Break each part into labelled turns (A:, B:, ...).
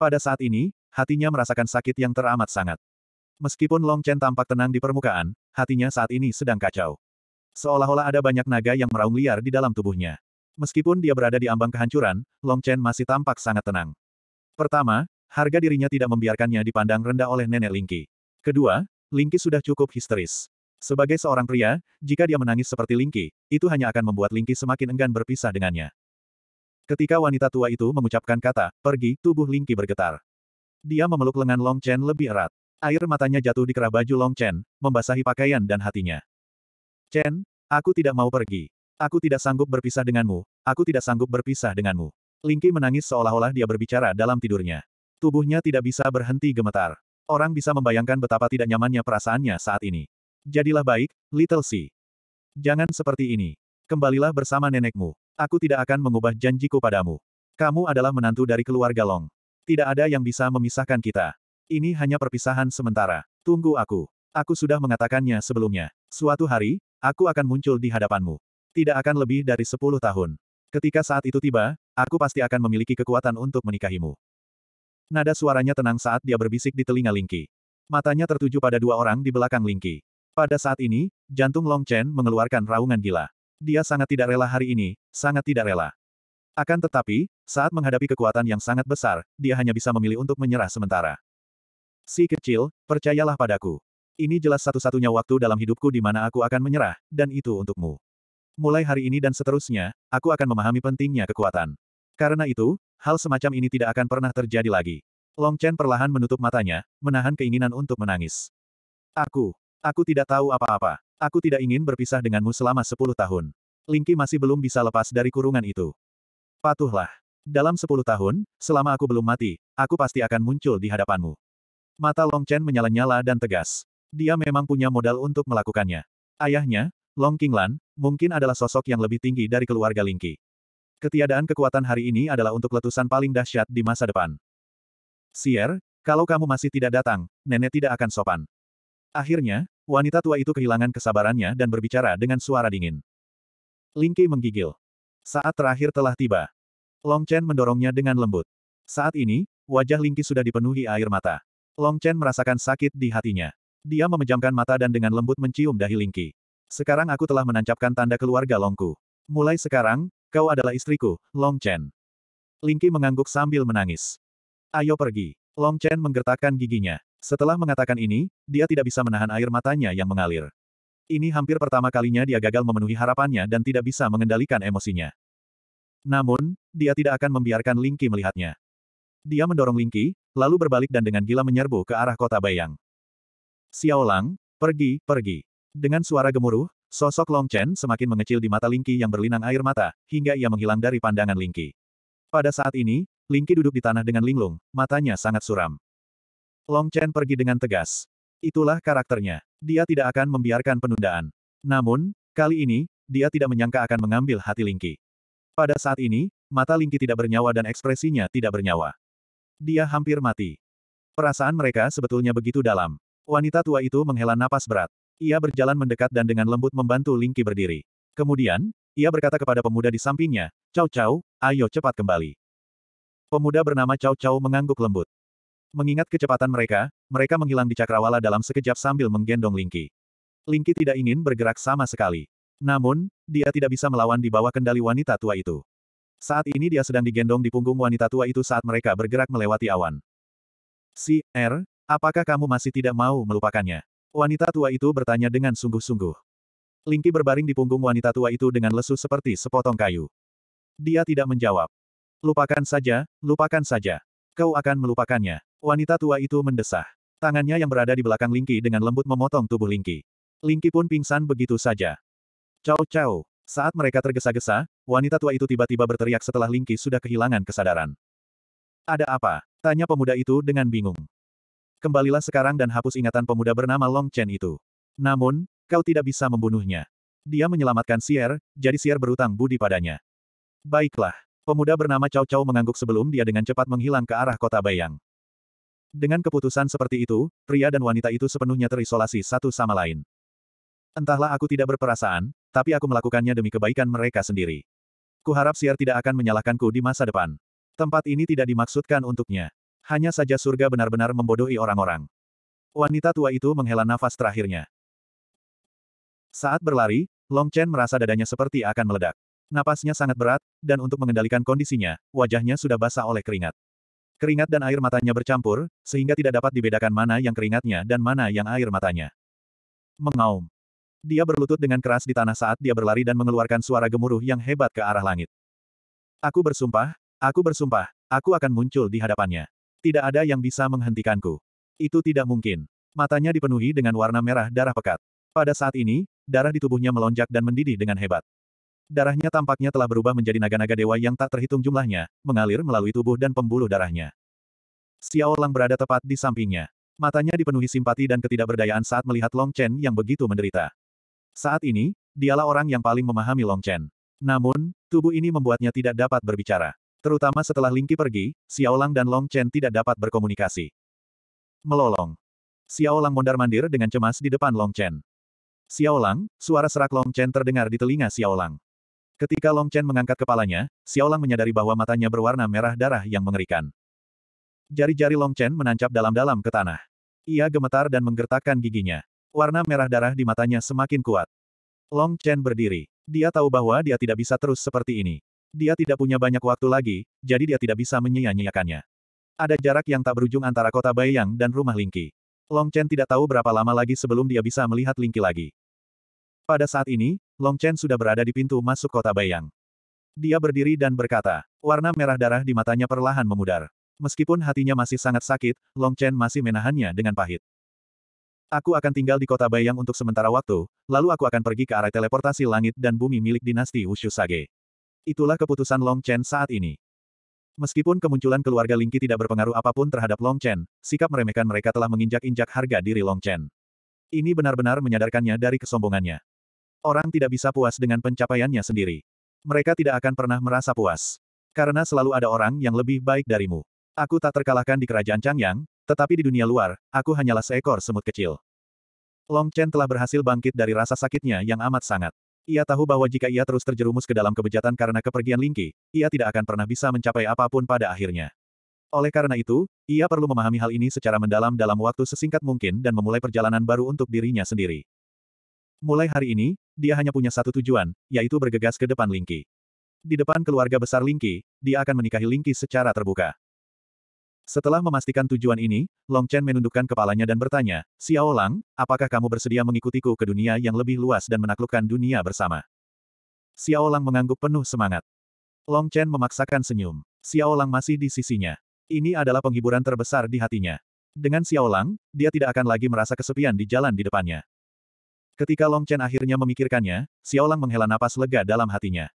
A: Pada saat ini, hatinya merasakan sakit yang teramat sangat. Meskipun Long Chen tampak tenang di permukaan, hatinya saat ini sedang kacau. Seolah-olah ada banyak naga yang meraung liar di dalam tubuhnya. Meskipun dia berada di ambang kehancuran, Long Chen masih tampak sangat tenang. Pertama, harga dirinya tidak membiarkannya dipandang rendah oleh nenek Lingqi. Kedua, Lingqi sudah cukup histeris. Sebagai seorang pria, jika dia menangis seperti Lingqi, itu hanya akan membuat Lingqi semakin enggan berpisah dengannya. Ketika wanita tua itu mengucapkan kata, pergi, tubuh Lingqi bergetar. Dia memeluk lengan Long Chen lebih erat. Air matanya jatuh di kerah baju Long Chen, membasahi pakaian dan hatinya. Chen, aku tidak mau pergi. Aku tidak sanggup berpisah denganmu, aku tidak sanggup berpisah denganmu. Lingqi menangis seolah-olah dia berbicara dalam tidurnya. Tubuhnya tidak bisa berhenti gemetar. Orang bisa membayangkan betapa tidak nyamannya perasaannya saat ini. Jadilah baik, Little C. Jangan seperti ini. Kembalilah bersama nenekmu. Aku tidak akan mengubah janjiku padamu. Kamu adalah menantu dari keluarga Long. Tidak ada yang bisa memisahkan kita. Ini hanya perpisahan sementara. Tunggu aku. Aku sudah mengatakannya sebelumnya. Suatu hari, aku akan muncul di hadapanmu. Tidak akan lebih dari sepuluh tahun. Ketika saat itu tiba, aku pasti akan memiliki kekuatan untuk menikahimu. Nada suaranya tenang saat dia berbisik di telinga Lingki. Matanya tertuju pada dua orang di belakang Lingki. Pada saat ini, jantung Long Chen mengeluarkan raungan gila. Dia sangat tidak rela hari ini, sangat tidak rela. Akan tetapi, saat menghadapi kekuatan yang sangat besar, dia hanya bisa memilih untuk menyerah sementara. Si kecil, percayalah padaku. Ini jelas satu-satunya waktu dalam hidupku di mana aku akan menyerah, dan itu untukmu. Mulai hari ini dan seterusnya, aku akan memahami pentingnya kekuatan. Karena itu, hal semacam ini tidak akan pernah terjadi lagi. Long Chen perlahan menutup matanya, menahan keinginan untuk menangis. Aku, aku tidak tahu apa-apa. Aku tidak ingin berpisah denganmu selama sepuluh tahun. Lingki masih belum bisa lepas dari kurungan itu. Patuhlah. Dalam sepuluh tahun, selama aku belum mati, aku pasti akan muncul di hadapanmu. Mata Long Chen menyala-nyala dan tegas. Dia memang punya modal untuk melakukannya. Ayahnya, Long Qinglan, mungkin adalah sosok yang lebih tinggi dari keluarga Lingki. Ketiadaan kekuatan hari ini adalah untuk letusan paling dahsyat di masa depan. Sier, kalau kamu masih tidak datang, nenek tidak akan sopan. Akhirnya, wanita tua itu kehilangan kesabarannya dan berbicara dengan suara dingin. Lingki menggigil. Saat terakhir telah tiba. Long Chen mendorongnya dengan lembut. Saat ini, wajah Lingki sudah dipenuhi air mata. Long Chen merasakan sakit di hatinya. Dia memejamkan mata dan dengan lembut mencium dahi Lingki. Sekarang aku telah menancapkan tanda keluarga Longku. Mulai sekarang, kau adalah istriku, Long Chen. Lingki mengangguk sambil menangis. Ayo pergi. Long Chen menggertakkan giginya. Setelah mengatakan ini, dia tidak bisa menahan air matanya yang mengalir. Ini hampir pertama kalinya dia gagal memenuhi harapannya dan tidak bisa mengendalikan emosinya. Namun, dia tidak akan membiarkan Lingqi melihatnya. Dia mendorong Lingqi, lalu berbalik dan dengan gila menyerbu ke arah kota Bayang. Xiao Lang, pergi, pergi. Dengan suara gemuruh, sosok Long Chen semakin mengecil di mata Lingqi yang berlinang air mata, hingga ia menghilang dari pandangan Lingqi. Pada saat ini, Lingqi duduk di tanah dengan linglung, matanya sangat suram. Long Chen pergi dengan tegas. Itulah karakternya. Dia tidak akan membiarkan penundaan. Namun, kali ini, dia tidak menyangka akan mengambil hati Lingqi. Pada saat ini, mata Lingqi tidak bernyawa dan ekspresinya tidak bernyawa. Dia hampir mati. Perasaan mereka sebetulnya begitu dalam. Wanita tua itu menghela napas berat. Ia berjalan mendekat dan dengan lembut membantu Lingqi berdiri. Kemudian, ia berkata kepada pemuda di sampingnya, Cao Cao, ayo cepat kembali. Pemuda bernama Cao Cao mengangguk lembut. Mengingat kecepatan mereka, mereka menghilang di cakrawala dalam sekejap sambil menggendong Lingki. Lingki tidak ingin bergerak sama sekali. Namun, dia tidak bisa melawan di bawah kendali wanita tua itu. Saat ini dia sedang digendong di punggung wanita tua itu saat mereka bergerak melewati awan. Si, R, er, apakah kamu masih tidak mau melupakannya? Wanita tua itu bertanya dengan sungguh-sungguh. Lingki berbaring di punggung wanita tua itu dengan lesu seperti sepotong kayu. Dia tidak menjawab. Lupakan saja, lupakan saja. Kau akan melupakannya. Wanita tua itu mendesah. Tangannya yang berada di belakang Lingki dengan lembut memotong tubuh Lingki. Lingki pun pingsan begitu saja. Cao Cao. Saat mereka tergesa-gesa, wanita tua itu tiba-tiba berteriak setelah Lingki sudah kehilangan kesadaran. Ada apa? Tanya pemuda itu dengan bingung. Kembalilah sekarang dan hapus ingatan pemuda bernama Long Chen itu. Namun, kau tidak bisa membunuhnya. Dia menyelamatkan Sier, jadi Sier berutang budi padanya. Baiklah, Pemuda bernama Cao Cao mengangguk sebelum dia dengan cepat menghilang ke arah kota Bayang. Dengan keputusan seperti itu, pria dan wanita itu sepenuhnya terisolasi satu sama lain. Entahlah aku tidak berperasaan, tapi aku melakukannya demi kebaikan mereka sendiri. Kuharap Siar tidak akan menyalahkanku di masa depan. Tempat ini tidak dimaksudkan untuknya. Hanya saja surga benar-benar membodohi orang-orang. Wanita tua itu menghela nafas terakhirnya. Saat berlari, Long Chen merasa dadanya seperti akan meledak. Napasnya sangat berat, dan untuk mengendalikan kondisinya, wajahnya sudah basah oleh keringat. Keringat dan air matanya bercampur, sehingga tidak dapat dibedakan mana yang keringatnya dan mana yang air matanya. Mengaum. Dia berlutut dengan keras di tanah saat dia berlari dan mengeluarkan suara gemuruh yang hebat ke arah langit. Aku bersumpah, aku bersumpah, aku akan muncul di hadapannya. Tidak ada yang bisa menghentikanku. Itu tidak mungkin. Matanya dipenuhi dengan warna merah darah pekat. Pada saat ini, darah di tubuhnya melonjak dan mendidih dengan hebat. Darahnya tampaknya telah berubah menjadi naga-naga dewa yang tak terhitung jumlahnya, mengalir melalui tubuh dan pembuluh darahnya. Xiao Lang berada tepat di sampingnya. Matanya dipenuhi simpati dan ketidakberdayaan saat melihat Long Chen yang begitu menderita. Saat ini, dialah orang yang paling memahami Long Chen. Namun, tubuh ini membuatnya tidak dapat berbicara. Terutama setelah Lingqi pergi, Xiao Lang dan Long Chen tidak dapat berkomunikasi. Melolong. Xiao Lang mondar-mandir dengan cemas di depan Long Chen. Xiao Lang, suara serak Long Chen terdengar di telinga Xiao Lang. Ketika Long Chen mengangkat kepalanya, Xiao Lang menyadari bahwa matanya berwarna merah darah yang mengerikan. Jari-jari Long Chen menancap dalam-dalam ke tanah. Ia gemetar dan menggertakkan giginya. Warna merah darah di matanya semakin kuat. Long Chen berdiri. Dia tahu bahwa dia tidak bisa terus seperti ini. Dia tidak punya banyak waktu lagi, jadi dia tidak bisa menyia-nyiakannya. Ada jarak yang tak berujung antara kota Bayang dan rumah Lingqi. Long Chen tidak tahu berapa lama lagi sebelum dia bisa melihat Lingqi lagi. Pada saat ini, Long Chen sudah berada di pintu masuk kota Bayang. Dia berdiri dan berkata, warna merah darah di matanya perlahan memudar. Meskipun hatinya masih sangat sakit, Long Chen masih menahannya dengan pahit. Aku akan tinggal di kota Bayang untuk sementara waktu, lalu aku akan pergi ke arah teleportasi langit dan bumi milik dinasti Wushu Sage. Itulah keputusan Long Chen saat ini. Meskipun kemunculan keluarga Lingqi tidak berpengaruh apapun terhadap Long Chen, sikap meremehkan mereka telah menginjak-injak harga diri Long Chen. Ini benar-benar menyadarkannya dari kesombongannya. Orang tidak bisa puas dengan pencapaiannya sendiri. Mereka tidak akan pernah merasa puas. Karena selalu ada orang yang lebih baik darimu. Aku tak terkalahkan di kerajaan Changyang, tetapi di dunia luar, aku hanyalah seekor semut kecil. Long Chen telah berhasil bangkit dari rasa sakitnya yang amat sangat. Ia tahu bahwa jika ia terus terjerumus ke dalam kebejatan karena kepergian Lingqi, ia tidak akan pernah bisa mencapai apapun pada akhirnya. Oleh karena itu, ia perlu memahami hal ini secara mendalam dalam waktu sesingkat mungkin dan memulai perjalanan baru untuk dirinya sendiri. Mulai hari ini, dia hanya punya satu tujuan, yaitu bergegas ke depan Lingki. Di depan keluarga besar Lingki, dia akan menikahi Lingki secara terbuka. Setelah memastikan tujuan ini, Long Chen menundukkan kepalanya dan bertanya, Xiao Lang, apakah kamu bersedia mengikutiku ke dunia yang lebih luas dan menaklukkan dunia bersama? Xiao Lang mengangguk penuh semangat. Long Chen memaksakan senyum. Xiao Lang masih di sisinya. Ini adalah penghiburan terbesar di hatinya. Dengan Xiao Lang, dia tidak akan lagi merasa kesepian di jalan di depannya. Ketika Long Chen akhirnya memikirkannya, Xiaolang menghela napas lega dalam hatinya.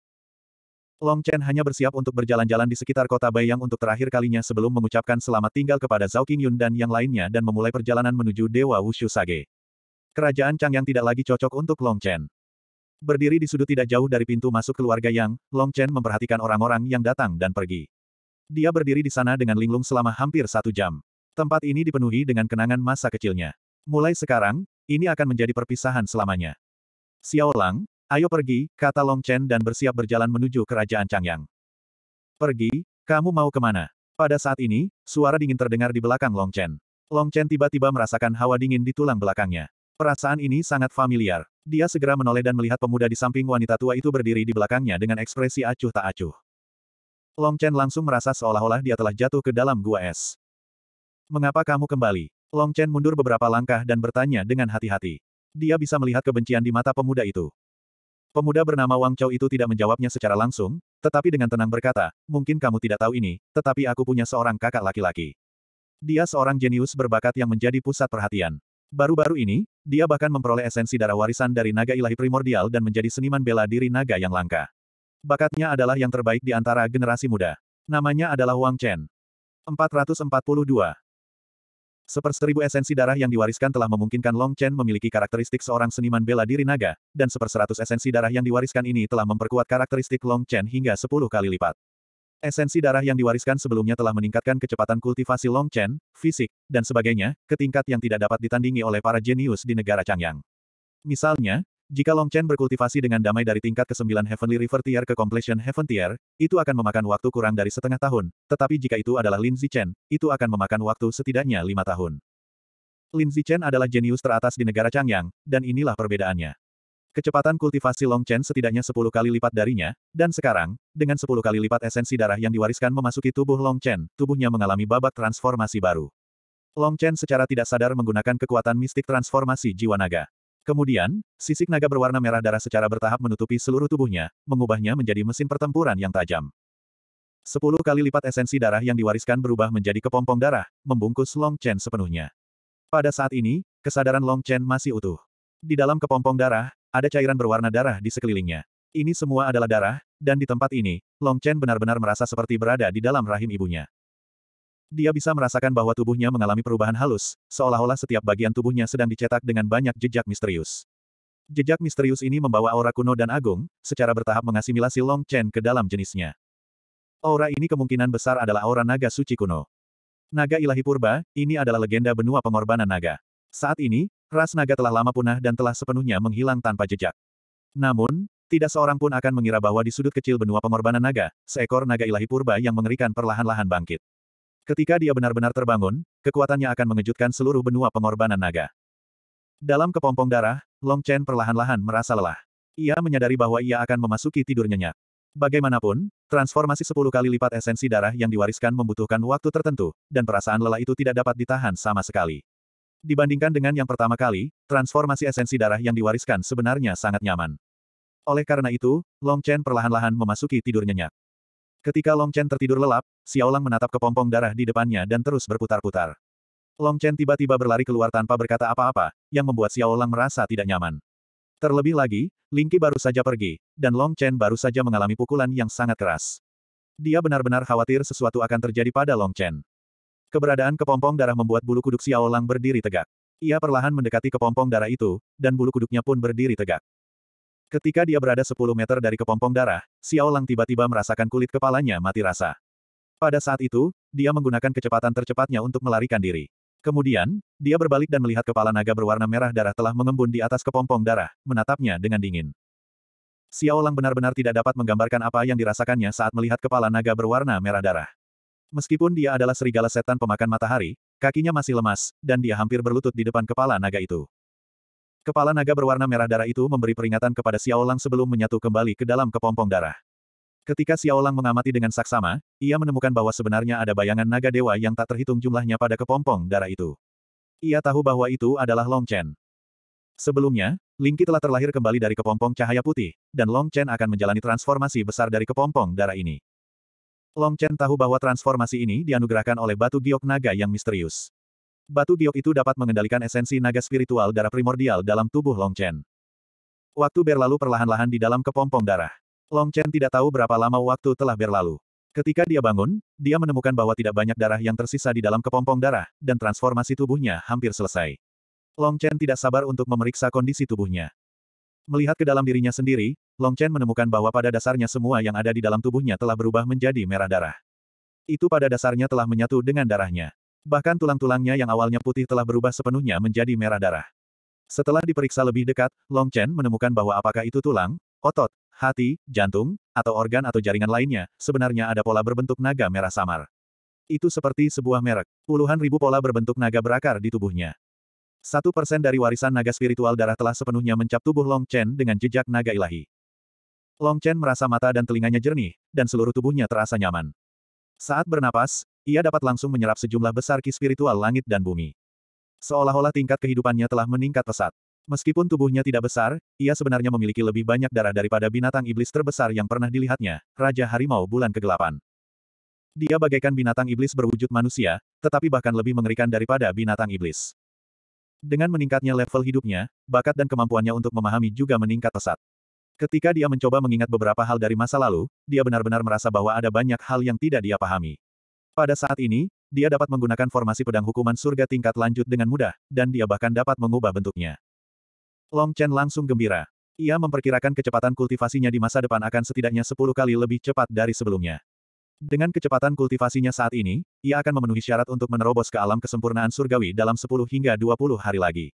A: Long Chen hanya bersiap untuk berjalan-jalan di sekitar kota Baiyang untuk terakhir kalinya sebelum mengucapkan selamat tinggal kepada Zhao Qingyun dan yang lainnya dan memulai perjalanan menuju Dewa Wushu Sage. Kerajaan Chang yang tidak lagi cocok untuk Long Chen. Berdiri di sudut tidak jauh dari pintu masuk keluarga Yang, Long Chen memperhatikan orang-orang yang datang dan pergi. Dia berdiri di sana dengan linglung selama hampir satu jam. Tempat ini dipenuhi dengan kenangan masa kecilnya. Mulai sekarang, ini akan menjadi perpisahan selamanya. Xiao Lang, ayo pergi, kata Long Chen dan bersiap berjalan menuju kerajaan Changyang. Pergi, kamu mau kemana? Pada saat ini, suara dingin terdengar di belakang Long Chen. Long Chen tiba-tiba merasakan hawa dingin di tulang belakangnya. Perasaan ini sangat familiar. Dia segera menoleh dan melihat pemuda di samping wanita tua itu berdiri di belakangnya dengan ekspresi acuh tak acuh. Long Chen langsung merasa seolah-olah dia telah jatuh ke dalam gua es. Mengapa kamu kembali? Long Chen mundur beberapa langkah dan bertanya dengan hati-hati. Dia bisa melihat kebencian di mata pemuda itu. Pemuda bernama Wang Chao itu tidak menjawabnya secara langsung, tetapi dengan tenang berkata, mungkin kamu tidak tahu ini, tetapi aku punya seorang kakak laki-laki. Dia seorang jenius berbakat yang menjadi pusat perhatian. Baru-baru ini, dia bahkan memperoleh esensi darah warisan dari naga ilahi primordial dan menjadi seniman bela diri naga yang langka. Bakatnya adalah yang terbaik di antara generasi muda. Namanya adalah Wang Chen. 442. Seperseribu esensi darah yang diwariskan telah memungkinkan Long Chen memiliki karakteristik seorang seniman bela diri naga, dan seperseratus esensi darah yang diwariskan ini telah memperkuat karakteristik Long Chen hingga sepuluh kali lipat. Esensi darah yang diwariskan sebelumnya telah meningkatkan kecepatan kultivasi Long Chen, fisik, dan sebagainya, ke tingkat yang tidak dapat ditandingi oleh para jenius di negara Changyang. Misalnya, jika Long Chen berkultivasi dengan damai dari tingkat ke-9 Heavenly River Tier ke Completion Heaven Tier, itu akan memakan waktu kurang dari setengah tahun, tetapi jika itu adalah Lin Zichen, itu akan memakan waktu setidaknya lima tahun. Lin Zichen adalah jenius teratas di negara Changyang, dan inilah perbedaannya. Kecepatan kultivasi Long Chen setidaknya 10 kali lipat darinya, dan sekarang, dengan 10 kali lipat esensi darah yang diwariskan memasuki tubuh Long Chen, tubuhnya mengalami babak transformasi baru. Long Chen secara tidak sadar menggunakan kekuatan mistik transformasi jiwa naga. Kemudian, sisik naga berwarna merah darah secara bertahap menutupi seluruh tubuhnya, mengubahnya menjadi mesin pertempuran yang tajam. Sepuluh kali lipat esensi darah yang diwariskan berubah menjadi kepompong darah, membungkus Long Chen sepenuhnya. Pada saat ini, kesadaran Long Chen masih utuh. Di dalam kepompong darah, ada cairan berwarna darah di sekelilingnya. Ini semua adalah darah, dan di tempat ini, Long Chen benar-benar merasa seperti berada di dalam rahim ibunya. Dia bisa merasakan bahwa tubuhnya mengalami perubahan halus, seolah-olah setiap bagian tubuhnya sedang dicetak dengan banyak jejak misterius. Jejak misterius ini membawa aura kuno dan agung, secara bertahap mengasimilasi Long Chen ke dalam jenisnya. Aura ini kemungkinan besar adalah aura naga suci kuno. Naga ilahi purba, ini adalah legenda benua pengorbanan naga. Saat ini, ras naga telah lama punah dan telah sepenuhnya menghilang tanpa jejak. Namun, tidak seorang pun akan mengira bahwa di sudut kecil benua pengorbanan naga, seekor naga ilahi purba yang mengerikan perlahan-lahan bangkit. Ketika dia benar-benar terbangun, kekuatannya akan mengejutkan seluruh benua pengorbanan naga. Dalam kepompong darah, Long Chen perlahan-lahan merasa lelah. Ia menyadari bahwa ia akan memasuki tidur nyenyak. Bagaimanapun, transformasi sepuluh kali lipat esensi darah yang diwariskan membutuhkan waktu tertentu, dan perasaan lelah itu tidak dapat ditahan sama sekali. Dibandingkan dengan yang pertama kali, transformasi esensi darah yang diwariskan sebenarnya sangat nyaman. Oleh karena itu, Long Chen perlahan-lahan memasuki tidur nyenyak. Ketika Long Chen tertidur lelap, Xiao Lang menatap ke pompong darah di depannya dan terus berputar-putar. Long Chen tiba-tiba berlari keluar tanpa berkata apa-apa, yang membuat Xiao Lang merasa tidak nyaman. Terlebih lagi, Ling Qi baru saja pergi, dan Long Chen baru saja mengalami pukulan yang sangat keras. Dia benar-benar khawatir sesuatu akan terjadi pada Long Chen. Keberadaan kepompong darah membuat bulu kuduk Xiao Lang berdiri tegak. Ia perlahan mendekati kepompong darah itu, dan bulu kuduknya pun berdiri tegak. Ketika dia berada 10 meter dari kepompong darah, Xiao Lang tiba-tiba merasakan kulit kepalanya mati rasa. Pada saat itu, dia menggunakan kecepatan tercepatnya untuk melarikan diri. Kemudian, dia berbalik dan melihat kepala naga berwarna merah darah telah mengembun di atas kepompong darah, menatapnya dengan dingin. Xiao Lang benar-benar tidak dapat menggambarkan apa yang dirasakannya saat melihat kepala naga berwarna merah darah. Meskipun dia adalah serigala setan pemakan matahari, kakinya masih lemas, dan dia hampir berlutut di depan kepala naga itu. Kepala naga berwarna merah darah itu memberi peringatan kepada Xiaolang sebelum menyatu kembali ke dalam kepompong darah. Ketika Xiaolang mengamati dengan saksama, ia menemukan bahwa sebenarnya ada bayangan naga dewa yang tak terhitung jumlahnya pada kepompong darah itu. Ia tahu bahwa itu adalah Long Chen. Sebelumnya, Lingqi telah terlahir kembali dari kepompong cahaya putih, dan Long Chen akan menjalani transformasi besar dari kepompong darah ini. Long Chen tahu bahwa transformasi ini dianugerahkan oleh batu giok naga yang misterius. Batu giok itu dapat mengendalikan esensi naga spiritual darah primordial dalam tubuh Long Chen. Waktu berlalu perlahan-lahan di dalam kepompong darah. Long Chen tidak tahu berapa lama waktu telah berlalu. Ketika dia bangun, dia menemukan bahwa tidak banyak darah yang tersisa di dalam kepompong darah, dan transformasi tubuhnya hampir selesai. Long Chen tidak sabar untuk memeriksa kondisi tubuhnya. Melihat ke dalam dirinya sendiri, Long Chen menemukan bahwa pada dasarnya semua yang ada di dalam tubuhnya telah berubah menjadi merah darah. Itu pada dasarnya telah menyatu dengan darahnya. Bahkan tulang-tulangnya yang awalnya putih telah berubah sepenuhnya menjadi merah darah. Setelah diperiksa lebih dekat, Long Chen menemukan bahwa apakah itu tulang, otot, hati, jantung, atau organ atau jaringan lainnya, sebenarnya ada pola berbentuk naga merah samar. Itu seperti sebuah merek, puluhan ribu pola berbentuk naga berakar di tubuhnya. Satu persen dari warisan naga spiritual darah telah sepenuhnya mencap tubuh Long Chen dengan jejak naga ilahi. Long Chen merasa mata dan telinganya jernih, dan seluruh tubuhnya terasa nyaman. Saat bernapas, ia dapat langsung menyerap sejumlah besar ki spiritual langit dan bumi. Seolah-olah tingkat kehidupannya telah meningkat pesat. Meskipun tubuhnya tidak besar, ia sebenarnya memiliki lebih banyak darah daripada binatang iblis terbesar yang pernah dilihatnya, Raja Harimau Bulan Kegelapan. Dia bagaikan binatang iblis berwujud manusia, tetapi bahkan lebih mengerikan daripada binatang iblis. Dengan meningkatnya level hidupnya, bakat dan kemampuannya untuk memahami juga meningkat pesat. Ketika dia mencoba mengingat beberapa hal dari masa lalu, dia benar-benar merasa bahwa ada banyak hal yang tidak dia pahami. Pada saat ini, dia dapat menggunakan formasi pedang hukuman surga tingkat lanjut dengan mudah, dan dia bahkan dapat mengubah bentuknya. Long Chen langsung gembira. Ia memperkirakan kecepatan kultivasinya di masa depan akan setidaknya 10 kali lebih cepat dari sebelumnya. Dengan kecepatan kultivasinya saat ini, ia akan memenuhi syarat untuk menerobos ke alam kesempurnaan surgawi dalam 10 hingga 20 hari lagi.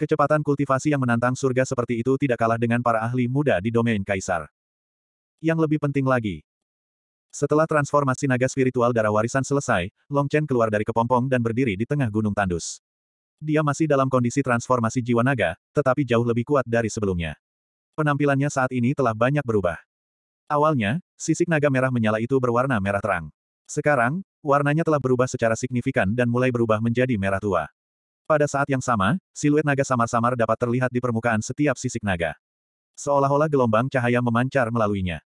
A: Kecepatan kultivasi yang menantang surga seperti itu tidak kalah dengan para ahli muda di domain kaisar. Yang lebih penting lagi, setelah transformasi naga spiritual darah warisan selesai, Long Chen keluar dari kepompong dan berdiri di tengah gunung tandus. Dia masih dalam kondisi transformasi jiwa naga, tetapi jauh lebih kuat dari sebelumnya. Penampilannya saat ini telah banyak berubah. Awalnya, sisik naga merah menyala itu berwarna merah terang. Sekarang, warnanya telah berubah secara signifikan dan mulai berubah menjadi merah tua. Pada saat yang sama, siluet naga samar-samar dapat terlihat di permukaan setiap sisik naga. Seolah-olah gelombang cahaya memancar melaluinya.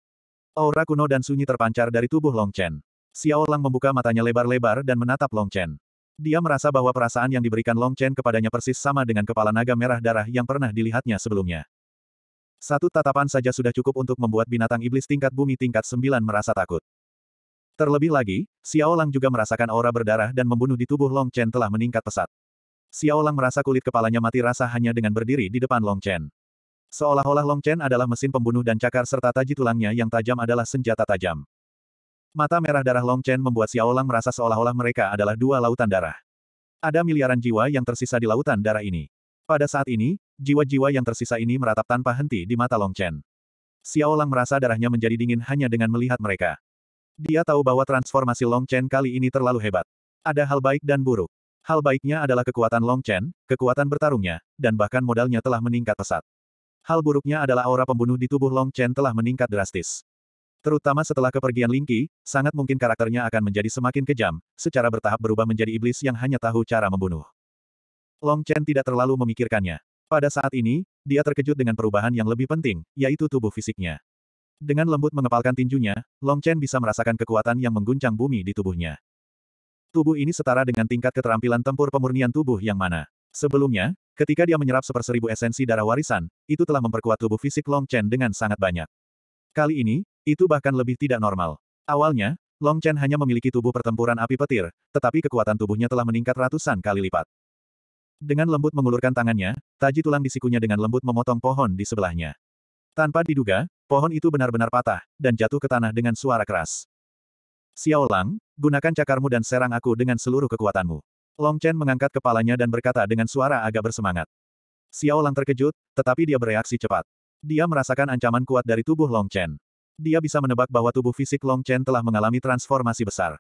A: Aura kuno dan sunyi terpancar dari tubuh Long Chen. Xiao Lang membuka matanya lebar-lebar dan menatap Long Chen. Dia merasa bahwa perasaan yang diberikan Long Chen kepadanya persis sama dengan kepala naga merah darah yang pernah dilihatnya sebelumnya. Satu tatapan saja sudah cukup untuk membuat binatang iblis tingkat bumi tingkat sembilan merasa takut. Terlebih lagi, Xiao Lang juga merasakan aura berdarah dan membunuh di tubuh Long Chen telah meningkat pesat. Xiao merasa kulit kepalanya mati rasa hanya dengan berdiri di depan Long Chen. Seolah-olah Long Chen adalah mesin pembunuh dan cakar serta taji tulangnya yang tajam adalah senjata tajam. Mata merah darah Long Chen membuat Xiao merasa seolah-olah mereka adalah dua lautan darah. Ada miliaran jiwa yang tersisa di lautan darah ini. Pada saat ini, jiwa-jiwa yang tersisa ini meratap tanpa henti di mata Long Chen. Xiao merasa darahnya menjadi dingin hanya dengan melihat mereka. Dia tahu bahwa transformasi Long Chen kali ini terlalu hebat. Ada hal baik dan buruk. Hal baiknya adalah kekuatan Long Chen, kekuatan bertarungnya, dan bahkan modalnya telah meningkat pesat. Hal buruknya adalah aura pembunuh di tubuh Long Chen telah meningkat drastis. Terutama setelah kepergian Ling Qi, sangat mungkin karakternya akan menjadi semakin kejam, secara bertahap berubah menjadi iblis yang hanya tahu cara membunuh. Long Chen tidak terlalu memikirkannya. Pada saat ini, dia terkejut dengan perubahan yang lebih penting, yaitu tubuh fisiknya. Dengan lembut mengepalkan tinjunya, Long Chen bisa merasakan kekuatan yang mengguncang bumi di tubuhnya. Tubuh ini setara dengan tingkat keterampilan tempur pemurnian tubuh yang mana. Sebelumnya, ketika dia menyerap seperseribu esensi darah warisan, itu telah memperkuat tubuh fisik Long Chen dengan sangat banyak. Kali ini, itu bahkan lebih tidak normal. Awalnya, Long Chen hanya memiliki tubuh pertempuran api petir, tetapi kekuatan tubuhnya telah meningkat ratusan kali lipat. Dengan lembut mengulurkan tangannya, taji tulang di sikunya dengan lembut memotong pohon di sebelahnya. Tanpa diduga, pohon itu benar-benar patah, dan jatuh ke tanah dengan suara keras. Xiao Lang, Gunakan cakarmu dan serang aku dengan seluruh kekuatanmu. Long Chen mengangkat kepalanya dan berkata dengan suara agak bersemangat. Xiao Lang terkejut, tetapi dia bereaksi cepat. Dia merasakan ancaman kuat dari tubuh Long Chen. Dia bisa menebak bahwa tubuh fisik Long Chen telah mengalami transformasi besar.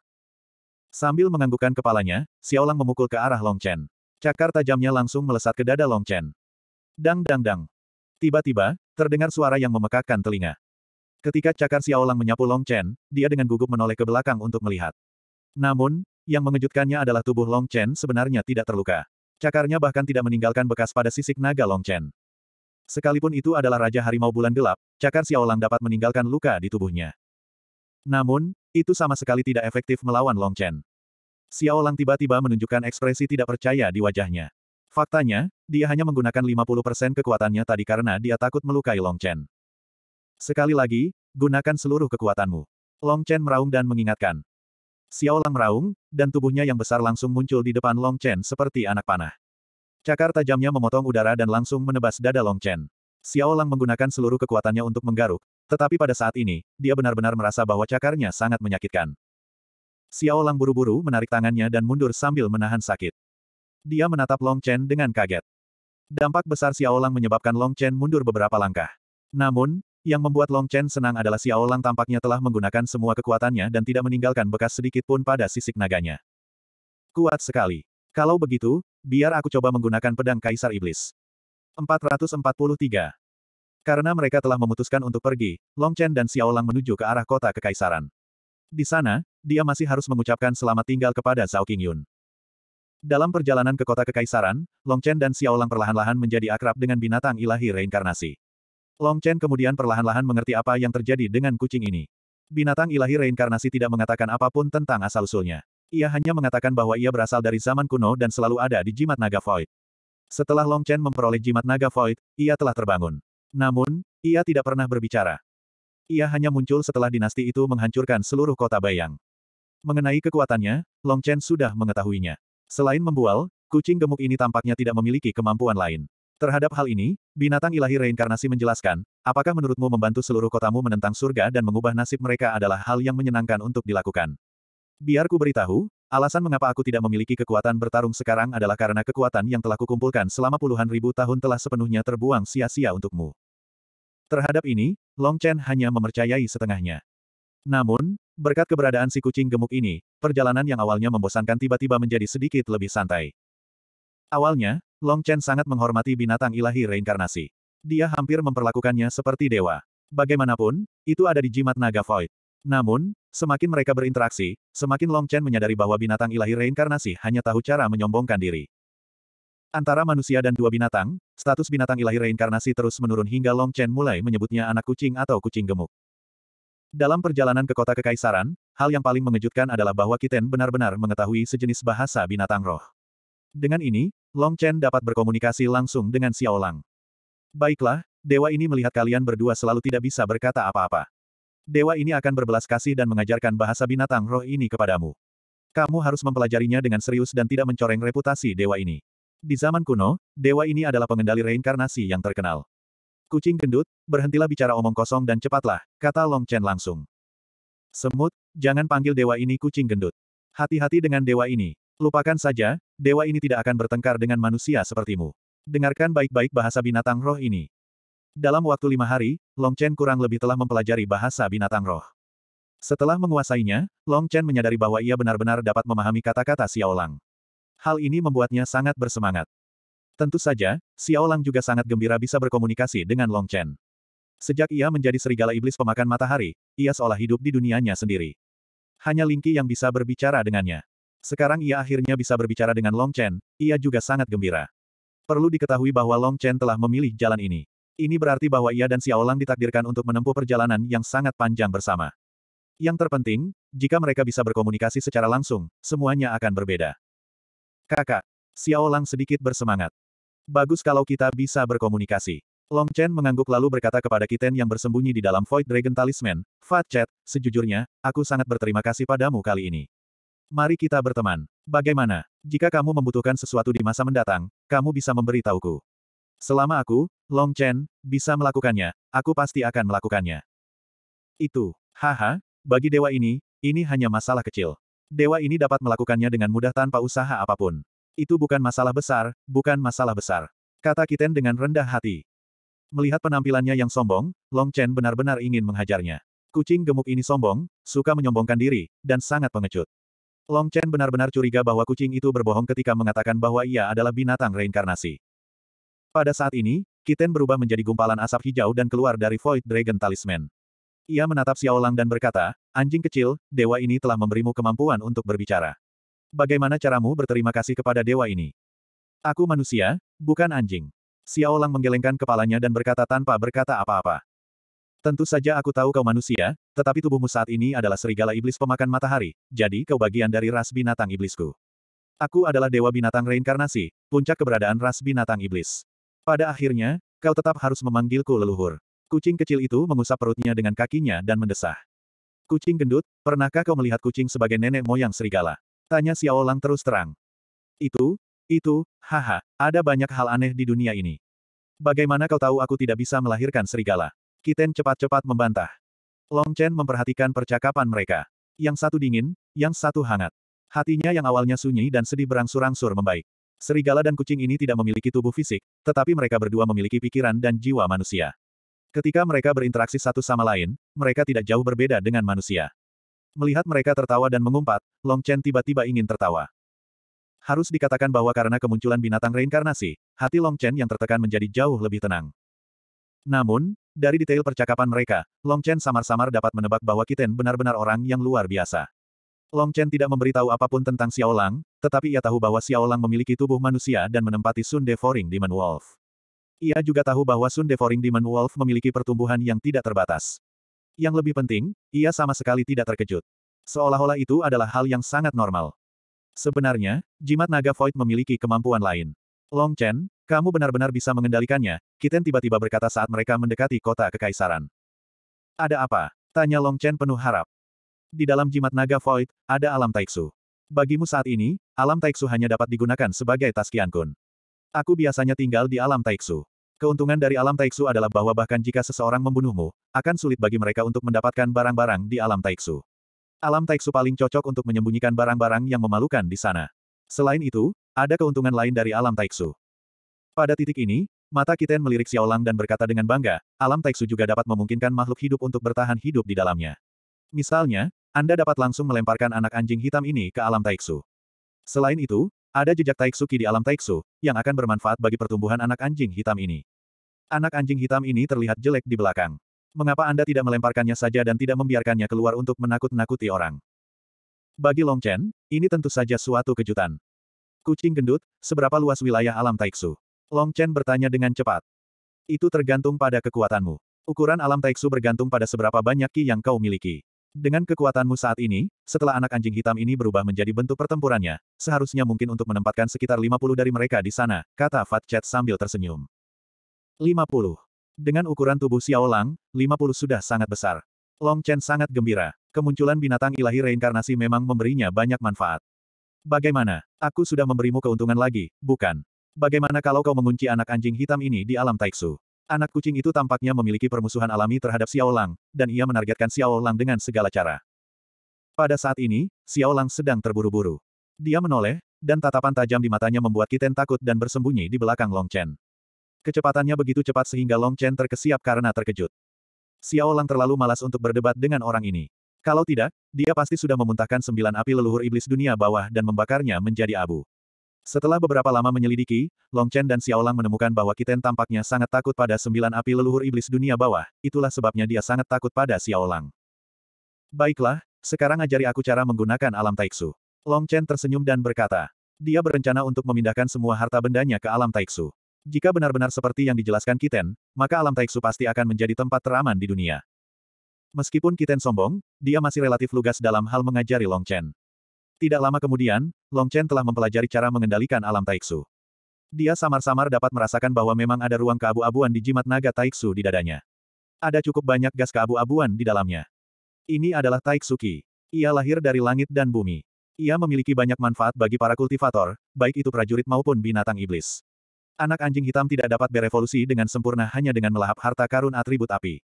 A: Sambil menganggukkan kepalanya, Xiao Lang memukul ke arah Long Chen. Cakar tajamnya langsung melesat ke dada Long Chen. Dang dang dang. Tiba-tiba, terdengar suara yang memekakkan telinga. Ketika cakar Xiaolang menyapu Long Chen, dia dengan gugup menoleh ke belakang untuk melihat. Namun, yang mengejutkannya adalah tubuh Long Chen sebenarnya tidak terluka. Cakarnya bahkan tidak meninggalkan bekas pada sisik naga Long Chen. Sekalipun itu adalah Raja Harimau Bulan Gelap, cakar Xiaolang dapat meninggalkan luka di tubuhnya. Namun, itu sama sekali tidak efektif melawan Long Chen. Xiaolang tiba-tiba menunjukkan ekspresi tidak percaya di wajahnya. Faktanya, dia hanya menggunakan 50% kekuatannya tadi karena dia takut melukai Long Chen. Sekali lagi, gunakan seluruh kekuatanmu. Long Chen meraung dan mengingatkan. Xiao Lang meraung, dan tubuhnya yang besar langsung muncul di depan Long Chen seperti anak panah. Cakar tajamnya memotong udara dan langsung menebas dada Long Chen. Xiao Lang menggunakan seluruh kekuatannya untuk menggaruk, tetapi pada saat ini, dia benar-benar merasa bahwa cakarnya sangat menyakitkan. Xiao Lang buru-buru menarik tangannya dan mundur sambil menahan sakit. Dia menatap Long Chen dengan kaget. Dampak besar Xiao Lang menyebabkan Long Chen mundur beberapa langkah. Namun, yang membuat Long Chen senang adalah Xiao Lang tampaknya telah menggunakan semua kekuatannya dan tidak meninggalkan bekas sedikit pun pada sisik naganya. Kuat sekali. Kalau begitu, biar aku coba menggunakan pedang Kaisar Iblis. 443. Karena mereka telah memutuskan untuk pergi, Long Chen dan Xiao Lang menuju ke arah kota kekaisaran. Di sana, dia masih harus mengucapkan selamat tinggal kepada Zhao Qingyun. Dalam perjalanan ke kota kekaisaran, Long Chen dan Xiao Lang perlahan-lahan menjadi akrab dengan binatang ilahi reinkarnasi. Long Chen kemudian perlahan-lahan mengerti apa yang terjadi dengan kucing ini. Binatang ilahi reinkarnasi tidak mengatakan apapun tentang asal-usulnya. Ia hanya mengatakan bahwa ia berasal dari zaman kuno dan selalu ada di jimat naga void. Setelah Long Chen memperoleh jimat naga void, ia telah terbangun. Namun, ia tidak pernah berbicara. Ia hanya muncul setelah dinasti itu menghancurkan seluruh kota Bayang. Mengenai kekuatannya, Long Chen sudah mengetahuinya. Selain membual, kucing gemuk ini tampaknya tidak memiliki kemampuan lain. Terhadap hal ini, binatang ilahi reinkarnasi menjelaskan, apakah menurutmu membantu seluruh kotamu menentang surga dan mengubah nasib mereka adalah hal yang menyenangkan untuk dilakukan? Biarku beritahu, alasan mengapa aku tidak memiliki kekuatan bertarung sekarang adalah karena kekuatan yang telah kukumpulkan selama puluhan ribu tahun telah sepenuhnya terbuang sia-sia untukmu. Terhadap ini, Long Chen hanya memercayai setengahnya. Namun, berkat keberadaan si kucing gemuk ini, perjalanan yang awalnya membosankan tiba-tiba menjadi sedikit lebih santai. Awalnya, Long Chen sangat menghormati binatang ilahi reinkarnasi. Dia hampir memperlakukannya seperti dewa. Bagaimanapun, itu ada di jimat naga void. Namun, semakin mereka berinteraksi, semakin Long Chen menyadari bahwa binatang ilahi reinkarnasi hanya tahu cara menyombongkan diri. Antara manusia dan dua binatang, status binatang ilahi reinkarnasi terus menurun hingga Long Chen mulai menyebutnya anak kucing atau kucing gemuk. Dalam perjalanan ke kota kekaisaran, hal yang paling mengejutkan adalah bahwa Kiten benar-benar mengetahui sejenis bahasa binatang roh. Dengan ini, Long Chen dapat berkomunikasi langsung dengan Xiao Lang. Baiklah, dewa ini melihat kalian berdua selalu tidak bisa berkata apa-apa. Dewa ini akan berbelas kasih dan mengajarkan bahasa binatang roh ini kepadamu. Kamu harus mempelajarinya dengan serius dan tidak mencoreng reputasi dewa ini. Di zaman kuno, dewa ini adalah pengendali reinkarnasi yang terkenal. Kucing gendut, berhentilah bicara omong kosong dan cepatlah, kata Long Chen langsung. Semut, jangan panggil dewa ini kucing gendut. Hati-hati dengan dewa ini, Lupakan saja, dewa ini tidak akan bertengkar dengan manusia sepertimu. Dengarkan baik-baik bahasa binatang roh ini. Dalam waktu lima hari, Long Chen kurang lebih telah mempelajari bahasa binatang roh. Setelah menguasainya, Long Chen menyadari bahwa ia benar-benar dapat memahami kata-kata Xiaolang. Hal ini membuatnya sangat bersemangat. Tentu saja, Xiaolang juga sangat gembira bisa berkomunikasi dengan Long Chen. Sejak ia menjadi serigala iblis pemakan matahari, ia seolah hidup di dunianya sendiri. Hanya Lingqi yang bisa berbicara dengannya. Sekarang ia akhirnya bisa berbicara dengan Long Chen, ia juga sangat gembira. Perlu diketahui bahwa Long Chen telah memilih jalan ini. Ini berarti bahwa ia dan Xiao Lang ditakdirkan untuk menempuh perjalanan yang sangat panjang bersama. Yang terpenting, jika mereka bisa berkomunikasi secara langsung, semuanya akan berbeda. Kakak, Xiao Lang sedikit bersemangat. Bagus kalau kita bisa berkomunikasi. Long Chen mengangguk lalu berkata kepada Kiten yang bersembunyi di dalam Void Dragon Talisman, Fat Chat, sejujurnya, aku sangat berterima kasih padamu kali ini mari kita berteman. Bagaimana? Jika kamu membutuhkan sesuatu di masa mendatang, kamu bisa memberitahuku. Selama aku, Long Chen, bisa melakukannya, aku pasti akan melakukannya. Itu, haha, bagi dewa ini, ini hanya masalah kecil. Dewa ini dapat melakukannya dengan mudah tanpa usaha apapun. Itu bukan masalah besar, bukan masalah besar. Kata Kiten dengan rendah hati. Melihat penampilannya yang sombong, Long Chen benar-benar ingin menghajarnya. Kucing gemuk ini sombong, suka menyombongkan diri, dan sangat pengecut. Long Chen benar-benar curiga bahwa kucing itu berbohong ketika mengatakan bahwa ia adalah binatang reinkarnasi. Pada saat ini, Kiten berubah menjadi gumpalan asap hijau dan keluar dari Void Dragon Talisman. Ia menatap Xiao Lang dan berkata, Anjing kecil, dewa ini telah memberimu kemampuan untuk berbicara. Bagaimana caramu berterima kasih kepada dewa ini? Aku manusia, bukan anjing. Xiao Lang menggelengkan kepalanya dan berkata tanpa berkata apa-apa. Tentu saja aku tahu kau manusia, tetapi tubuhmu saat ini adalah serigala iblis pemakan matahari, jadi kau bagian dari ras binatang iblisku. Aku adalah dewa binatang reinkarnasi, puncak keberadaan ras binatang iblis. Pada akhirnya, kau tetap harus memanggilku leluhur. Kucing kecil itu mengusap perutnya dengan kakinya dan mendesah. Kucing gendut, pernahkah kau melihat kucing sebagai nenek moyang serigala? Tanya Xiao Lang terus terang. Itu, itu, haha, ada banyak hal aneh di dunia ini. Bagaimana kau tahu aku tidak bisa melahirkan serigala? Kiten cepat-cepat membantah. Long Chen memperhatikan percakapan mereka. Yang satu dingin, yang satu hangat. Hatinya yang awalnya sunyi dan sedih berangsur-angsur membaik. Serigala dan kucing ini tidak memiliki tubuh fisik, tetapi mereka berdua memiliki pikiran dan jiwa manusia. Ketika mereka berinteraksi satu sama lain, mereka tidak jauh berbeda dengan manusia. Melihat mereka tertawa dan mengumpat, Long Chen tiba-tiba ingin tertawa. Harus dikatakan bahwa karena kemunculan binatang reinkarnasi, hati Long Chen yang tertekan menjadi jauh lebih tenang. Namun, dari detail percakapan mereka, Long Chen samar-samar dapat menebak bahwa Kiten benar-benar orang yang luar biasa. Long Chen tidak memberitahu apapun tentang Xiao Lang, tetapi ia tahu bahwa Xiao Lang memiliki tubuh manusia dan menempati Sun Devouring Demon Wolf. Ia juga tahu bahwa Sun Devouring Demon Wolf memiliki pertumbuhan yang tidak terbatas. Yang lebih penting, ia sama sekali tidak terkejut. Seolah-olah itu adalah hal yang sangat normal. Sebenarnya, jimat naga Void memiliki kemampuan lain. Long Chen, kamu benar-benar bisa mengendalikannya, Kiten tiba-tiba berkata saat mereka mendekati kota kekaisaran. Ada apa? Tanya Long Chen penuh harap. Di dalam jimat naga void, ada alam taiksu. Bagimu saat ini, alam taiksu hanya dapat digunakan sebagai tas Kun. Aku biasanya tinggal di alam taiksu. Keuntungan dari alam taiksu adalah bahwa bahkan jika seseorang membunuhmu, akan sulit bagi mereka untuk mendapatkan barang-barang di alam taiksu. Alam taiksu paling cocok untuk menyembunyikan barang-barang yang memalukan di sana. Selain itu, ada keuntungan lain dari alam Taiksu. Pada titik ini, mata Kiten melirik Xiaolang dan berkata dengan bangga, alam Taiksu juga dapat memungkinkan makhluk hidup untuk bertahan hidup di dalamnya. Misalnya, Anda dapat langsung melemparkan anak anjing hitam ini ke alam Taiksu. Selain itu, ada jejak Taiksuki di alam Taiksu, yang akan bermanfaat bagi pertumbuhan anak anjing hitam ini. Anak anjing hitam ini terlihat jelek di belakang. Mengapa Anda tidak melemparkannya saja dan tidak membiarkannya keluar untuk menakut-nakuti orang? Bagi Long Chen, ini tentu saja suatu kejutan. Kucing gendut, seberapa luas wilayah alam Taiksu? Long Chen bertanya dengan cepat. Itu tergantung pada kekuatanmu. Ukuran alam Taiksu bergantung pada seberapa banyak ki yang kau miliki. Dengan kekuatanmu saat ini, setelah anak anjing hitam ini berubah menjadi bentuk pertempurannya, seharusnya mungkin untuk menempatkan sekitar 50 dari mereka di sana, kata Fat Chat sambil tersenyum. 50. Dengan ukuran tubuh Xiao Lang, 50 sudah sangat besar. Long Chen sangat gembira. Kemunculan binatang ilahi reinkarnasi memang memberinya banyak manfaat. Bagaimana? Aku sudah memberimu keuntungan lagi, bukan? Bagaimana kalau kau mengunci anak anjing hitam ini di alam Taiksu? Anak kucing itu tampaknya memiliki permusuhan alami terhadap Xiao Lang, dan ia menargetkan Xiao Lang dengan segala cara. Pada saat ini, Xiao Lang sedang terburu-buru. Dia menoleh, dan tatapan tajam di matanya membuat Kiten takut dan bersembunyi di belakang Long Chen. Kecepatannya begitu cepat sehingga Long Chen terkesiap karena terkejut. Xiao Lang terlalu malas untuk berdebat dengan orang ini. Kalau tidak, dia pasti sudah memuntahkan sembilan api leluhur iblis dunia bawah dan membakarnya menjadi abu. Setelah beberapa lama menyelidiki, Long Chen dan Xiaolang menemukan bahwa Kiten tampaknya sangat takut pada sembilan api leluhur iblis dunia bawah, itulah sebabnya dia sangat takut pada Xiaolang. Baiklah, sekarang ajari aku cara menggunakan alam taiksu. Long Chen tersenyum dan berkata, dia berencana untuk memindahkan semua harta bendanya ke alam taiksu. Jika benar-benar seperti yang dijelaskan Kiten, maka alam taiksu pasti akan menjadi tempat teraman di dunia. Meskipun Kiten sombong, dia masih relatif lugas dalam hal mengajari Long Chen. Tidak lama kemudian, Long Chen telah mempelajari cara mengendalikan alam Taiksu. Dia samar-samar dapat merasakan bahwa memang ada ruang keabu-abuan di jimat naga Taiksu di dadanya. Ada cukup banyak gas keabu-abuan di dalamnya. Ini adalah Taiksuki. Ia lahir dari langit dan bumi. Ia memiliki banyak manfaat bagi para kultivator, baik itu prajurit maupun binatang iblis. Anak anjing hitam tidak dapat berevolusi dengan sempurna hanya dengan melahap harta karun atribut api.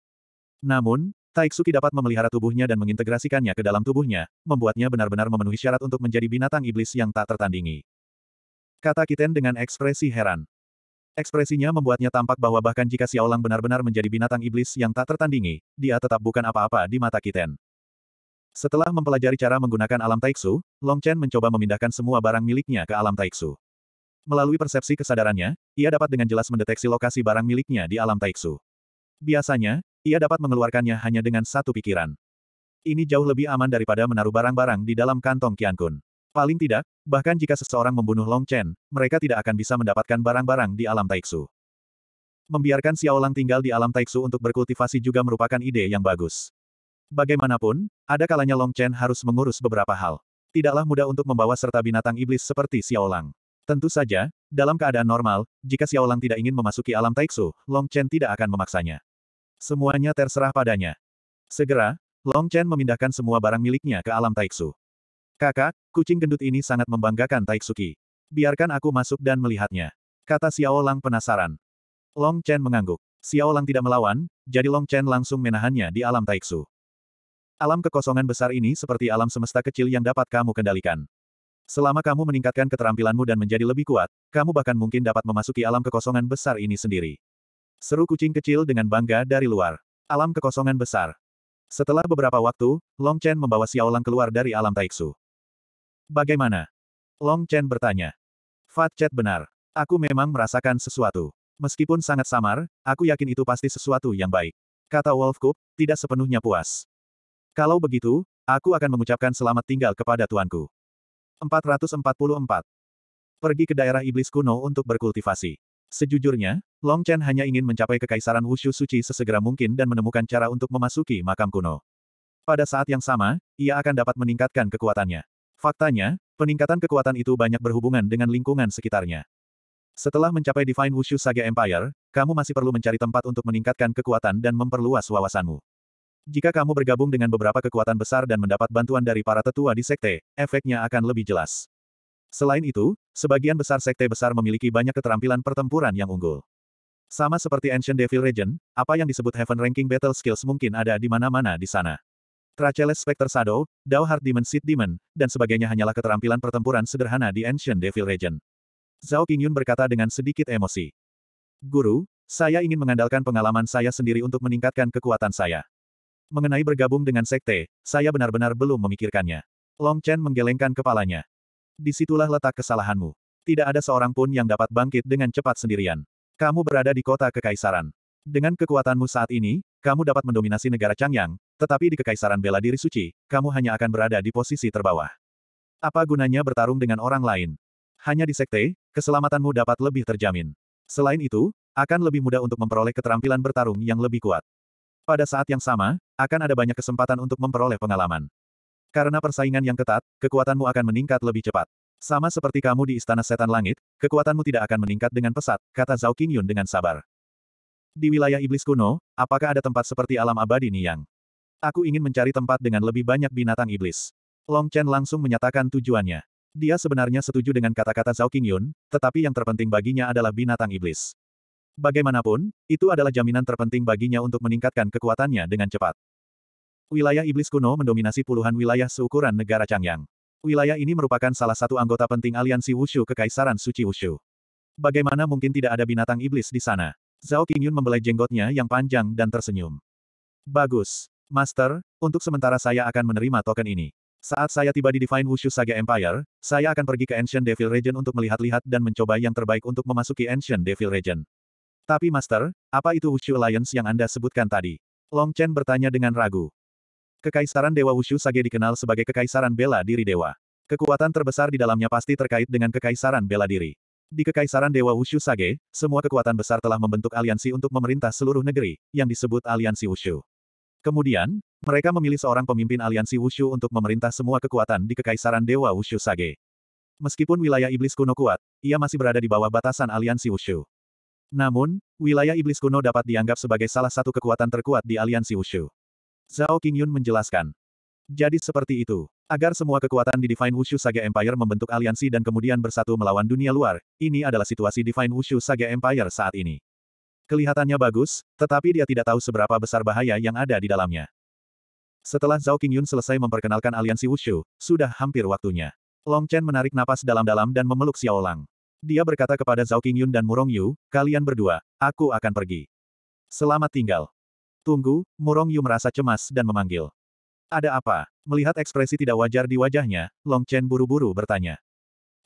A: Namun, Taiksuki dapat memelihara tubuhnya dan mengintegrasikannya ke dalam tubuhnya, membuatnya benar-benar memenuhi syarat untuk menjadi binatang iblis yang tak tertandingi. Kata Kiten dengan ekspresi heran. Ekspresinya membuatnya tampak bahwa bahkan jika Xiaolang benar-benar menjadi binatang iblis yang tak tertandingi, dia tetap bukan apa-apa di mata Kiten. Setelah mempelajari cara menggunakan alam Taiksu, Long Chen mencoba memindahkan semua barang miliknya ke alam Taiksu. Melalui persepsi kesadarannya, ia dapat dengan jelas mendeteksi lokasi barang miliknya di alam Taiksu. Biasanya, ia dapat mengeluarkannya hanya dengan satu pikiran. Ini jauh lebih aman daripada menaruh barang-barang di dalam kantong Qian Kun. Paling tidak, bahkan jika seseorang membunuh Long Chen, mereka tidak akan bisa mendapatkan barang-barang di alam Taiksu. Membiarkan Xiaolang tinggal di alam Taiksu untuk berkultivasi juga merupakan ide yang bagus. Bagaimanapun, ada kalanya Long Chen harus mengurus beberapa hal. Tidaklah mudah untuk membawa serta binatang iblis seperti Xiaolang. Tentu saja, dalam keadaan normal, jika Xiaolang tidak ingin memasuki alam Taiksu, Long Chen tidak akan memaksanya. Semuanya terserah padanya. Segera, Long Chen memindahkan semua barang miliknya ke alam Taiksu. Kakak, kucing gendut ini sangat membanggakan Taiksuki. Biarkan aku masuk dan melihatnya. Kata Xiao Lang penasaran. Long Chen mengangguk. Xiao Lang tidak melawan, jadi Long Chen langsung menahannya di alam Taiksu. Alam kekosongan besar ini seperti alam semesta kecil yang dapat kamu kendalikan. Selama kamu meningkatkan keterampilanmu dan menjadi lebih kuat, kamu bahkan mungkin dapat memasuki alam kekosongan besar ini sendiri. Seru kucing kecil dengan bangga dari luar. Alam kekosongan besar. Setelah beberapa waktu, Long Chen membawa Xiaolang keluar dari alam Taiksu. Bagaimana? Long Chen bertanya. Fat Chat benar. Aku memang merasakan sesuatu. Meskipun sangat samar, aku yakin itu pasti sesuatu yang baik. Kata Wolf Cup tidak sepenuhnya puas. Kalau begitu, aku akan mengucapkan selamat tinggal kepada tuanku. 444. Pergi ke daerah iblis kuno untuk berkultivasi. Sejujurnya, Long Chen hanya ingin mencapai kekaisaran Wushu Suci sesegera mungkin dan menemukan cara untuk memasuki makam kuno. Pada saat yang sama, ia akan dapat meningkatkan kekuatannya. Faktanya, peningkatan kekuatan itu banyak berhubungan dengan lingkungan sekitarnya. Setelah mencapai Divine Wushu Saga Empire, kamu masih perlu mencari tempat untuk meningkatkan kekuatan dan memperluas wawasanmu. Jika kamu bergabung dengan beberapa kekuatan besar dan mendapat bantuan dari para tetua di sekte, efeknya akan lebih jelas. Selain itu, sebagian besar sekte besar memiliki banyak keterampilan pertempuran yang unggul. Sama seperti Ancient Devil Region, apa yang disebut Heaven Ranking Battle Skills mungkin ada di mana-mana di sana. Tracheles Specter Shadow, Dao Heart Demon Seed Demon, dan sebagainya hanyalah keterampilan pertempuran sederhana di Ancient Devil Region. Zhao Qingyun berkata dengan sedikit emosi. Guru, saya ingin mengandalkan pengalaman saya sendiri untuk meningkatkan kekuatan saya. Mengenai bergabung dengan sekte, saya benar-benar belum memikirkannya. Long Chen menggelengkan kepalanya disitulah letak kesalahanmu. Tidak ada seorang pun yang dapat bangkit dengan cepat sendirian. Kamu berada di kota kekaisaran. Dengan kekuatanmu saat ini, kamu dapat mendominasi negara Changyang, tetapi di kekaisaran bela diri suci, kamu hanya akan berada di posisi terbawah. Apa gunanya bertarung dengan orang lain? Hanya di sekte, keselamatanmu dapat lebih terjamin. Selain itu, akan lebih mudah untuk memperoleh keterampilan bertarung yang lebih kuat. Pada saat yang sama, akan ada banyak kesempatan untuk memperoleh pengalaman. Karena persaingan yang ketat, kekuatanmu akan meningkat lebih cepat. Sama seperti kamu di Istana Setan Langit, kekuatanmu tidak akan meningkat dengan pesat, kata Zhao Qingyun dengan sabar. Di wilayah iblis kuno, apakah ada tempat seperti alam abadi Niyang? Aku ingin mencari tempat dengan lebih banyak binatang iblis. Long Chen langsung menyatakan tujuannya. Dia sebenarnya setuju dengan kata-kata Zhao Qingyun, tetapi yang terpenting baginya adalah binatang iblis. Bagaimanapun, itu adalah jaminan terpenting baginya untuk meningkatkan kekuatannya dengan cepat. Wilayah iblis kuno mendominasi puluhan wilayah seukuran negara Changyang. Wilayah ini merupakan salah satu anggota penting aliansi Wushu Kekaisaran Suci Wushu. Bagaimana mungkin tidak ada binatang iblis di sana? Zhao Qingyun membelai jenggotnya yang panjang dan tersenyum. Bagus. Master, untuk sementara saya akan menerima token ini. Saat saya tiba di Divine Wushu Saga Empire, saya akan pergi ke Ancient Devil Region untuk melihat-lihat dan mencoba yang terbaik untuk memasuki Ancient Devil Region. Tapi Master, apa itu Wushu Alliance yang Anda sebutkan tadi? Long Chen bertanya dengan ragu. Kekaisaran Dewa Wushu Sage dikenal sebagai Kekaisaran Bela Diri Dewa. Kekuatan terbesar di dalamnya pasti terkait dengan Kekaisaran Bela Diri. Di Kekaisaran Dewa Wushu Sage, semua kekuatan besar telah membentuk aliansi untuk memerintah seluruh negeri, yang disebut Aliansi Wushu. Kemudian, mereka memilih seorang pemimpin aliansi Wushu untuk memerintah semua kekuatan di Kekaisaran Dewa Wushu Sage. Meskipun wilayah iblis kuno kuat, ia masih berada di bawah batasan aliansi Wushu. Namun, wilayah iblis kuno dapat dianggap sebagai salah satu kekuatan terkuat di aliansi Wushu. Zhao Qingyun menjelaskan. Jadi seperti itu. Agar semua kekuatan di Divine Wushu Saga Empire membentuk aliansi dan kemudian bersatu melawan dunia luar, ini adalah situasi Divine Wushu Saga Empire saat ini. Kelihatannya bagus, tetapi dia tidak tahu seberapa besar bahaya yang ada di dalamnya. Setelah Zhao Qingyun selesai memperkenalkan aliansi Wushu, sudah hampir waktunya. Long Chen menarik napas dalam-dalam dan memeluk Xiao Lang. Dia berkata kepada Zhao Qingyun dan Murong Yu, kalian berdua, aku akan pergi. Selamat tinggal. Tunggu, Murong Yu merasa cemas dan memanggil. Ada apa? Melihat ekspresi tidak wajar di wajahnya, Long Chen buru-buru bertanya.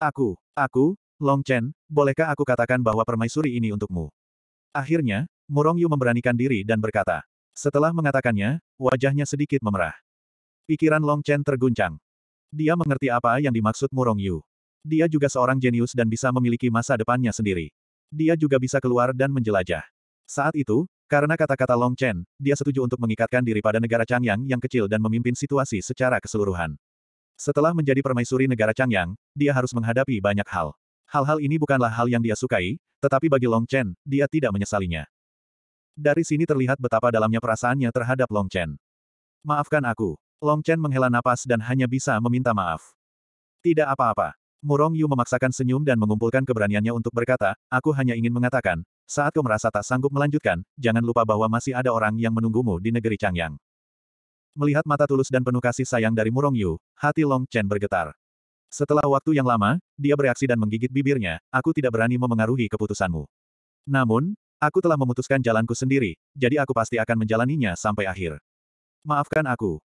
A: Aku, aku, Long Chen, bolehkah aku katakan bahwa permaisuri ini untukmu? Akhirnya, Murong Yu memberanikan diri dan berkata. Setelah mengatakannya, wajahnya sedikit memerah. Pikiran Long Chen terguncang. Dia mengerti apa yang dimaksud Murong Yu. Dia juga seorang jenius dan bisa memiliki masa depannya sendiri. Dia juga bisa keluar dan menjelajah. Saat itu, karena kata-kata Long Chen, dia setuju untuk mengikatkan diri pada negara Changyang yang kecil dan memimpin situasi secara keseluruhan. Setelah menjadi permaisuri negara Changyang, dia harus menghadapi banyak hal. Hal-hal ini bukanlah hal yang dia sukai, tetapi bagi Long Chen, dia tidak menyesalinya. Dari sini terlihat betapa dalamnya perasaannya terhadap Long Chen. Maafkan aku. Long Chen menghela napas dan hanya bisa meminta maaf. Tidak apa-apa. Murong Yu memaksakan senyum dan mengumpulkan keberaniannya untuk berkata, aku hanya ingin mengatakan, saat kau merasa tak sanggup melanjutkan, jangan lupa bahwa masih ada orang yang menunggumu di negeri Changyang. Melihat mata tulus dan penuh kasih sayang dari Murong Yu, hati Long Chen bergetar. Setelah waktu yang lama, dia bereaksi dan menggigit bibirnya, aku tidak berani memengaruhi keputusanmu. Namun, aku telah memutuskan jalanku sendiri, jadi aku pasti akan menjalaninya sampai akhir. Maafkan aku.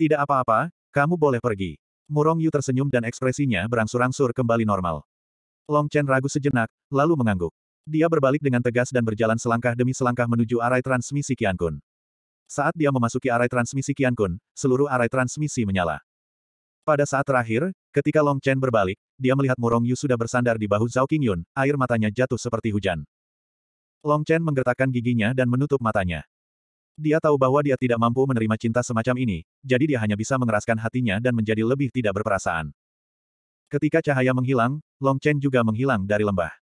A: Tidak apa-apa, kamu boleh pergi. Murong Yu tersenyum dan ekspresinya berangsur-angsur kembali normal. Long Chen ragu sejenak, lalu mengangguk. Dia berbalik dengan tegas dan berjalan selangkah demi selangkah menuju arai transmisi Kiankun. Saat dia memasuki arai transmisi Kiankun, seluruh arai transmisi menyala. Pada saat terakhir, ketika Long Chen berbalik, dia melihat Murong Yu sudah bersandar di bahu Zhao Qingyun, air matanya jatuh seperti hujan. Long Chen menggertakkan giginya dan menutup matanya. Dia tahu bahwa dia tidak mampu menerima cinta semacam ini, jadi dia hanya bisa mengeraskan hatinya dan menjadi lebih tidak berperasaan. Ketika cahaya menghilang, Long Chen juga menghilang dari lembah.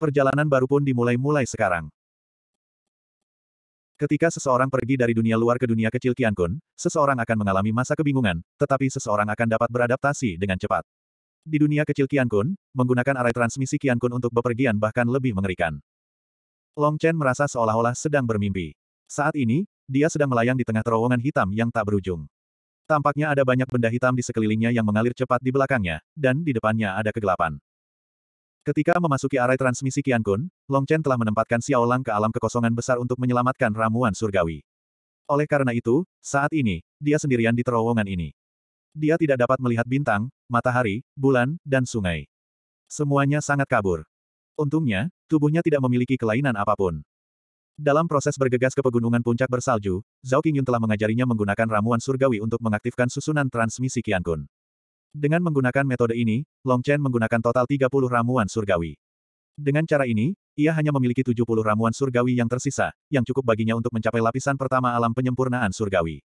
A: Perjalanan baru pun dimulai-mulai sekarang. Ketika seseorang pergi dari dunia luar ke dunia kecil Kian Kun, seseorang akan mengalami masa kebingungan, tetapi seseorang akan dapat beradaptasi dengan cepat. Di dunia kecil Kian Kun, menggunakan arai transmisi Kian Kun untuk bepergian bahkan lebih mengerikan. Long Chen merasa seolah-olah sedang bermimpi. Saat ini, dia sedang melayang di tengah terowongan hitam yang tak berujung. Tampaknya ada banyak benda hitam di sekelilingnya yang mengalir cepat di belakangnya, dan di depannya ada kegelapan. Ketika memasuki arai transmisi Kian Kun, Long Chen telah menempatkan Xiao Lang ke alam kekosongan besar untuk menyelamatkan ramuan surgawi. Oleh karena itu, saat ini, dia sendirian di terowongan ini. Dia tidak dapat melihat bintang, matahari, bulan, dan sungai. Semuanya sangat kabur. Untungnya, tubuhnya tidak memiliki kelainan apapun. Dalam proses bergegas ke pegunungan puncak bersalju, Zhao Qingyun telah mengajarinya menggunakan ramuan surgawi untuk mengaktifkan susunan transmisi Kian Kun. Dengan menggunakan metode ini, Long Chen menggunakan total 30 ramuan surgawi. Dengan cara ini, ia hanya memiliki 70 ramuan surgawi yang tersisa, yang cukup baginya untuk mencapai lapisan pertama alam penyempurnaan surgawi.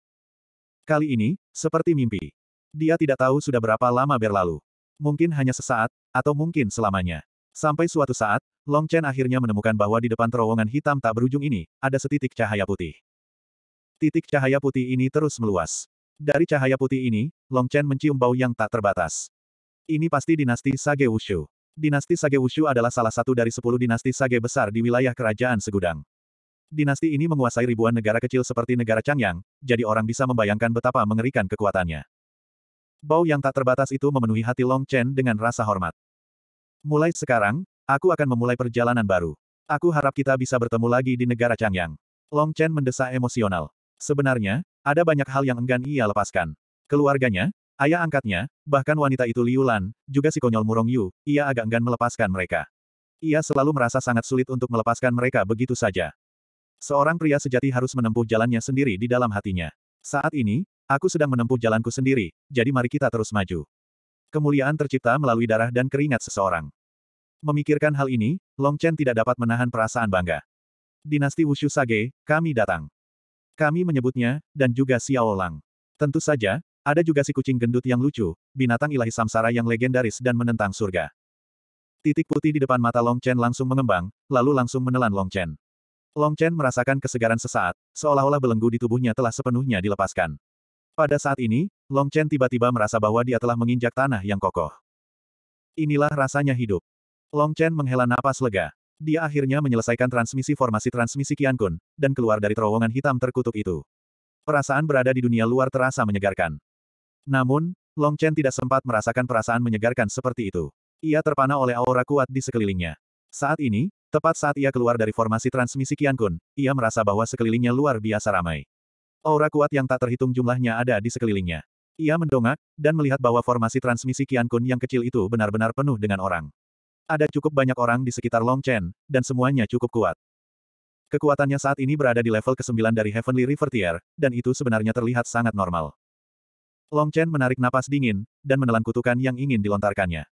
A: Kali ini, seperti mimpi. Dia tidak tahu sudah berapa lama berlalu. Mungkin hanya sesaat, atau mungkin selamanya. Sampai suatu saat, Long Chen akhirnya menemukan bahwa di depan terowongan hitam tak berujung ini, ada setitik cahaya putih. Titik cahaya putih ini terus meluas. Dari cahaya putih ini, Long Chen mencium bau yang tak terbatas. Ini pasti dinasti Sage Wushu. Dinasti Sage Wushu adalah salah satu dari sepuluh dinasti Sage besar di wilayah kerajaan Segudang. Dinasti ini menguasai ribuan negara kecil seperti negara Changyang, jadi orang bisa membayangkan betapa mengerikan kekuatannya. Bau yang tak terbatas itu memenuhi hati Long Chen dengan rasa hormat. Mulai sekarang, aku akan memulai perjalanan baru. Aku harap kita bisa bertemu lagi di negara Changyang. Long Chen mendesak emosional. Sebenarnya, ada banyak hal yang enggan ia lepaskan. Keluarganya, ayah angkatnya, bahkan wanita itu Liu Lan, juga si konyol Murong Yu, ia agak enggan melepaskan mereka. Ia selalu merasa sangat sulit untuk melepaskan mereka begitu saja. Seorang pria sejati harus menempuh jalannya sendiri di dalam hatinya. Saat ini, aku sedang menempuh jalanku sendiri, jadi mari kita terus maju. Kemuliaan tercipta melalui darah dan keringat seseorang. Memikirkan hal ini, Long Chen tidak dapat menahan perasaan bangga. Dinasti Wushu Sage, kami datang. Kami menyebutnya, dan juga Xiaolang. Tentu saja, ada juga si kucing gendut yang lucu, binatang ilahi samsara yang legendaris dan menentang surga. Titik putih di depan mata Long Chen langsung mengembang, lalu langsung menelan Long Chen. Long Chen merasakan kesegaran sesaat, seolah-olah belenggu di tubuhnya telah sepenuhnya dilepaskan. Pada saat ini, Long Chen tiba-tiba merasa bahwa dia telah menginjak tanah yang kokoh. Inilah rasanya hidup. Long Chen menghela napas lega. Dia akhirnya menyelesaikan transmisi formasi transmisi Qian Kun, dan keluar dari terowongan hitam terkutuk itu. Perasaan berada di dunia luar terasa menyegarkan. Namun, Long Chen tidak sempat merasakan perasaan menyegarkan seperti itu. Ia terpana oleh aura kuat di sekelilingnya. Saat ini, tepat saat ia keluar dari formasi transmisi Qian Kun, ia merasa bahwa sekelilingnya luar biasa ramai. Aura kuat yang tak terhitung jumlahnya ada di sekelilingnya. Ia mendongak, dan melihat bahwa formasi transmisi Qian Kun yang kecil itu benar-benar penuh dengan orang. Ada cukup banyak orang di sekitar Long Chen, dan semuanya cukup kuat. Kekuatannya saat ini berada di level ke-9 dari Heavenly River Tier, dan itu sebenarnya terlihat sangat normal. Long Chen menarik napas dingin, dan menelan kutukan yang ingin dilontarkannya.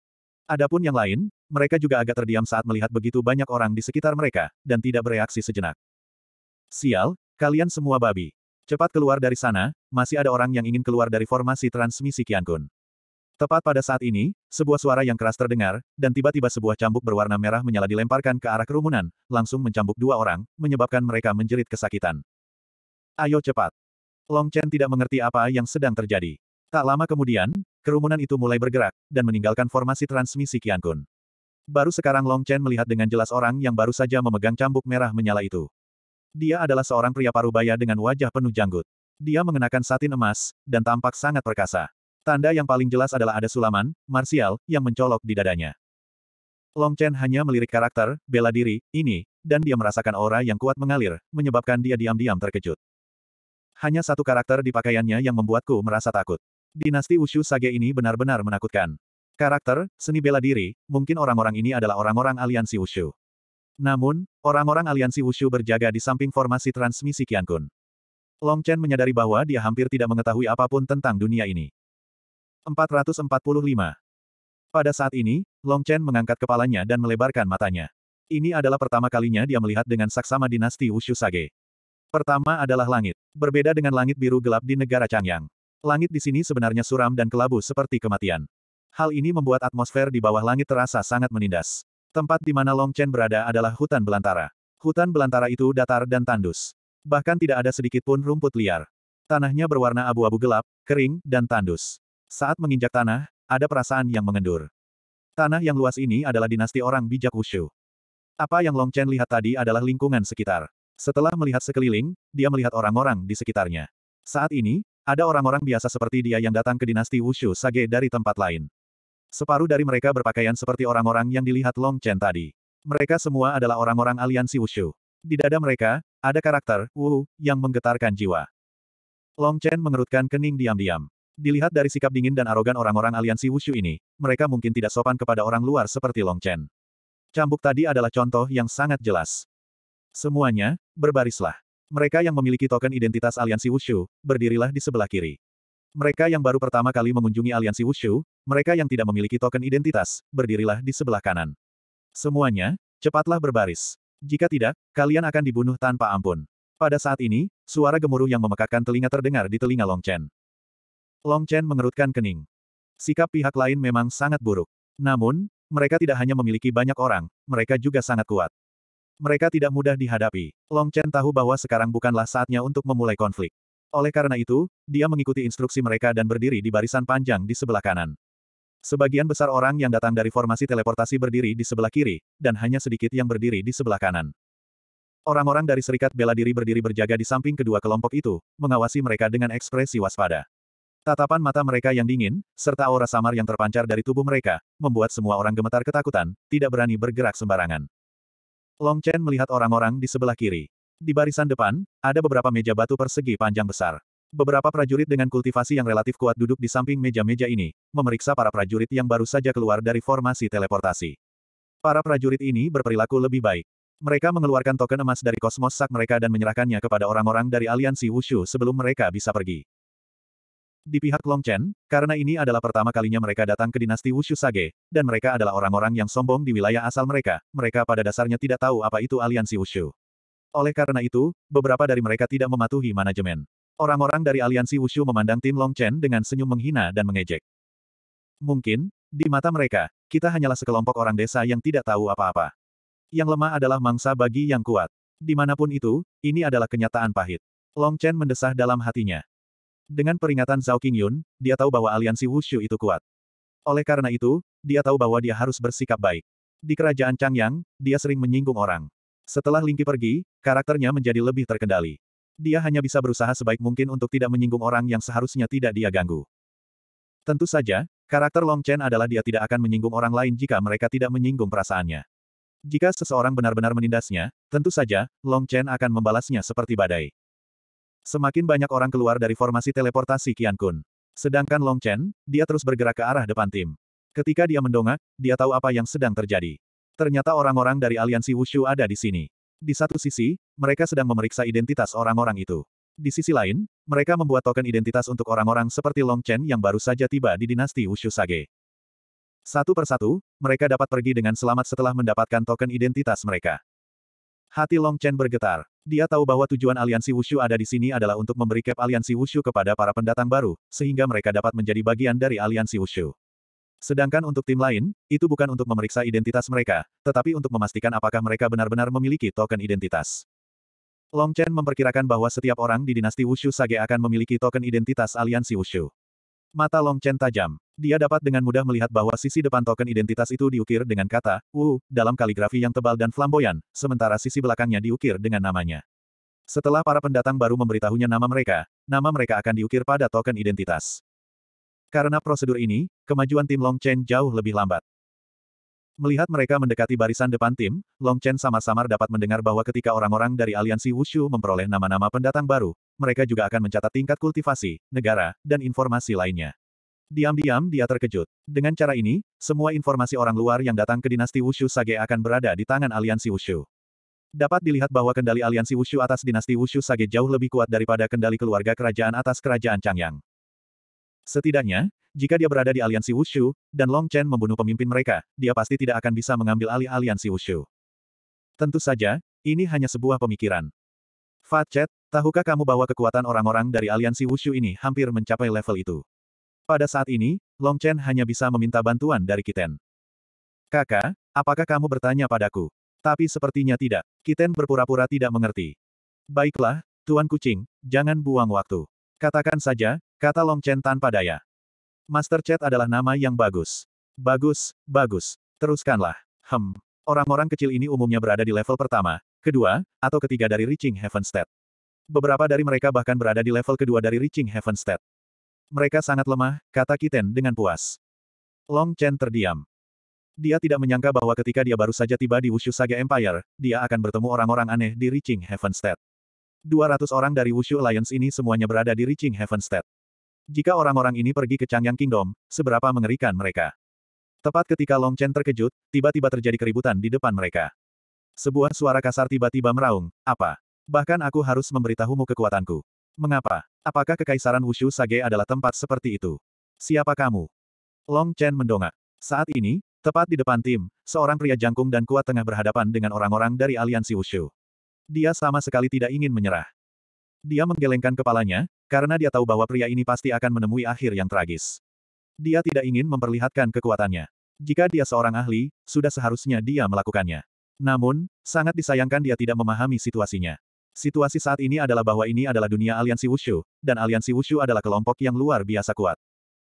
A: Adapun yang lain, mereka juga agak terdiam saat melihat begitu banyak orang di sekitar mereka, dan tidak bereaksi sejenak. Sial, kalian semua babi. Cepat keluar dari sana, masih ada orang yang ingin keluar dari formasi transmisi Kiankun. Tepat pada saat ini, sebuah suara yang keras terdengar, dan tiba-tiba sebuah cambuk berwarna merah menyala dilemparkan ke arah kerumunan, langsung mencambuk dua orang, menyebabkan mereka menjerit kesakitan. Ayo cepat! Long Chen tidak mengerti apa yang sedang terjadi. Tak lama kemudian, kerumunan itu mulai bergerak, dan meninggalkan formasi transmisi Qian Kun. Baru sekarang Long Chen melihat dengan jelas orang yang baru saja memegang cambuk merah menyala itu. Dia adalah seorang pria parubaya dengan wajah penuh janggut. Dia mengenakan satin emas, dan tampak sangat perkasa. Tanda yang paling jelas adalah ada sulaman, marsial, yang mencolok di dadanya. Long Chen hanya melirik karakter, bela diri, ini, dan dia merasakan aura yang kuat mengalir, menyebabkan dia diam-diam terkejut. Hanya satu karakter di pakaiannya yang membuatku merasa takut. Dinasti wushu Sage ini benar-benar menakutkan. Karakter, seni bela diri, mungkin orang-orang ini adalah orang-orang aliansi wushu. Namun, orang-orang aliansi wushu berjaga di samping formasi transmisi Qiankun. Long Chen menyadari bahwa dia hampir tidak mengetahui apapun tentang dunia ini. 445. Pada saat ini, Long Chen mengangkat kepalanya dan melebarkan matanya. Ini adalah pertama kalinya dia melihat dengan saksama dinasti Wushu Sage. Pertama adalah langit. Berbeda dengan langit biru gelap di negara Changyang. Langit di sini sebenarnya suram dan kelabu seperti kematian. Hal ini membuat atmosfer di bawah langit terasa sangat menindas. Tempat di mana Long Chen berada adalah hutan belantara. Hutan belantara itu datar dan tandus. Bahkan tidak ada sedikit pun rumput liar. Tanahnya berwarna abu-abu gelap, kering, dan tandus. Saat menginjak tanah, ada perasaan yang mengendur. Tanah yang luas ini adalah dinasti orang bijak Wushu. Apa yang Long Chen lihat tadi adalah lingkungan sekitar. Setelah melihat sekeliling, dia melihat orang-orang di sekitarnya. Saat ini, ada orang-orang biasa seperti dia yang datang ke dinasti Wushu Sage dari tempat lain. Separuh dari mereka berpakaian seperti orang-orang yang dilihat Long Chen tadi. Mereka semua adalah orang-orang aliansi Wushu. Di dada mereka, ada karakter Wu yang menggetarkan jiwa. Long Chen mengerutkan kening diam-diam. Dilihat dari sikap dingin dan arogan orang-orang aliansi Wushu ini, mereka mungkin tidak sopan kepada orang luar seperti Long Chen. Cambuk tadi adalah contoh yang sangat jelas. Semuanya, berbarislah. Mereka yang memiliki token identitas aliansi Wushu, berdirilah di sebelah kiri. Mereka yang baru pertama kali mengunjungi aliansi Wushu, mereka yang tidak memiliki token identitas, berdirilah di sebelah kanan. Semuanya, cepatlah berbaris. Jika tidak, kalian akan dibunuh tanpa ampun. Pada saat ini, suara gemuruh yang memekakkan telinga terdengar di telinga Long Chen. Long Chen mengerutkan kening. Sikap pihak lain memang sangat buruk. Namun, mereka tidak hanya memiliki banyak orang, mereka juga sangat kuat. Mereka tidak mudah dihadapi. Long Chen tahu bahwa sekarang bukanlah saatnya untuk memulai konflik. Oleh karena itu, dia mengikuti instruksi mereka dan berdiri di barisan panjang di sebelah kanan. Sebagian besar orang yang datang dari formasi teleportasi berdiri di sebelah kiri, dan hanya sedikit yang berdiri di sebelah kanan. Orang-orang dari Serikat Bela Diri berdiri berjaga di samping kedua kelompok itu, mengawasi mereka dengan ekspresi waspada. Tatapan mata mereka yang dingin, serta aura samar yang terpancar dari tubuh mereka, membuat semua orang gemetar ketakutan, tidak berani bergerak sembarangan. Long Chen melihat orang-orang di sebelah kiri. Di barisan depan, ada beberapa meja batu persegi panjang besar. Beberapa prajurit dengan kultivasi yang relatif kuat duduk di samping meja-meja ini, memeriksa para prajurit yang baru saja keluar dari formasi teleportasi. Para prajurit ini berperilaku lebih baik. Mereka mengeluarkan token emas dari kosmos sak mereka dan menyerahkannya kepada orang-orang dari aliansi Wushu sebelum mereka bisa pergi. Di pihak Long Chen, karena ini adalah pertama kalinya mereka datang ke dinasti Wushu Sage, dan mereka adalah orang-orang yang sombong di wilayah asal mereka, mereka pada dasarnya tidak tahu apa itu aliansi Wushu. Oleh karena itu, beberapa dari mereka tidak mematuhi manajemen. Orang-orang dari aliansi Wushu memandang tim Long Chen dengan senyum menghina dan mengejek. Mungkin, di mata mereka, kita hanyalah sekelompok orang desa yang tidak tahu apa-apa. Yang lemah adalah mangsa bagi yang kuat. Dimanapun itu, ini adalah kenyataan pahit. Long Chen mendesah dalam hatinya. Dengan peringatan Zhao Qingyun, dia tahu bahwa aliansi Wushu itu kuat. Oleh karena itu, dia tahu bahwa dia harus bersikap baik. Di kerajaan Changyang, dia sering menyinggung orang. Setelah Lingqi pergi, karakternya menjadi lebih terkendali. Dia hanya bisa berusaha sebaik mungkin untuk tidak menyinggung orang yang seharusnya tidak dia ganggu. Tentu saja, karakter Long Chen adalah dia tidak akan menyinggung orang lain jika mereka tidak menyinggung perasaannya. Jika seseorang benar-benar menindasnya, tentu saja, Long Chen akan membalasnya seperti badai. Semakin banyak orang keluar dari formasi teleportasi Qian Kun. Sedangkan Long Chen, dia terus bergerak ke arah depan tim. Ketika dia mendongak, dia tahu apa yang sedang terjadi. Ternyata orang-orang dari aliansi Wushu ada di sini. Di satu sisi, mereka sedang memeriksa identitas orang-orang itu. Di sisi lain, mereka membuat token identitas untuk orang-orang seperti Long Chen yang baru saja tiba di dinasti Wushu Sage. Satu persatu, mereka dapat pergi dengan selamat setelah mendapatkan token identitas mereka. Hati Long Chen bergetar. Dia tahu bahwa tujuan aliansi Wushu ada di sini adalah untuk memberi cap aliansi Wushu kepada para pendatang baru, sehingga mereka dapat menjadi bagian dari aliansi Wushu. Sedangkan untuk tim lain, itu bukan untuk memeriksa identitas mereka, tetapi untuk memastikan apakah mereka benar-benar memiliki token identitas. Long Chen memperkirakan bahwa setiap orang di dinasti Wushu Sage akan memiliki token identitas aliansi Wushu. Mata Long Chen tajam. Dia dapat dengan mudah melihat bahwa sisi depan token identitas itu diukir dengan kata, Wu, dalam kaligrafi yang tebal dan flamboyan, sementara sisi belakangnya diukir dengan namanya. Setelah para pendatang baru memberitahunya nama mereka, nama mereka akan diukir pada token identitas. Karena prosedur ini, kemajuan tim Long Chen jauh lebih lambat. Melihat mereka mendekati barisan depan tim, Long Chen samar-samar dapat mendengar bahwa ketika orang-orang dari aliansi Wushu memperoleh nama-nama pendatang baru, mereka juga akan mencatat tingkat kultivasi, negara, dan informasi lainnya. Diam-diam dia terkejut. Dengan cara ini, semua informasi orang luar yang datang ke dinasti Wushu Sage akan berada di tangan aliansi Wushu. Dapat dilihat bahwa kendali aliansi Wushu atas dinasti Wushu Sage jauh lebih kuat daripada kendali keluarga kerajaan atas kerajaan Changyang. Setidaknya, jika dia berada di aliansi Wushu, dan Long Chen membunuh pemimpin mereka, dia pasti tidak akan bisa mengambil alih aliansi Wushu. Tentu saja, ini hanya sebuah pemikiran. Fat tahukah kamu bahwa kekuatan orang-orang dari aliansi Wushu ini hampir mencapai level itu? Pada saat ini, Long Chen hanya bisa meminta bantuan dari Kiten. Kakak, apakah kamu bertanya padaku? Tapi sepertinya tidak. Kiten berpura-pura tidak mengerti. Baiklah, Tuan Kucing, jangan buang waktu. Katakan saja, Kata Long Chen tanpa daya. Master Chat adalah nama yang bagus. Bagus, bagus. Teruskanlah. Hem. Orang-orang kecil ini umumnya berada di level pertama, kedua, atau ketiga dari Reaching Heaven State. Beberapa dari mereka bahkan berada di level kedua dari Reaching Heaven State. Mereka sangat lemah, kata Kiten dengan puas. Long Chen terdiam. Dia tidak menyangka bahwa ketika dia baru saja tiba di Wushu Saga Empire, dia akan bertemu orang-orang aneh di Reaching Heaven State. 200 orang dari Wushu Alliance ini semuanya berada di Reaching Heaven State. Jika orang-orang ini pergi ke Changyang Kingdom, seberapa mengerikan mereka. Tepat ketika Long Chen terkejut, tiba-tiba terjadi keributan di depan mereka. Sebuah suara kasar tiba-tiba meraung, apa? Bahkan aku harus memberitahumu kekuatanku. Mengapa? Apakah kekaisaran Wushu Sage adalah tempat seperti itu? Siapa kamu? Long Chen mendongak. Saat ini, tepat di depan tim, seorang pria jangkung dan kuat tengah berhadapan dengan orang-orang dari aliansi Wushu. Dia sama sekali tidak ingin menyerah. Dia menggelengkan kepalanya, karena dia tahu bahwa pria ini pasti akan menemui akhir yang tragis. Dia tidak ingin memperlihatkan kekuatannya. Jika dia seorang ahli, sudah seharusnya dia melakukannya. Namun, sangat disayangkan dia tidak memahami situasinya. Situasi saat ini adalah bahwa ini adalah dunia aliansi Wushu, dan aliansi Wushu adalah kelompok yang luar biasa kuat.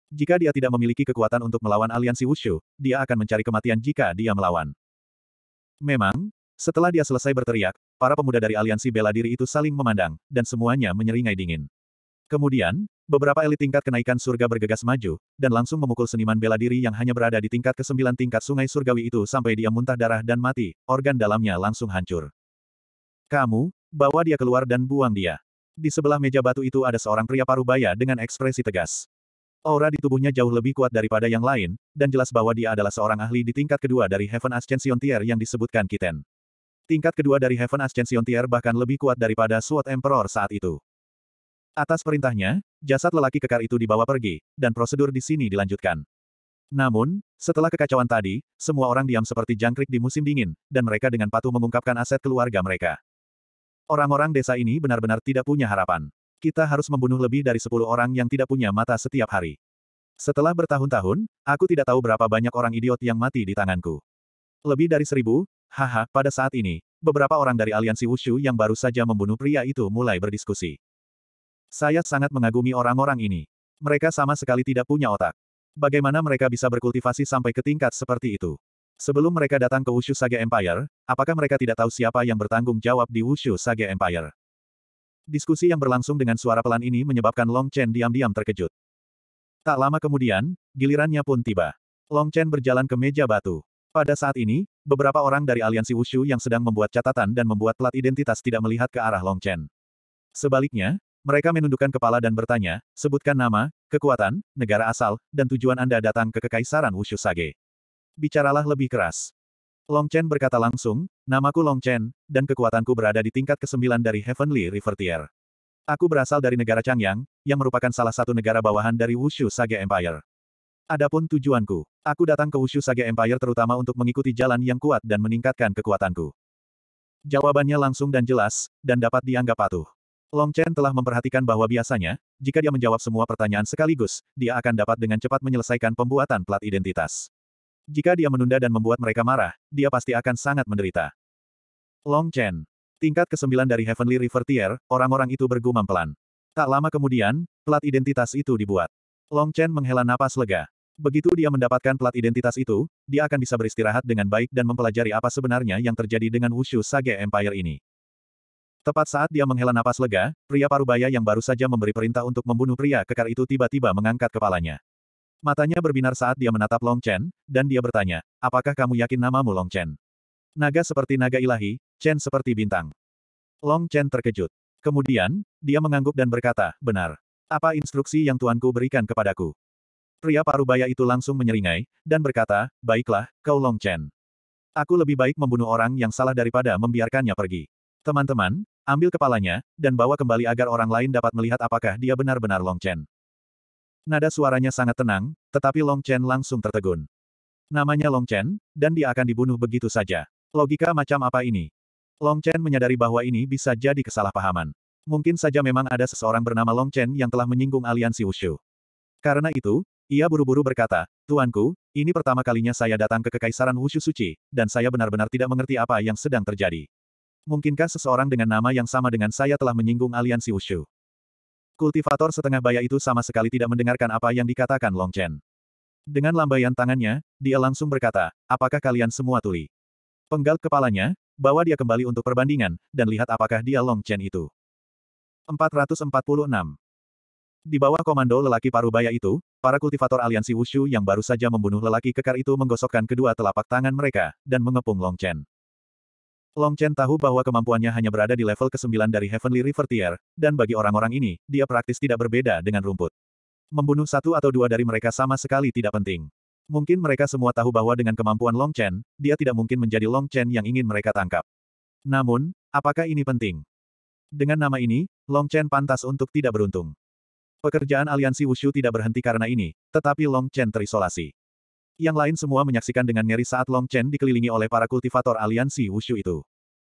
A: Jika dia tidak memiliki kekuatan untuk melawan aliansi Wushu, dia akan mencari kematian jika dia melawan. Memang, setelah dia selesai berteriak, para pemuda dari aliansi bela diri itu saling memandang, dan semuanya menyeringai dingin. Kemudian, beberapa elit tingkat kenaikan surga bergegas maju, dan langsung memukul seniman bela diri yang hanya berada di tingkat ke-9 tingkat sungai surgawi itu sampai dia muntah darah dan mati, organ dalamnya langsung hancur. Kamu, bawa dia keluar dan buang dia. Di sebelah meja batu itu ada seorang pria parubaya dengan ekspresi tegas. Aura di tubuhnya jauh lebih kuat daripada yang lain, dan jelas bahwa dia adalah seorang ahli di tingkat kedua dari Heaven Ascension Tier yang disebutkan Kiten. Tingkat kedua dari Heaven Ascension Tier bahkan lebih kuat daripada Sword Emperor saat itu. Atas perintahnya, jasad lelaki kekar itu dibawa pergi, dan prosedur di sini dilanjutkan. Namun, setelah kekacauan tadi, semua orang diam seperti jangkrik di musim dingin, dan mereka dengan patuh mengungkapkan aset keluarga mereka. Orang-orang desa ini benar-benar tidak punya harapan. Kita harus membunuh lebih dari 10 orang yang tidak punya mata setiap hari. Setelah bertahun-tahun, aku tidak tahu berapa banyak orang idiot yang mati di tanganku. Lebih dari seribu, Haha, pada saat ini, beberapa orang dari aliansi Wushu yang baru saja membunuh pria itu mulai berdiskusi. Saya sangat mengagumi orang-orang ini. Mereka sama sekali tidak punya otak. Bagaimana mereka bisa berkultivasi sampai ke tingkat seperti itu? Sebelum mereka datang ke Wushu Sage Empire, apakah mereka tidak tahu siapa yang bertanggung jawab di Wushu Sage Empire? Diskusi yang berlangsung dengan suara pelan ini menyebabkan Long Chen diam-diam terkejut. Tak lama kemudian, gilirannya pun tiba. Long Chen berjalan ke meja batu. Pada saat ini, beberapa orang dari aliansi Wushu yang sedang membuat catatan dan membuat plat identitas tidak melihat ke arah Long Chen. Sebaliknya, mereka menundukkan kepala dan bertanya, sebutkan nama, kekuatan, negara asal, dan tujuan Anda datang ke Kekaisaran Wushu Sage. Bicaralah lebih keras. Long Chen berkata langsung, namaku Long Chen, dan kekuatanku berada di tingkat ke-9 dari Heavenly River Tier. Aku berasal dari negara Changyang, yang merupakan salah satu negara bawahan dari Wushu Sage Empire. Adapun tujuanku, aku datang ke Wushu Sage Empire terutama untuk mengikuti jalan yang kuat dan meningkatkan kekuatanku. Jawabannya langsung dan jelas, dan dapat dianggap patuh. Long Chen telah memperhatikan bahwa biasanya, jika dia menjawab semua pertanyaan sekaligus, dia akan dapat dengan cepat menyelesaikan pembuatan plat identitas. Jika dia menunda dan membuat mereka marah, dia pasti akan sangat menderita. Long Chen. Tingkat ke-9 dari Heavenly River Tier, orang-orang itu bergumam pelan. Tak lama kemudian, plat identitas itu dibuat. Long Chen menghela napas lega. Begitu dia mendapatkan plat identitas itu, dia akan bisa beristirahat dengan baik dan mempelajari apa sebenarnya yang terjadi dengan Wushu Sage Empire ini. Tepat saat dia menghela napas lega, pria parubaya yang baru saja memberi perintah untuk membunuh pria kekar itu tiba-tiba mengangkat kepalanya. Matanya berbinar saat dia menatap Long Chen, dan dia bertanya, apakah kamu yakin namamu Long Chen? Naga seperti naga ilahi, Chen seperti bintang. Long Chen terkejut. Kemudian, dia mengangguk dan berkata, benar. Apa instruksi yang tuanku berikan kepadaku? Pria parubaya itu langsung menyeringai, dan berkata, Baiklah, kau Long Chen. Aku lebih baik membunuh orang yang salah daripada membiarkannya pergi. Teman-teman, ambil kepalanya, dan bawa kembali agar orang lain dapat melihat apakah dia benar-benar Long Chen. Nada suaranya sangat tenang, tetapi Long Chen langsung tertegun. Namanya Long Chen, dan dia akan dibunuh begitu saja. Logika macam apa ini? Long Chen menyadari bahwa ini bisa jadi kesalahpahaman. Mungkin saja memang ada seseorang bernama Long Chen yang telah menyinggung aliansi Wushu. Karena itu, ia buru-buru berkata, Tuanku, ini pertama kalinya saya datang ke Kekaisaran Wushu Suci, dan saya benar-benar tidak mengerti apa yang sedang terjadi. Mungkinkah seseorang dengan nama yang sama dengan saya telah menyinggung aliansi Wushu? Kultivator setengah baya itu sama sekali tidak mendengarkan apa yang dikatakan Long Chen. Dengan lambaian tangannya, dia langsung berkata, apakah kalian semua tuli? Penggal kepalanya, bawa dia kembali untuk perbandingan, dan lihat apakah dia Long Chen itu. 446. Di bawah komando lelaki parubaya itu, para kultivator aliansi Wushu yang baru saja membunuh lelaki kekar itu menggosokkan kedua telapak tangan mereka, dan mengepung Long Chen. Long Chen tahu bahwa kemampuannya hanya berada di level ke-9 dari Heavenly River Tier, dan bagi orang-orang ini, dia praktis tidak berbeda dengan rumput. Membunuh satu atau dua dari mereka sama sekali tidak penting. Mungkin mereka semua tahu bahwa dengan kemampuan Long Chen, dia tidak mungkin menjadi Long Chen yang ingin mereka tangkap. Namun, apakah ini penting? Dengan nama ini, Long Chen pantas untuk tidak beruntung. Pekerjaan aliansi Wushu tidak berhenti karena ini, tetapi Long Chen terisolasi. Yang lain semua menyaksikan dengan ngeri saat Long Chen dikelilingi oleh para kultivator aliansi Wushu itu.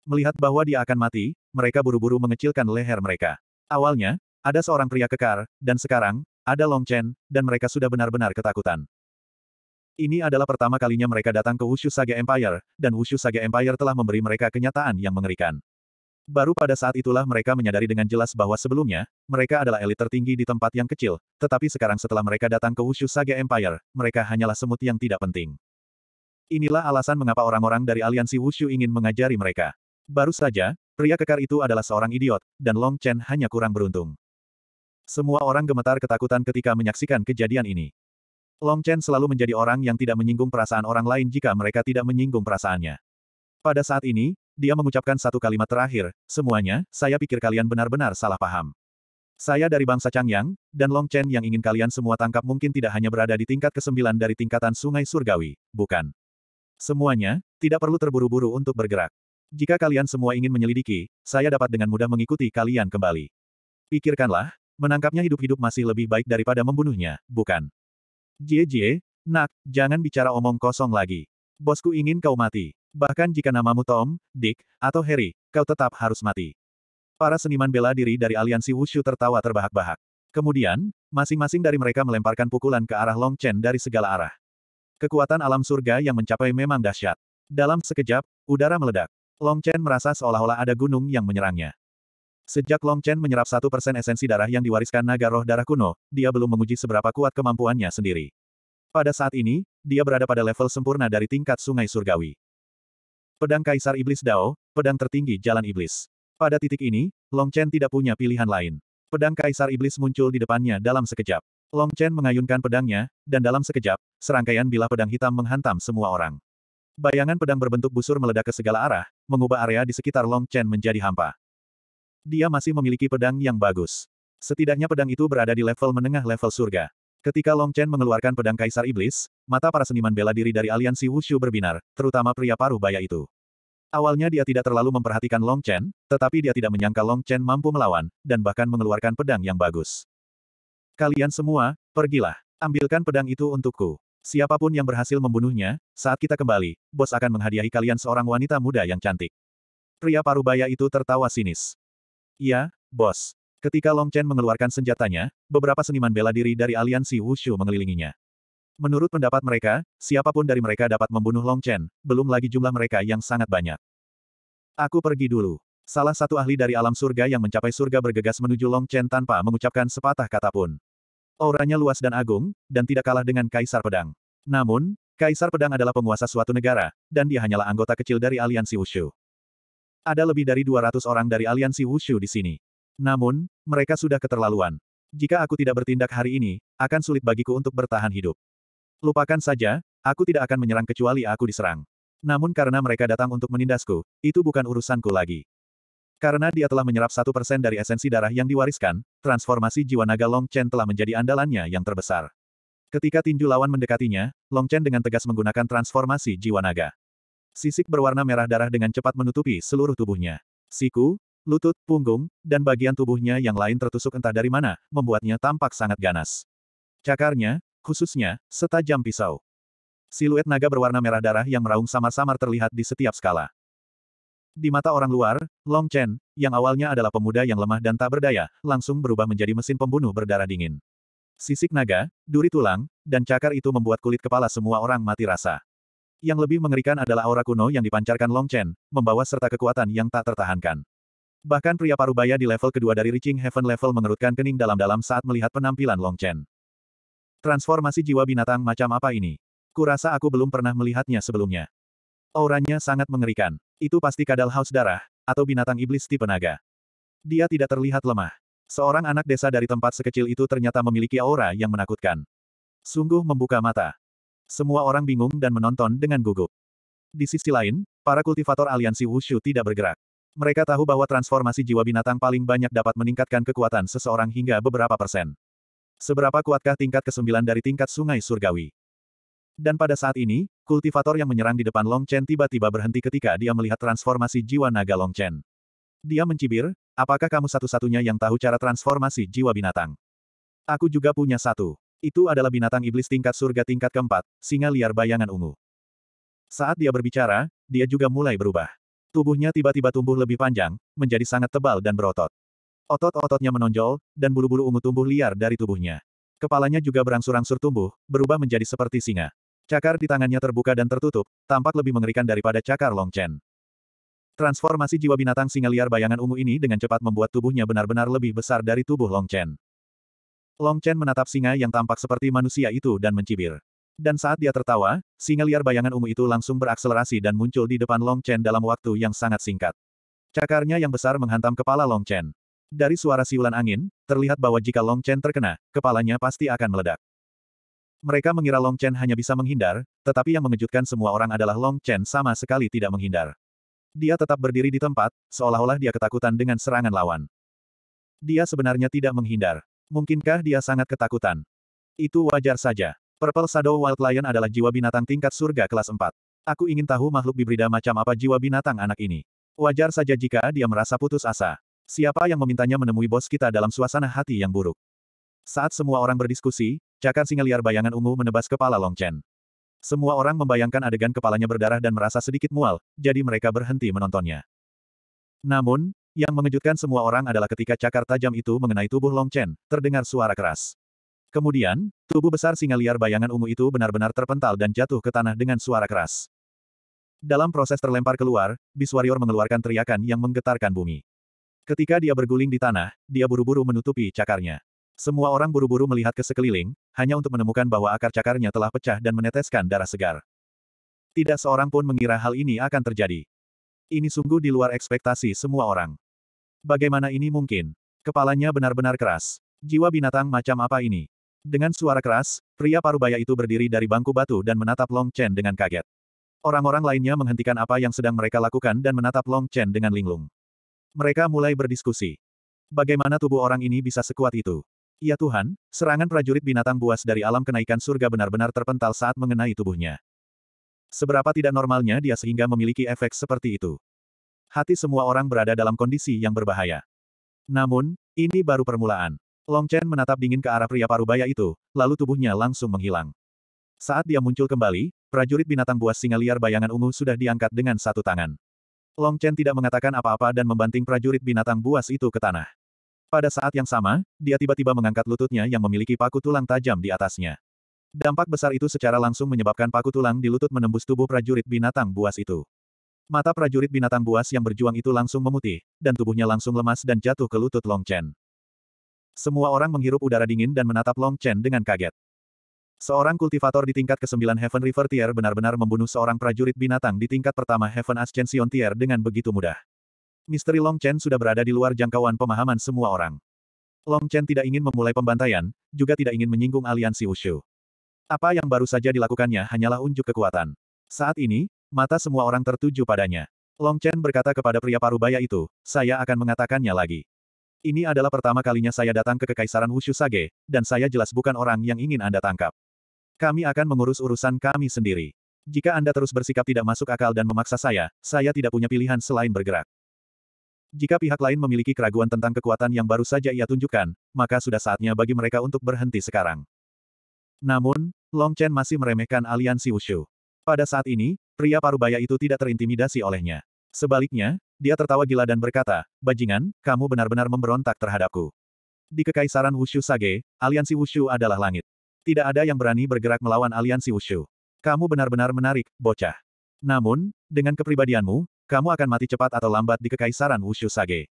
A: Melihat bahwa dia akan mati, mereka buru-buru mengecilkan leher mereka. Awalnya, ada seorang pria kekar, dan sekarang, ada Long Chen, dan mereka sudah benar-benar ketakutan. Ini adalah pertama kalinya mereka datang ke Wushu Saga Empire, dan Wushu Saga Empire telah memberi mereka kenyataan yang mengerikan. Baru pada saat itulah mereka menyadari dengan jelas bahwa sebelumnya, mereka adalah elit tertinggi di tempat yang kecil, tetapi sekarang setelah mereka datang ke Wushu Saga Empire, mereka hanyalah semut yang tidak penting. Inilah alasan mengapa orang-orang dari aliansi Wushu ingin mengajari mereka. Baru saja, pria kekar itu adalah seorang idiot, dan Long Chen hanya kurang beruntung. Semua orang gemetar ketakutan ketika menyaksikan kejadian ini. Long Chen selalu menjadi orang yang tidak menyinggung perasaan orang lain jika mereka tidak menyinggung perasaannya. Pada saat ini, dia mengucapkan satu kalimat terakhir, semuanya, saya pikir kalian benar-benar salah paham. Saya dari bangsa Changyang, dan Long Chen yang ingin kalian semua tangkap mungkin tidak hanya berada di tingkat kesembilan dari tingkatan sungai surgawi, bukan. Semuanya, tidak perlu terburu-buru untuk bergerak. Jika kalian semua ingin menyelidiki, saya dapat dengan mudah mengikuti kalian kembali. Pikirkanlah, menangkapnya hidup-hidup masih lebih baik daripada membunuhnya, bukan? Jie Jie, nak, jangan bicara omong kosong lagi. Bosku ingin kau mati. Bahkan jika namamu Tom, Dick, atau Harry, kau tetap harus mati. Para seniman bela diri dari aliansi Wushu tertawa terbahak-bahak. Kemudian, masing-masing dari mereka melemparkan pukulan ke arah Long Chen dari segala arah. Kekuatan alam surga yang mencapai memang dahsyat. Dalam sekejap, udara meledak. Long Chen merasa seolah-olah ada gunung yang menyerangnya. Sejak Long Chen menyerap satu persen esensi darah yang diwariskan naga roh darah kuno, dia belum menguji seberapa kuat kemampuannya sendiri. Pada saat ini, dia berada pada level sempurna dari tingkat sungai surgawi. Pedang Kaisar Iblis Dao, pedang tertinggi jalan iblis. Pada titik ini, Long Chen tidak punya pilihan lain. Pedang Kaisar Iblis muncul di depannya dalam sekejap. Long Chen mengayunkan pedangnya, dan dalam sekejap, serangkaian bilah pedang hitam menghantam semua orang. Bayangan pedang berbentuk busur meledak ke segala arah, mengubah area di sekitar Long Chen menjadi hampa. Dia masih memiliki pedang yang bagus. Setidaknya pedang itu berada di level menengah level surga. Ketika Long Chen mengeluarkan pedang Kaisar Iblis, mata para seniman bela diri dari aliansi Wushu berbinar, terutama pria paruh baya itu. Awalnya dia tidak terlalu memperhatikan Long Chen, tetapi dia tidak menyangka Long Chen mampu melawan, dan bahkan mengeluarkan pedang yang bagus. Kalian semua, pergilah. Ambilkan pedang itu untukku. Siapapun yang berhasil membunuhnya, saat kita kembali, bos akan menghadiahi kalian seorang wanita muda yang cantik. Pria paruh baya itu tertawa sinis. Iya, bos. Ketika Long Chen mengeluarkan senjatanya, beberapa seniman bela diri dari aliansi Wushu mengelilinginya. Menurut pendapat mereka, siapapun dari mereka dapat membunuh Long Chen, belum lagi jumlah mereka yang sangat banyak. Aku pergi dulu. Salah satu ahli dari alam surga yang mencapai surga bergegas menuju Long Chen tanpa mengucapkan sepatah kata pun. Auranya luas dan agung, dan tidak kalah dengan Kaisar Pedang. Namun, Kaisar Pedang adalah penguasa suatu negara, dan dia hanyalah anggota kecil dari aliansi Wushu. Ada lebih dari 200 orang dari aliansi Wushu di sini. Namun, mereka sudah keterlaluan. Jika aku tidak bertindak hari ini, akan sulit bagiku untuk bertahan hidup. Lupakan saja, aku tidak akan menyerang kecuali aku diserang. Namun karena mereka datang untuk menindasku, itu bukan urusanku lagi. Karena dia telah menyerap satu persen dari esensi darah yang diwariskan, transformasi jiwa naga Long Chen telah menjadi andalannya yang terbesar. Ketika tinju lawan mendekatinya, Long Chen dengan tegas menggunakan transformasi jiwa naga. Sisik berwarna merah darah dengan cepat menutupi seluruh tubuhnya. Siku, lutut, punggung, dan bagian tubuhnya yang lain tertusuk entah dari mana, membuatnya tampak sangat ganas. Cakarnya, khususnya, setajam pisau. Siluet naga berwarna merah darah yang meraung samar-samar terlihat di setiap skala. Di mata orang luar, Long Chen, yang awalnya adalah pemuda yang lemah dan tak berdaya, langsung berubah menjadi mesin pembunuh berdarah dingin. Sisik naga, duri tulang, dan cakar itu membuat kulit kepala semua orang mati rasa. Yang lebih mengerikan adalah aura kuno yang dipancarkan Long Chen, membawa serta kekuatan yang tak tertahankan. Bahkan pria parubaya di level kedua dari Reaching Heaven level mengerutkan kening dalam-dalam saat melihat penampilan Long Chen. Transformasi jiwa binatang macam apa ini? Kurasa aku belum pernah melihatnya sebelumnya. Auranya sangat mengerikan. Itu pasti kadal haus darah, atau binatang iblis tipe naga. Dia tidak terlihat lemah. Seorang anak desa dari tempat sekecil itu ternyata memiliki aura yang menakutkan. Sungguh membuka mata. Semua orang bingung dan menonton dengan gugup. Di sisi lain, para kultivator aliansi Wushu tidak bergerak. Mereka tahu bahwa transformasi jiwa binatang paling banyak dapat meningkatkan kekuatan seseorang hingga beberapa persen. Seberapa kuatkah tingkat ke-9 dari tingkat sungai surgawi? Dan pada saat ini, kultivator yang menyerang di depan Long Chen tiba-tiba berhenti ketika dia melihat transformasi jiwa naga Long Chen. Dia mencibir, apakah kamu satu-satunya yang tahu cara transformasi jiwa binatang? Aku juga punya satu. Itu adalah binatang iblis tingkat surga tingkat keempat, singa liar bayangan ungu. Saat dia berbicara, dia juga mulai berubah. Tubuhnya tiba-tiba tumbuh lebih panjang, menjadi sangat tebal dan berotot. Otot-ototnya menonjol, dan bulu-bulu ungu tumbuh liar dari tubuhnya. Kepalanya juga berangsur-angsur tumbuh, berubah menjadi seperti singa. Cakar di tangannya terbuka dan tertutup, tampak lebih mengerikan daripada cakar Long Chen. Transformasi jiwa binatang singa liar bayangan ungu ini dengan cepat membuat tubuhnya benar-benar lebih besar dari tubuh Long Chen. Long Chen menatap singa yang tampak seperti manusia itu dan mencibir. Dan saat dia tertawa, singa liar bayangan ungu itu langsung berakselerasi dan muncul di depan Long Chen dalam waktu yang sangat singkat. Cakarnya yang besar menghantam kepala Long Chen. Dari suara siulan angin, terlihat bahwa jika Long Chen terkena, kepalanya pasti akan meledak. Mereka mengira Long Chen hanya bisa menghindar, tetapi yang mengejutkan semua orang adalah Long Chen sama sekali tidak menghindar. Dia tetap berdiri di tempat, seolah-olah dia ketakutan dengan serangan lawan. Dia sebenarnya tidak menghindar. Mungkinkah dia sangat ketakutan? Itu wajar saja. Purple Shadow Wild Lion adalah jiwa binatang tingkat surga kelas 4. Aku ingin tahu makhluk bibrida macam apa jiwa binatang anak ini. Wajar saja jika dia merasa putus asa. Siapa yang memintanya menemui bos kita dalam suasana hati yang buruk? Saat semua orang berdiskusi, cakar singa liar bayangan ungu menebas kepala Long Chen. Semua orang membayangkan adegan kepalanya berdarah dan merasa sedikit mual, jadi mereka berhenti menontonnya. Namun, yang mengejutkan semua orang adalah ketika cakar tajam itu mengenai tubuh Long Chen, terdengar suara keras. Kemudian, tubuh besar singa liar bayangan ungu itu benar-benar terpental dan jatuh ke tanah dengan suara keras. Dalam proses terlempar keluar, Biswarior mengeluarkan teriakan yang menggetarkan bumi. Ketika dia berguling di tanah, dia buru-buru menutupi cakarnya. Semua orang buru-buru melihat ke sekeliling, hanya untuk menemukan bahwa akar cakarnya telah pecah dan meneteskan darah segar. Tidak seorang pun mengira hal ini akan terjadi. Ini sungguh di luar ekspektasi semua orang. Bagaimana ini mungkin? Kepalanya benar-benar keras. Jiwa binatang macam apa ini? Dengan suara keras, pria parubaya itu berdiri dari bangku batu dan menatap Long Chen dengan kaget. Orang-orang lainnya menghentikan apa yang sedang mereka lakukan dan menatap Long Chen dengan linglung. Mereka mulai berdiskusi. Bagaimana tubuh orang ini bisa sekuat itu? Ya Tuhan, serangan prajurit binatang buas dari alam kenaikan surga benar-benar terpental saat mengenai tubuhnya. Seberapa tidak normalnya dia sehingga memiliki efek seperti itu. Hati semua orang berada dalam kondisi yang berbahaya. Namun, ini baru permulaan. Long Chen menatap dingin ke arah pria parubaya itu, lalu tubuhnya langsung menghilang. Saat dia muncul kembali, prajurit binatang buas singa liar bayangan ungu sudah diangkat dengan satu tangan. Long Chen tidak mengatakan apa-apa dan membanting prajurit binatang buas itu ke tanah. Pada saat yang sama, dia tiba-tiba mengangkat lututnya yang memiliki paku tulang tajam di atasnya. Dampak besar itu secara langsung menyebabkan paku tulang di lutut menembus tubuh prajurit binatang buas itu. Mata prajurit binatang buas yang berjuang itu langsung memutih, dan tubuhnya langsung lemas dan jatuh ke lutut Long Chen. Semua orang menghirup udara dingin dan menatap Long Chen dengan kaget. Seorang kultivator di tingkat ke-9 Heaven River Tier benar-benar membunuh seorang prajurit binatang di tingkat pertama Heaven Ascension Tier dengan begitu mudah. Misteri Long Chen sudah berada di luar jangkauan pemahaman semua orang. Long Chen tidak ingin memulai pembantaian, juga tidak ingin menyinggung aliansi Wushu. Apa yang baru saja dilakukannya hanyalah unjuk kekuatan. Saat ini, mata semua orang tertuju padanya. Long Chen berkata kepada pria parubaya itu, saya akan mengatakannya lagi. Ini adalah pertama kalinya saya datang ke Kekaisaran Wushu Sage, dan saya jelas bukan orang yang ingin Anda tangkap. Kami akan mengurus urusan kami sendiri. Jika Anda terus bersikap tidak masuk akal dan memaksa saya, saya tidak punya pilihan selain bergerak. Jika pihak lain memiliki keraguan tentang kekuatan yang baru saja ia tunjukkan, maka sudah saatnya bagi mereka untuk berhenti sekarang. Namun, Long Chen masih meremehkan aliansi Wushu. Pada saat ini, pria parubaya itu tidak terintimidasi olehnya. Sebaliknya, dia tertawa gila dan berkata, Bajingan, kamu benar-benar memberontak terhadapku. Di Kekaisaran Wushu Sage, aliansi Wushu adalah langit. Tidak ada yang berani bergerak melawan aliansi Wushu. Kamu benar-benar menarik, bocah. Namun, dengan kepribadianmu, kamu akan mati cepat atau lambat di Kekaisaran Wushu Sage.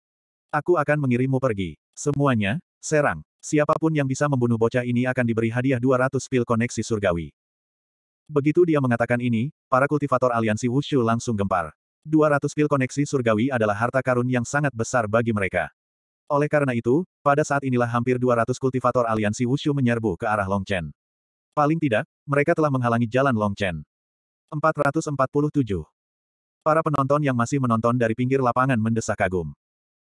A: Aku akan mengirimmu pergi. Semuanya, serang. Siapapun yang bisa membunuh bocah ini akan diberi hadiah 200 pil koneksi surgawi. Begitu dia mengatakan ini, para kultivator aliansi Wushu langsung gempar. 200 pil koneksi surgawi adalah harta karun yang sangat besar bagi mereka. Oleh karena itu, pada saat inilah hampir 200 kultivator aliansi Wushu menyerbu ke arah Long Chen. Paling tidak, mereka telah menghalangi jalan Longchen. 447. Para penonton yang masih menonton dari pinggir lapangan mendesak kagum.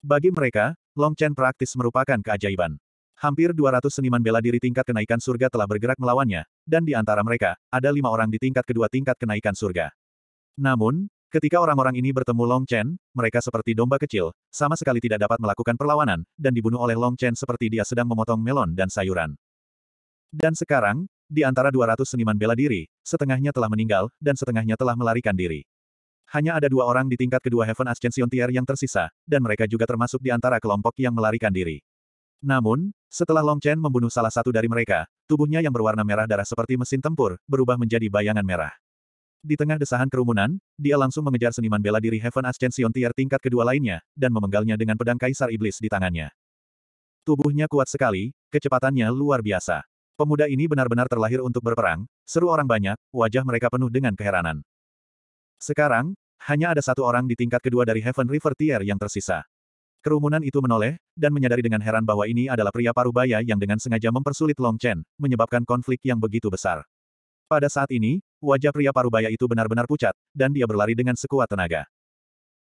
A: Bagi mereka, Long Chen praktis merupakan keajaiban. Hampir 200 seniman bela diri tingkat kenaikan surga telah bergerak melawannya, dan di antara mereka, ada lima orang di tingkat kedua tingkat kenaikan surga. Namun, Ketika orang-orang ini bertemu Long Chen, mereka seperti domba kecil, sama sekali tidak dapat melakukan perlawanan, dan dibunuh oleh Long Chen seperti dia sedang memotong melon dan sayuran. Dan sekarang, di antara 200 seniman bela diri, setengahnya telah meninggal, dan setengahnya telah melarikan diri. Hanya ada dua orang di tingkat kedua Heaven Ascension Tier yang tersisa, dan mereka juga termasuk di antara kelompok yang melarikan diri. Namun, setelah Long Chen membunuh salah satu dari mereka, tubuhnya yang berwarna merah darah seperti mesin tempur, berubah menjadi bayangan merah. Di tengah desahan kerumunan, dia langsung mengejar seniman bela diri Heaven Ascension tier tingkat kedua lainnya, dan memenggalnya dengan pedang Kaisar Iblis di tangannya. Tubuhnya kuat sekali, kecepatannya luar biasa. Pemuda ini benar-benar terlahir untuk berperang, seru orang banyak, wajah mereka penuh dengan keheranan. Sekarang, hanya ada satu orang di tingkat kedua dari Heaven River Tier yang tersisa. Kerumunan itu menoleh, dan menyadari dengan heran bahwa ini adalah pria parubaya yang dengan sengaja mempersulit Long Chen, menyebabkan konflik yang begitu besar. Pada saat ini, wajah pria parubaya itu benar-benar pucat, dan dia berlari dengan sekuat tenaga.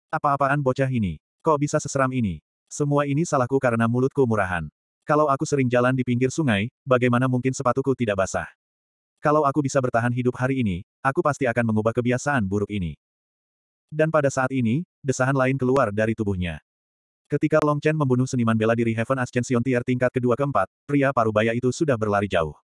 A: Apa-apaan bocah ini? Kok bisa seseram ini? Semua ini salahku karena mulutku murahan. Kalau aku sering jalan di pinggir sungai, bagaimana mungkin sepatuku tidak basah? Kalau aku bisa bertahan hidup hari ini, aku pasti akan mengubah kebiasaan buruk ini. Dan pada saat ini, desahan lain keluar dari tubuhnya. Ketika Long Chen membunuh seniman bela diri Heaven Ascension Tier tingkat kedua keempat, pria parubaya itu sudah berlari jauh.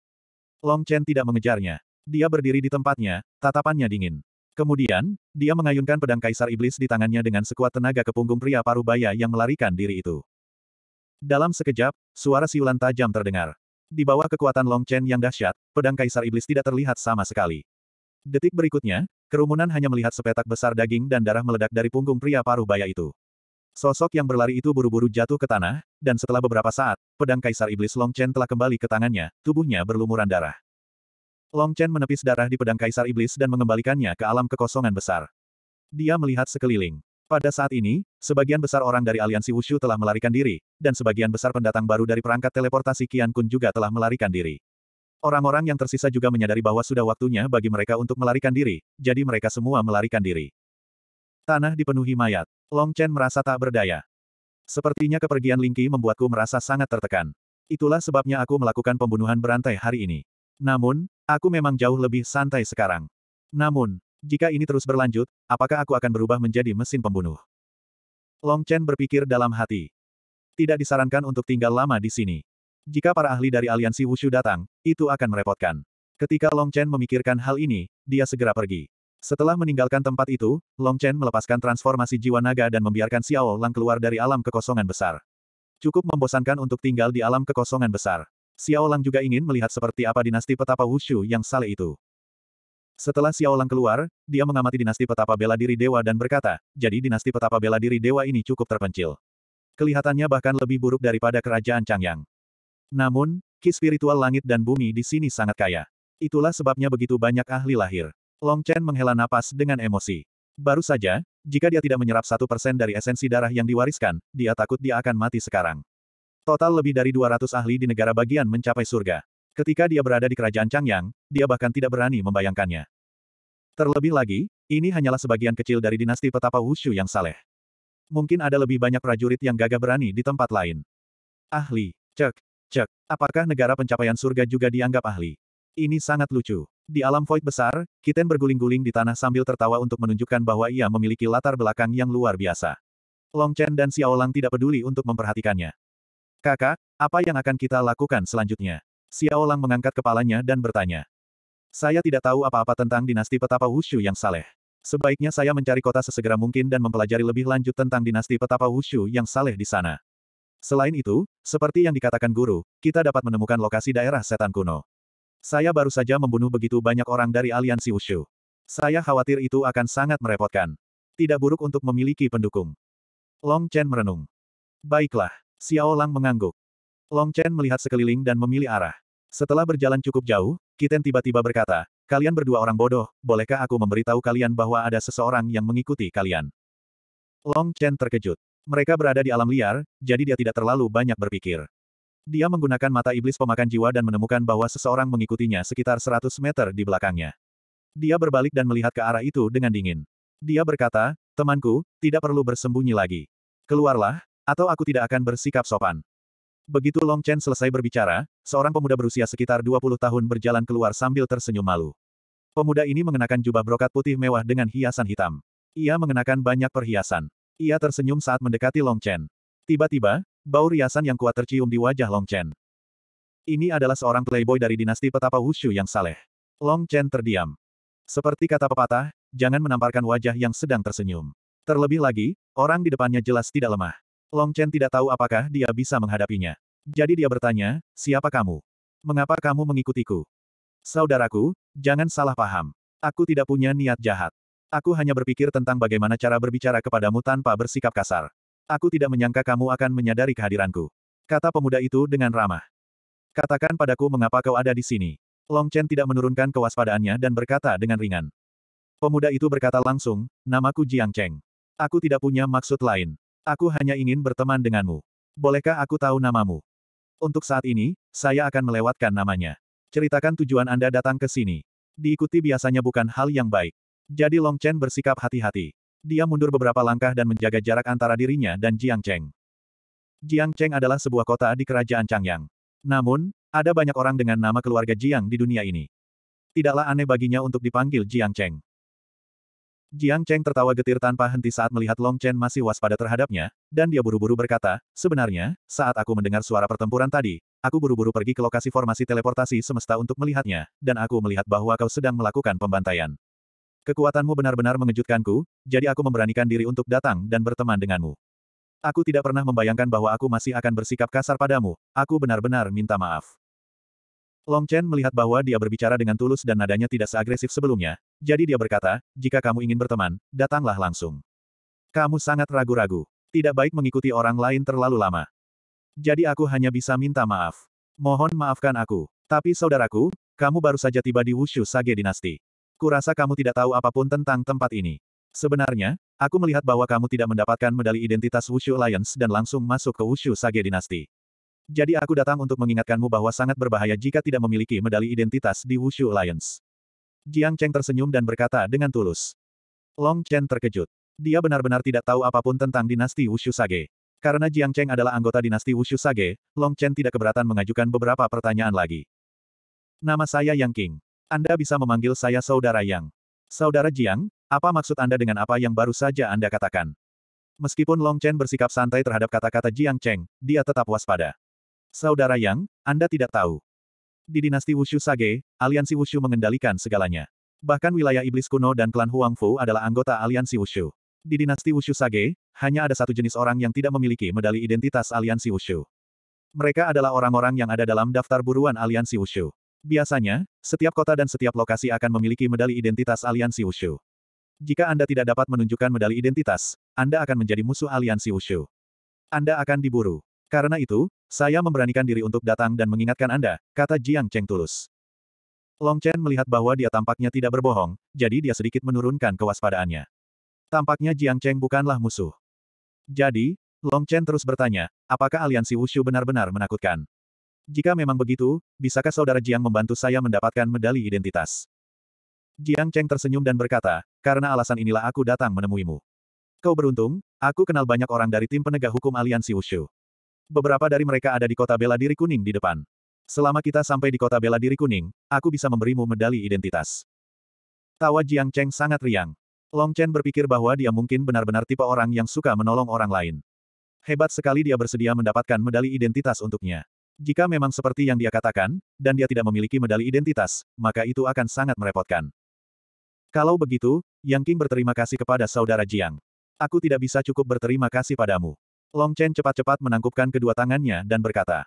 A: Long Chen tidak mengejarnya. Dia berdiri di tempatnya, tatapannya dingin. Kemudian, dia mengayunkan pedang kaisar iblis di tangannya dengan sekuat tenaga ke punggung pria parubaya yang melarikan diri itu. Dalam sekejap, suara siulan tajam terdengar. Di bawah kekuatan Long Chen yang dahsyat, pedang kaisar iblis tidak terlihat sama sekali. Detik berikutnya, kerumunan hanya melihat sepetak besar daging dan darah meledak dari punggung pria parubaya itu. Sosok yang berlari itu buru-buru jatuh ke tanah, dan setelah beberapa saat, pedang kaisar iblis Long Chen telah kembali ke tangannya, tubuhnya berlumuran darah. Long Chen menepis darah di pedang Kaisar Iblis dan mengembalikannya ke alam kekosongan besar. Dia melihat sekeliling. Pada saat ini, sebagian besar orang dari aliansi Wushu telah melarikan diri, dan sebagian besar pendatang baru dari perangkat teleportasi Qian Kun juga telah melarikan diri. Orang-orang yang tersisa juga menyadari bahwa sudah waktunya bagi mereka untuk melarikan diri, jadi mereka semua melarikan diri. Tanah dipenuhi mayat. Long Chen merasa tak berdaya. Sepertinya kepergian Lingqi membuatku merasa sangat tertekan. Itulah sebabnya aku melakukan pembunuhan berantai hari ini. Namun, Aku memang jauh lebih santai sekarang. Namun, jika ini terus berlanjut, apakah aku akan berubah menjadi mesin pembunuh? Long Chen berpikir dalam hati. Tidak disarankan untuk tinggal lama di sini. Jika para ahli dari aliansi Wushu datang, itu akan merepotkan. Ketika Long Chen memikirkan hal ini, dia segera pergi. Setelah meninggalkan tempat itu, Long Chen melepaskan transformasi jiwa naga dan membiarkan Xiao Lang keluar dari alam kekosongan besar. Cukup membosankan untuk tinggal di alam kekosongan besar. Xiao Lang juga ingin melihat seperti apa dinasti petapa Wushu yang saleh itu. Setelah Xiao Lang keluar, dia mengamati dinasti petapa bela diri dewa dan berkata, jadi dinasti petapa bela diri dewa ini cukup terpencil. Kelihatannya bahkan lebih buruk daripada kerajaan Changyang. Namun, ki spiritual langit dan bumi di sini sangat kaya. Itulah sebabnya begitu banyak ahli lahir. Long Chen menghela napas dengan emosi. Baru saja, jika dia tidak menyerap satu persen dari esensi darah yang diwariskan, dia takut dia akan mati sekarang. Total lebih dari 200 ahli di negara bagian mencapai surga. Ketika dia berada di kerajaan Changyang, dia bahkan tidak berani membayangkannya. Terlebih lagi, ini hanyalah sebagian kecil dari dinasti petapa Wushu yang saleh. Mungkin ada lebih banyak prajurit yang gagah berani di tempat lain. Ahli, cek, cek, apakah negara pencapaian surga juga dianggap ahli? Ini sangat lucu. Di alam void besar, Kiten berguling-guling di tanah sambil tertawa untuk menunjukkan bahwa ia memiliki latar belakang yang luar biasa. Long Chen dan Xiaolang tidak peduli untuk memperhatikannya. Kakak, apa yang akan kita lakukan selanjutnya? Xiao Lang mengangkat kepalanya dan bertanya. Saya tidak tahu apa-apa tentang dinasti petapa Wushu yang saleh. Sebaiknya saya mencari kota sesegera mungkin dan mempelajari lebih lanjut tentang dinasti petapa Wushu yang saleh di sana. Selain itu, seperti yang dikatakan guru, kita dapat menemukan lokasi daerah setan kuno. Saya baru saja membunuh begitu banyak orang dari aliansi Wushu. Saya khawatir itu akan sangat merepotkan. Tidak buruk untuk memiliki pendukung. Long Chen merenung. Baiklah. Xiao Lang mengangguk. Long Chen melihat sekeliling dan memilih arah. Setelah berjalan cukup jauh, Kiten tiba-tiba berkata, Kalian berdua orang bodoh, bolehkah aku memberitahu kalian bahwa ada seseorang yang mengikuti kalian? Long Chen terkejut. Mereka berada di alam liar, jadi dia tidak terlalu banyak berpikir. Dia menggunakan mata iblis pemakan jiwa dan menemukan bahwa seseorang mengikutinya sekitar 100 meter di belakangnya. Dia berbalik dan melihat ke arah itu dengan dingin. Dia berkata, temanku, tidak perlu bersembunyi lagi. Keluarlah, atau aku tidak akan bersikap sopan. Begitu Long Chen selesai berbicara, seorang pemuda berusia sekitar 20 tahun berjalan keluar sambil tersenyum malu. Pemuda ini mengenakan jubah brokat putih mewah dengan hiasan hitam. Ia mengenakan banyak perhiasan. Ia tersenyum saat mendekati Long Chen. Tiba-tiba, bau riasan yang kuat tercium di wajah Long Chen. Ini adalah seorang playboy dari dinasti petapa Wushu yang saleh. Long Chen terdiam. Seperti kata pepatah, jangan menamparkan wajah yang sedang tersenyum. Terlebih lagi, orang di depannya jelas tidak lemah. Long Chen tidak tahu apakah dia bisa menghadapinya. Jadi dia bertanya, siapa kamu? Mengapa kamu mengikutiku? Saudaraku, jangan salah paham. Aku tidak punya niat jahat. Aku hanya berpikir tentang bagaimana cara berbicara kepadamu tanpa bersikap kasar. Aku tidak menyangka kamu akan menyadari kehadiranku. Kata pemuda itu dengan ramah. Katakan padaku mengapa kau ada di sini. Long Chen tidak menurunkan kewaspadaannya dan berkata dengan ringan. Pemuda itu berkata langsung, namaku Jiang Cheng. Aku tidak punya maksud lain. Aku hanya ingin berteman denganmu. Bolehkah aku tahu namamu? Untuk saat ini, saya akan melewatkan namanya. Ceritakan tujuan Anda datang ke sini. Diikuti biasanya bukan hal yang baik. Jadi Long Chen bersikap hati-hati. Dia mundur beberapa langkah dan menjaga jarak antara dirinya dan Jiang Cheng. Jiang Cheng adalah sebuah kota di kerajaan Changyang. Namun, ada banyak orang dengan nama keluarga Jiang di dunia ini. Tidaklah aneh baginya untuk dipanggil Jiang Cheng. Jiang Cheng tertawa getir tanpa henti saat melihat Long Chen masih waspada terhadapnya, dan dia buru-buru berkata, sebenarnya, saat aku mendengar suara pertempuran tadi, aku buru-buru pergi ke lokasi formasi teleportasi semesta untuk melihatnya, dan aku melihat bahwa kau sedang melakukan pembantaian. Kekuatanmu benar-benar mengejutkanku, jadi aku memberanikan diri untuk datang dan berteman denganmu. Aku tidak pernah membayangkan bahwa aku masih akan bersikap kasar padamu, aku benar-benar minta maaf. Long Chen melihat bahwa dia berbicara dengan tulus dan nadanya tidak seagresif sebelumnya, jadi dia berkata, jika kamu ingin berteman, datanglah langsung. Kamu sangat ragu-ragu. Tidak baik mengikuti orang lain terlalu lama. Jadi aku hanya bisa minta maaf. Mohon maafkan aku. Tapi saudaraku, kamu baru saja tiba di Wushu Sage Dinasti. Kurasa kamu tidak tahu apapun tentang tempat ini. Sebenarnya, aku melihat bahwa kamu tidak mendapatkan medali identitas Wushu Alliance dan langsung masuk ke Wushu Sage Dinasti. Jadi aku datang untuk mengingatkanmu bahwa sangat berbahaya jika tidak memiliki medali identitas di Wushu Alliance. Jiang Cheng tersenyum dan berkata dengan tulus. Long Chen terkejut. Dia benar-benar tidak tahu apapun tentang dinasti Wushu Sage. Karena Jiang Cheng adalah anggota dinasti Wushu Sage, Long Chen tidak keberatan mengajukan beberapa pertanyaan lagi. Nama saya Yang King. Anda bisa memanggil saya Saudara Yang. Saudara Jiang, apa maksud Anda dengan apa yang baru saja Anda katakan? Meskipun Long Chen bersikap santai terhadap kata-kata Jiang Cheng, dia tetap waspada. Saudara Yang, Anda tidak tahu. Di dinasti Wushu Sage, aliansi Wushu mengendalikan segalanya. Bahkan wilayah iblis kuno dan klan Huangfu adalah anggota aliansi Wushu. Di dinasti Wushu Sage, hanya ada satu jenis orang yang tidak memiliki medali identitas aliansi Wushu. Mereka adalah orang-orang yang ada dalam daftar buruan aliansi Wushu. Biasanya, setiap kota dan setiap lokasi akan memiliki medali identitas aliansi Wushu. Jika Anda tidak dapat menunjukkan medali identitas, Anda akan menjadi musuh aliansi Wushu. Anda akan diburu. Karena itu, saya memberanikan diri untuk datang dan mengingatkan Anda, kata Jiang Cheng tulus. Long Chen melihat bahwa dia tampaknya tidak berbohong, jadi dia sedikit menurunkan kewaspadaannya. Tampaknya Jiang Cheng bukanlah musuh. Jadi, Long Chen terus bertanya, apakah aliansi Wushu benar-benar menakutkan? Jika memang begitu, bisakah saudara Jiang membantu saya mendapatkan medali identitas? Jiang Cheng tersenyum dan berkata, karena alasan inilah aku datang menemuimu. Kau beruntung, aku kenal banyak orang dari tim penegak hukum aliansi Wushu. Beberapa dari mereka ada di kota bela diri kuning di depan. Selama kita sampai di kota bela diri kuning, aku bisa memberimu medali identitas. Tawa Jiang Cheng sangat riang. Long Chen berpikir bahwa dia mungkin benar-benar tipe orang yang suka menolong orang lain. Hebat sekali dia bersedia mendapatkan medali identitas untuknya. Jika memang seperti yang dia katakan, dan dia tidak memiliki medali identitas, maka itu akan sangat merepotkan. Kalau begitu, Yang King berterima kasih kepada saudara Jiang. Aku tidak bisa cukup berterima kasih padamu. Long Chen cepat-cepat menangkupkan kedua tangannya dan berkata.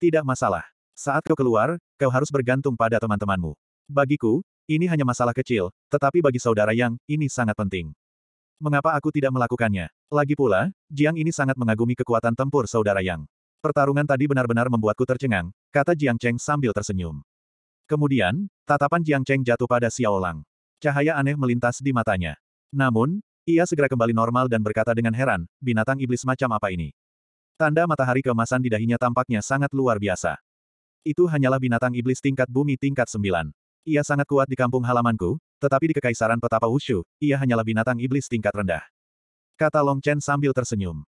A: Tidak masalah. Saat kau keluar, kau harus bergantung pada teman-temanmu. Bagiku, ini hanya masalah kecil, tetapi bagi saudara yang, ini sangat penting. Mengapa aku tidak melakukannya? Lagi pula, Jiang ini sangat mengagumi kekuatan tempur saudara Yang. Pertarungan tadi benar-benar membuatku tercengang, kata Jiang Cheng sambil tersenyum. Kemudian, tatapan Jiang Cheng jatuh pada Xiao Lang. Cahaya aneh melintas di matanya. Namun, ia segera kembali normal dan berkata dengan heran, binatang iblis macam apa ini? Tanda matahari kemasan di dahinya tampaknya sangat luar biasa. Itu hanyalah binatang iblis tingkat bumi tingkat sembilan. Ia sangat kuat di kampung halamanku, tetapi di kekaisaran petapa Wushu, ia hanyalah binatang iblis tingkat rendah. Kata Long Chen sambil tersenyum.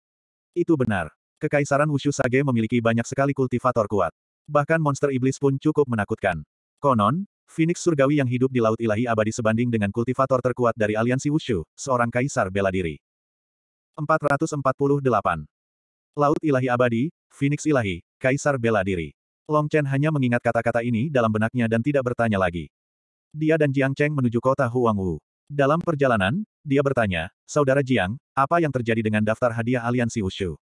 A: Itu benar. Kekaisaran Wushu Sage memiliki banyak sekali kultivator kuat. Bahkan monster iblis pun cukup menakutkan. Konon, Phoenix surgawi yang hidup di Laut Ilahi Abadi sebanding dengan kultivator terkuat dari aliansi Wushu, seorang kaisar bela diri. 448. Laut Ilahi Abadi, Phoenix Ilahi, Kaisar Bela Diri. Long Chen hanya mengingat kata-kata ini dalam benaknya dan tidak bertanya lagi. Dia dan Jiang Cheng menuju kota Huangwu. Dalam perjalanan, dia bertanya, Saudara Jiang, apa yang terjadi dengan daftar hadiah Aliansi Wushu?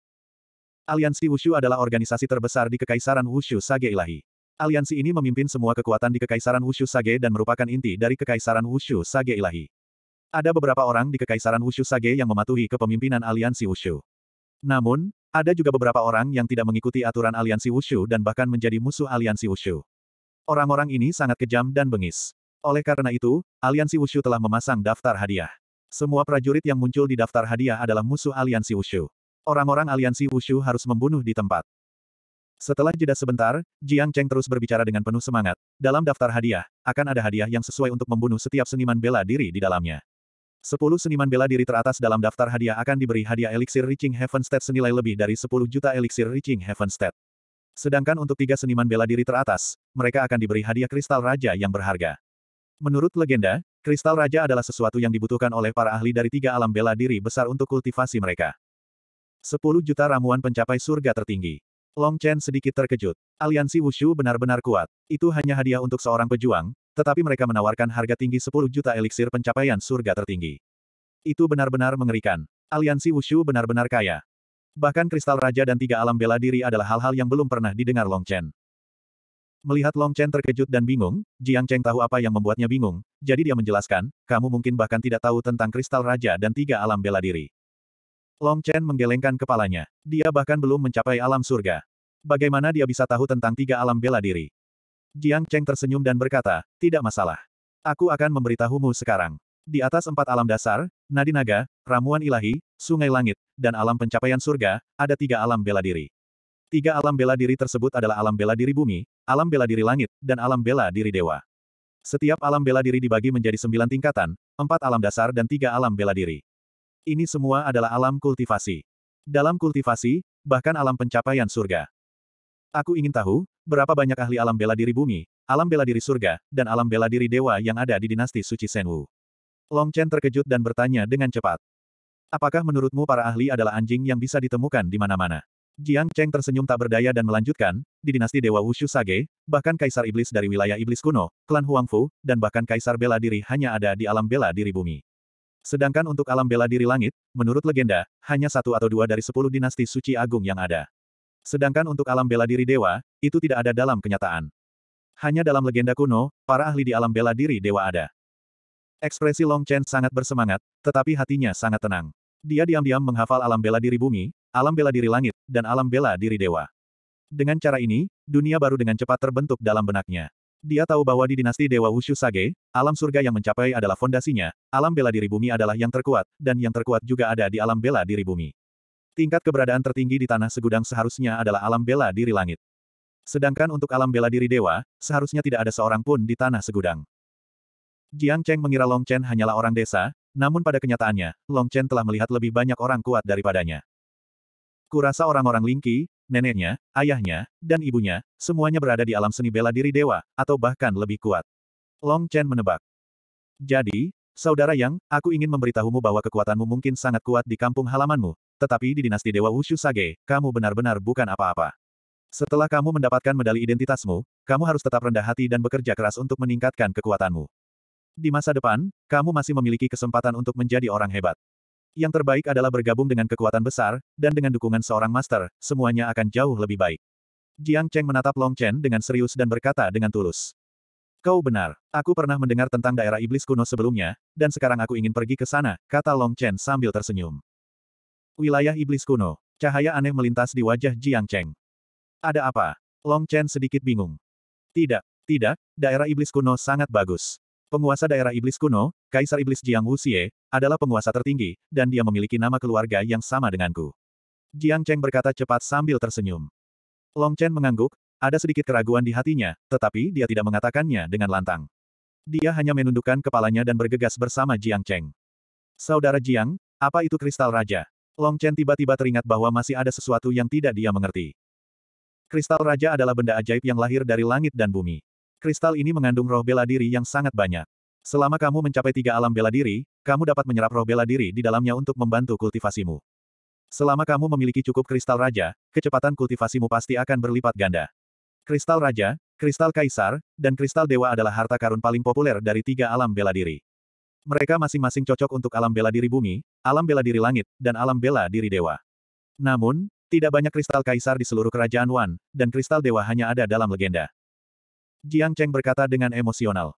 A: Aliansi Wushu adalah organisasi terbesar di Kekaisaran Wushu Sage Ilahi. Aliansi ini memimpin semua kekuatan di Kekaisaran Wushu Sage dan merupakan inti dari Kekaisaran Wushu Sage Ilahi. Ada beberapa orang di Kekaisaran Wushu Sage yang mematuhi kepemimpinan Aliansi Wushu. Namun, ada juga beberapa orang yang tidak mengikuti aturan Aliansi Wushu dan bahkan menjadi musuh Aliansi Wushu. Orang-orang ini sangat kejam dan bengis. Oleh karena itu, Aliansi Wushu telah memasang daftar hadiah. Semua prajurit yang muncul di daftar hadiah adalah musuh Aliansi Wushu. Orang-orang aliansi Wushu harus membunuh di tempat. Setelah jeda sebentar, Jiang Cheng terus berbicara dengan penuh semangat. Dalam daftar hadiah, akan ada hadiah yang sesuai untuk membunuh setiap seniman bela diri di dalamnya. Sepuluh seniman bela diri teratas dalam daftar hadiah akan diberi hadiah elixir Reaching Heaven Step senilai lebih dari 10 juta elixir Reaching Heaven Step. Sedangkan untuk tiga seniman bela diri teratas, mereka akan diberi hadiah kristal raja yang berharga. Menurut legenda, kristal raja adalah sesuatu yang dibutuhkan oleh para ahli dari tiga alam bela diri besar untuk kultivasi mereka. 10 juta ramuan pencapai surga tertinggi. Long Chen sedikit terkejut. Aliansi Wushu benar-benar kuat. Itu hanya hadiah untuk seorang pejuang, tetapi mereka menawarkan harga tinggi 10 juta eliksir pencapaian surga tertinggi. Itu benar-benar mengerikan. Aliansi Wushu benar-benar kaya. Bahkan kristal raja dan tiga alam bela diri adalah hal-hal yang belum pernah didengar Long Chen. Melihat Long Chen terkejut dan bingung, Jiang Cheng tahu apa yang membuatnya bingung, jadi dia menjelaskan, kamu mungkin bahkan tidak tahu tentang kristal raja dan tiga alam bela diri. Long Chen menggelengkan kepalanya. Dia bahkan belum mencapai alam surga. Bagaimana dia bisa tahu tentang tiga alam bela diri? Jiang Cheng tersenyum dan berkata, tidak masalah. Aku akan memberitahumu sekarang. Di atas empat alam dasar, nadi naga, ramuan ilahi, sungai langit, dan alam pencapaian surga, ada tiga alam bela diri. Tiga alam bela diri tersebut adalah alam bela diri bumi, alam bela diri langit, dan alam bela diri dewa. Setiap alam bela diri dibagi menjadi sembilan tingkatan, empat alam dasar dan tiga alam bela diri ini semua adalah alam kultivasi. Dalam kultivasi, bahkan alam pencapaian surga. Aku ingin tahu, berapa banyak ahli alam bela diri bumi, alam bela diri surga, dan alam bela diri dewa yang ada di dinasti suci Senwu. Long Chen terkejut dan bertanya dengan cepat. Apakah menurutmu para ahli adalah anjing yang bisa ditemukan di mana-mana? Jiang Cheng tersenyum tak berdaya dan melanjutkan, di dinasti Dewa Wushu Sage, bahkan Kaisar Iblis dari wilayah Iblis kuno, klan Huangfu, dan bahkan Kaisar Bela Diri hanya ada di alam bela diri bumi. Sedangkan untuk alam bela diri langit, menurut legenda, hanya satu atau dua dari sepuluh dinasti suci agung yang ada. Sedangkan untuk alam bela diri dewa, itu tidak ada dalam kenyataan. Hanya dalam legenda kuno, para ahli di alam bela diri dewa ada. Ekspresi Long Chen sangat bersemangat, tetapi hatinya sangat tenang. Dia diam-diam menghafal alam bela diri bumi, alam bela diri langit, dan alam bela diri dewa. Dengan cara ini, dunia baru dengan cepat terbentuk dalam benaknya. Dia tahu bahwa di dinasti Dewa Wushu Sage, alam surga yang mencapai adalah fondasinya, alam bela diri bumi adalah yang terkuat, dan yang terkuat juga ada di alam bela diri bumi. Tingkat keberadaan tertinggi di tanah segudang seharusnya adalah alam bela diri langit. Sedangkan untuk alam bela diri dewa, seharusnya tidak ada seorang pun di tanah segudang. Jiang Cheng mengira Long Chen hanyalah orang desa, namun pada kenyataannya, Long Chen telah melihat lebih banyak orang kuat daripadanya. Kurasa orang-orang Lingqi, neneknya, ayahnya, dan ibunya, semuanya berada di alam seni bela diri dewa, atau bahkan lebih kuat. Long Chen menebak. Jadi, saudara Yang, aku ingin memberitahumu bahwa kekuatanmu mungkin sangat kuat di kampung halamanmu, tetapi di dinasti Dewa Wushu Sage, kamu benar-benar bukan apa-apa. Setelah kamu mendapatkan medali identitasmu, kamu harus tetap rendah hati dan bekerja keras untuk meningkatkan kekuatanmu. Di masa depan, kamu masih memiliki kesempatan untuk menjadi orang hebat. Yang terbaik adalah bergabung dengan kekuatan besar, dan dengan dukungan seorang master, semuanya akan jauh lebih baik. Jiang Cheng menatap Long Chen dengan serius dan berkata dengan tulus. Kau benar, aku pernah mendengar tentang daerah iblis kuno sebelumnya, dan sekarang aku ingin pergi ke sana, kata Long Chen sambil tersenyum. Wilayah iblis kuno, cahaya aneh melintas di wajah Jiang Cheng. Ada apa? Long Chen sedikit bingung. Tidak, tidak, daerah iblis kuno sangat bagus. Penguasa daerah iblis kuno, Kaisar Iblis Jiang Wuxie, adalah penguasa tertinggi, dan dia memiliki nama keluarga yang sama denganku. Jiang Cheng berkata cepat sambil tersenyum. Long Chen mengangguk, ada sedikit keraguan di hatinya, tetapi dia tidak mengatakannya dengan lantang. Dia hanya menundukkan kepalanya dan bergegas bersama Jiang Cheng. Saudara Jiang, apa itu kristal raja? Long Chen tiba-tiba teringat bahwa masih ada sesuatu yang tidak dia mengerti. Kristal raja adalah benda ajaib yang lahir dari langit dan bumi. Kristal ini mengandung roh bela diri yang sangat banyak. Selama kamu mencapai tiga alam bela diri, kamu dapat menyerap roh bela diri di dalamnya untuk membantu kultivasimu. Selama kamu memiliki cukup kristal raja, kecepatan kultivasimu pasti akan berlipat ganda. Kristal raja, kristal kaisar, dan kristal dewa adalah harta karun paling populer dari tiga alam bela diri. Mereka masing-masing cocok untuk alam bela diri bumi, alam bela diri langit, dan alam bela diri dewa. Namun, tidak banyak kristal kaisar di seluruh kerajaan Wan, dan kristal dewa hanya ada dalam legenda. Jiang Cheng berkata dengan emosional.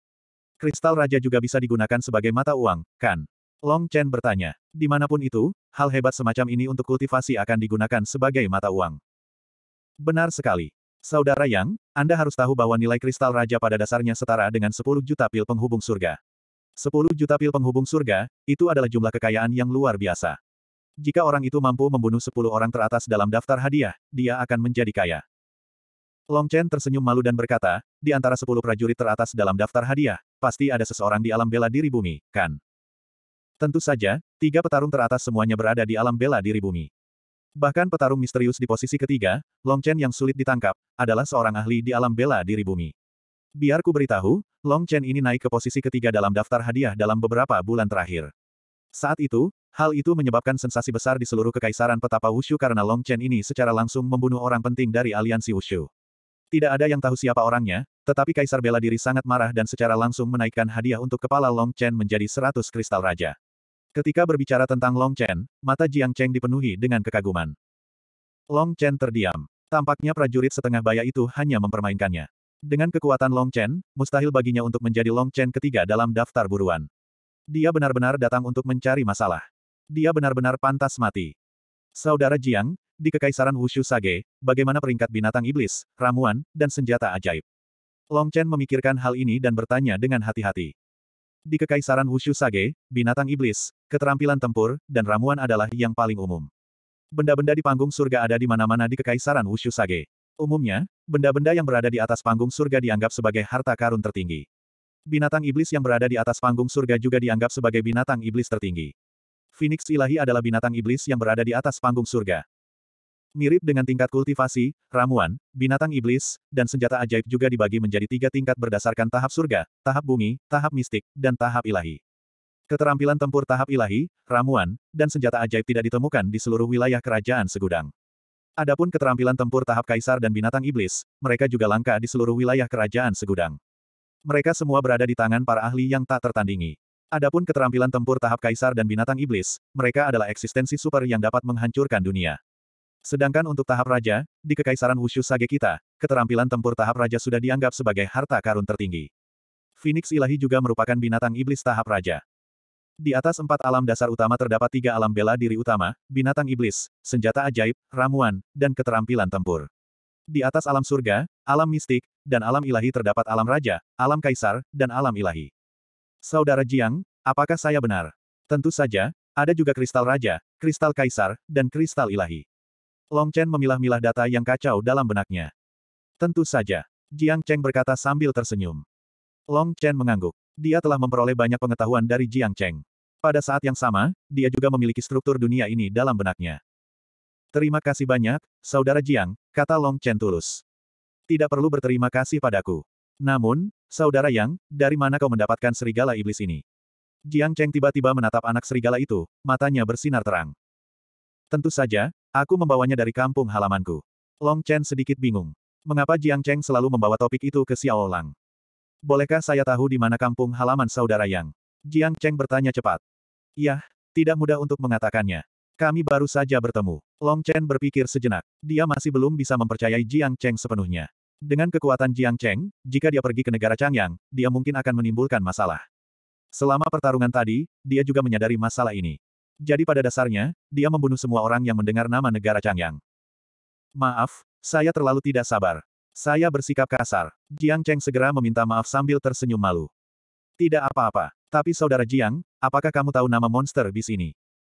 A: Kristal raja juga bisa digunakan sebagai mata uang, kan? Long Chen bertanya. Dimanapun itu, hal hebat semacam ini untuk kultivasi akan digunakan sebagai mata uang. Benar sekali. Saudara Yang, Anda harus tahu bahwa nilai kristal raja pada dasarnya setara dengan 10 juta pil penghubung surga. 10 juta pil penghubung surga, itu adalah jumlah kekayaan yang luar biasa. Jika orang itu mampu membunuh 10 orang teratas dalam daftar hadiah, dia akan menjadi kaya. Long Chen tersenyum malu dan berkata, di antara sepuluh prajurit teratas dalam daftar hadiah, pasti ada seseorang di alam bela diri bumi, kan? Tentu saja, tiga petarung teratas semuanya berada di alam bela diri bumi. Bahkan petarung misterius di posisi ketiga, Long Chen yang sulit ditangkap, adalah seorang ahli di alam bela diri bumi. Biar ku beritahu, Long Chen ini naik ke posisi ketiga dalam daftar hadiah dalam beberapa bulan terakhir. Saat itu, hal itu menyebabkan sensasi besar di seluruh kekaisaran petapa Wushu karena Long Chen ini secara langsung membunuh orang penting dari aliansi Wushu. Tidak ada yang tahu siapa orangnya, tetapi Kaisar bela diri sangat marah dan secara langsung menaikkan hadiah untuk kepala Long Chen menjadi seratus kristal raja. Ketika berbicara tentang Long Chen, mata Jiang Cheng dipenuhi dengan kekaguman. Long Chen terdiam. Tampaknya prajurit setengah baya itu hanya mempermainkannya. Dengan kekuatan Long Chen, mustahil baginya untuk menjadi Long Chen ketiga dalam daftar buruan. Dia benar-benar datang untuk mencari masalah. Dia benar-benar pantas mati. Saudara Jiang, di Kekaisaran Wushu Sage, bagaimana peringkat binatang iblis, ramuan, dan senjata ajaib? Long Chen memikirkan hal ini dan bertanya dengan hati-hati. Di Kekaisaran Wushu Sage, binatang iblis, keterampilan tempur, dan ramuan adalah yang paling umum. Benda-benda di panggung surga ada di mana-mana di Kekaisaran Wushu Sage. Umumnya, benda-benda yang berada di atas panggung surga dianggap sebagai harta karun tertinggi. Binatang iblis yang berada di atas panggung surga juga dianggap sebagai binatang iblis tertinggi. Phoenix ilahi adalah binatang iblis yang berada di atas panggung surga. Mirip dengan tingkat kultivasi, ramuan, binatang iblis, dan senjata ajaib juga dibagi menjadi tiga tingkat berdasarkan tahap surga, tahap bumi, tahap mistik, dan tahap ilahi. Keterampilan tempur tahap ilahi, ramuan, dan senjata ajaib tidak ditemukan di seluruh wilayah kerajaan segudang. Adapun keterampilan tempur tahap kaisar dan binatang iblis, mereka juga langka di seluruh wilayah kerajaan segudang. Mereka semua berada di tangan para ahli yang tak tertandingi. Adapun keterampilan tempur tahap kaisar dan binatang iblis, mereka adalah eksistensi super yang dapat menghancurkan dunia. Sedangkan untuk tahap raja, di Kekaisaran Wushu Sage kita, keterampilan tempur tahap raja sudah dianggap sebagai harta karun tertinggi. Phoenix ilahi juga merupakan binatang iblis tahap raja. Di atas empat alam dasar utama terdapat tiga alam bela diri utama, binatang iblis, senjata ajaib, ramuan, dan keterampilan tempur. Di atas alam surga, alam mistik, dan alam ilahi terdapat alam raja, alam kaisar, dan alam ilahi. Saudara Jiang, apakah saya benar? Tentu saja, ada juga kristal raja, kristal kaisar, dan kristal ilahi. Long Chen memilah-milah data yang kacau dalam benaknya. Tentu saja. Jiang Cheng berkata sambil tersenyum. Long Chen mengangguk. Dia telah memperoleh banyak pengetahuan dari Jiang Cheng. Pada saat yang sama, dia juga memiliki struktur dunia ini dalam benaknya. Terima kasih banyak, Saudara Jiang, kata Long Chen tulus. Tidak perlu berterima kasih padaku. Namun, Saudara Yang, dari mana kau mendapatkan serigala iblis ini? Jiang Cheng tiba-tiba menatap anak serigala itu, matanya bersinar terang. Tentu saja, Aku membawanya dari kampung halamanku. Long Chen sedikit bingung. Mengapa Jiang Cheng selalu membawa topik itu ke Xiao Lang? Bolehkah saya tahu di mana kampung halaman saudara Yang? Jiang Cheng bertanya cepat. Yah, tidak mudah untuk mengatakannya. Kami baru saja bertemu. Long Chen berpikir sejenak. Dia masih belum bisa mempercayai Jiang Cheng sepenuhnya. Dengan kekuatan Jiang Cheng, jika dia pergi ke negara Changyang, dia mungkin akan menimbulkan masalah. Selama pertarungan tadi, dia juga menyadari masalah ini. Jadi pada dasarnya, dia membunuh semua orang yang mendengar nama negara Changyang. Maaf, saya terlalu tidak sabar. Saya bersikap kasar. Jiang Cheng segera meminta maaf sambil tersenyum malu. Tidak apa-apa. Tapi saudara Jiang, apakah kamu tahu nama monster di sini?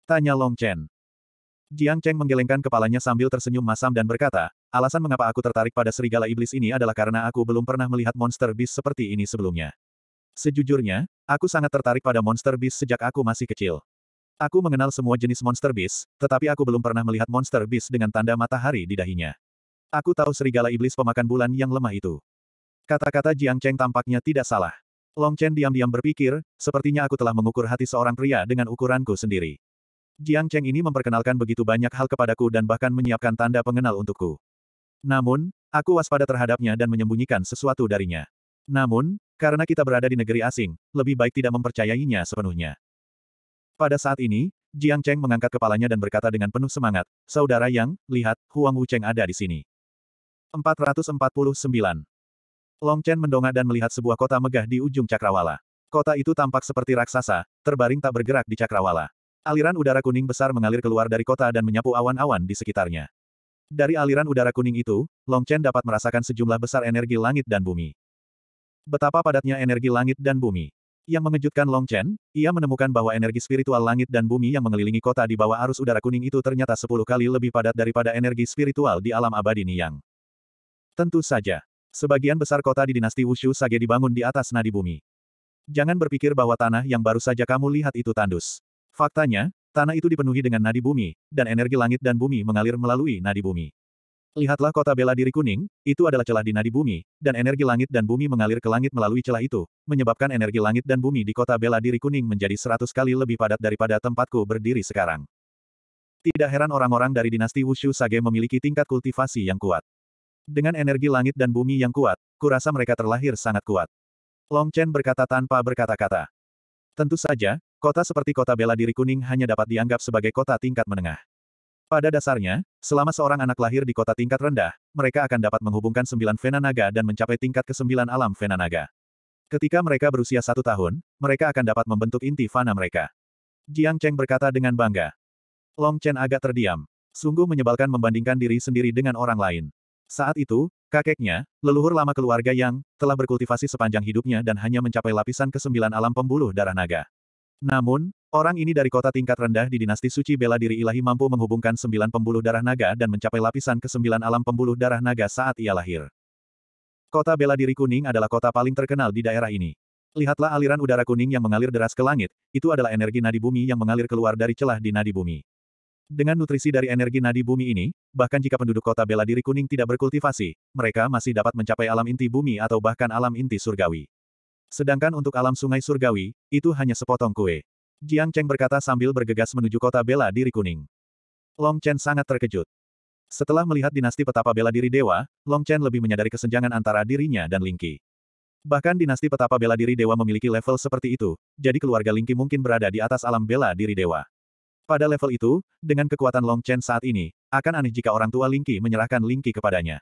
A: Tanya Long Chen. Jiang Cheng menggelengkan kepalanya sambil tersenyum masam dan berkata, alasan mengapa aku tertarik pada serigala iblis ini adalah karena aku belum pernah melihat monster bis seperti ini sebelumnya. Sejujurnya, aku sangat tertarik pada monster bis sejak aku masih kecil. Aku mengenal semua jenis monster bis, tetapi aku belum pernah melihat monster bis dengan tanda matahari di dahinya. Aku tahu serigala iblis pemakan bulan yang lemah itu. Kata-kata Jiang Cheng tampaknya tidak salah. Long Chen diam-diam berpikir, sepertinya aku telah mengukur hati seorang pria dengan ukuranku sendiri. Jiang Cheng ini memperkenalkan begitu banyak hal kepadaku dan bahkan menyiapkan tanda pengenal untukku. Namun, aku waspada terhadapnya dan menyembunyikan sesuatu darinya. Namun, karena kita berada di negeri asing, lebih baik tidak mempercayainya sepenuhnya. Pada saat ini, Jiang Cheng mengangkat kepalanya dan berkata dengan penuh semangat, Saudara Yang, lihat, Huang Wucheng ada di sini. 449. Long Chen mendongak dan melihat sebuah kota megah di ujung cakrawala. Kota itu tampak seperti raksasa, terbaring tak bergerak di cakrawala. Aliran udara kuning besar mengalir keluar dari kota dan menyapu awan-awan di sekitarnya. Dari aliran udara kuning itu, Long Chen dapat merasakan sejumlah besar energi langit dan bumi. Betapa padatnya energi langit dan bumi. Yang mengejutkan Long Chen, ia menemukan bahwa energi spiritual langit dan bumi yang mengelilingi kota di bawah arus udara kuning itu ternyata sepuluh kali lebih padat daripada energi spiritual di alam abadi Niang. Tentu saja. Sebagian besar kota di dinasti Wushu Sage dibangun di atas nadi bumi. Jangan berpikir bahwa tanah yang baru saja kamu lihat itu tandus. Faktanya, tanah itu dipenuhi dengan nadi bumi, dan energi langit dan bumi mengalir melalui nadi bumi. Lihatlah kota bela diri kuning, itu adalah celah di nadi bumi, dan energi langit dan bumi mengalir ke langit melalui celah itu, menyebabkan energi langit dan bumi di kota bela diri kuning menjadi seratus kali lebih padat daripada tempatku berdiri sekarang. Tidak heran orang-orang dari dinasti Wushu Sage memiliki tingkat kultivasi yang kuat. Dengan energi langit dan bumi yang kuat, kurasa mereka terlahir sangat kuat. Long Chen berkata tanpa berkata-kata. Tentu saja, kota seperti kota bela diri kuning hanya dapat dianggap sebagai kota tingkat menengah. Pada dasarnya, selama seorang anak lahir di kota tingkat rendah, mereka akan dapat menghubungkan sembilan Vena Naga dan mencapai tingkat kesembilan alam Vena Naga. Ketika mereka berusia satu tahun, mereka akan dapat membentuk inti vana mereka. Jiang Cheng berkata dengan bangga. Long Chen agak terdiam. Sungguh menyebalkan membandingkan diri sendiri dengan orang lain. Saat itu, kakeknya, leluhur lama keluarga yang telah berkultivasi sepanjang hidupnya dan hanya mencapai lapisan kesembilan alam pembuluh darah naga. Namun, orang ini dari kota tingkat rendah di dinasti suci bela diri ilahi mampu menghubungkan sembilan pembuluh darah naga dan mencapai lapisan ke sembilan alam pembuluh darah naga saat ia lahir. Kota bela diri kuning adalah kota paling terkenal di daerah ini. Lihatlah aliran udara kuning yang mengalir deras ke langit, itu adalah energi nadi bumi yang mengalir keluar dari celah di nadi bumi. Dengan nutrisi dari energi nadi bumi ini, bahkan jika penduduk kota bela diri kuning tidak berkultivasi, mereka masih dapat mencapai alam inti bumi atau bahkan alam inti surgawi. Sedangkan untuk alam sungai surgawi, itu hanya sepotong kue. Jiang Cheng berkata sambil bergegas menuju kota bela diri kuning. Long Chen sangat terkejut. Setelah melihat dinasti petapa bela diri dewa, Long Chen lebih menyadari kesenjangan antara dirinya dan Ling Lingqi. Bahkan dinasti petapa bela diri dewa memiliki level seperti itu, jadi keluarga Ling Lingqi mungkin berada di atas alam bela diri dewa. Pada level itu, dengan kekuatan Long Chen saat ini, akan aneh jika orang tua Ling Lingqi menyerahkan Ling Lingqi kepadanya.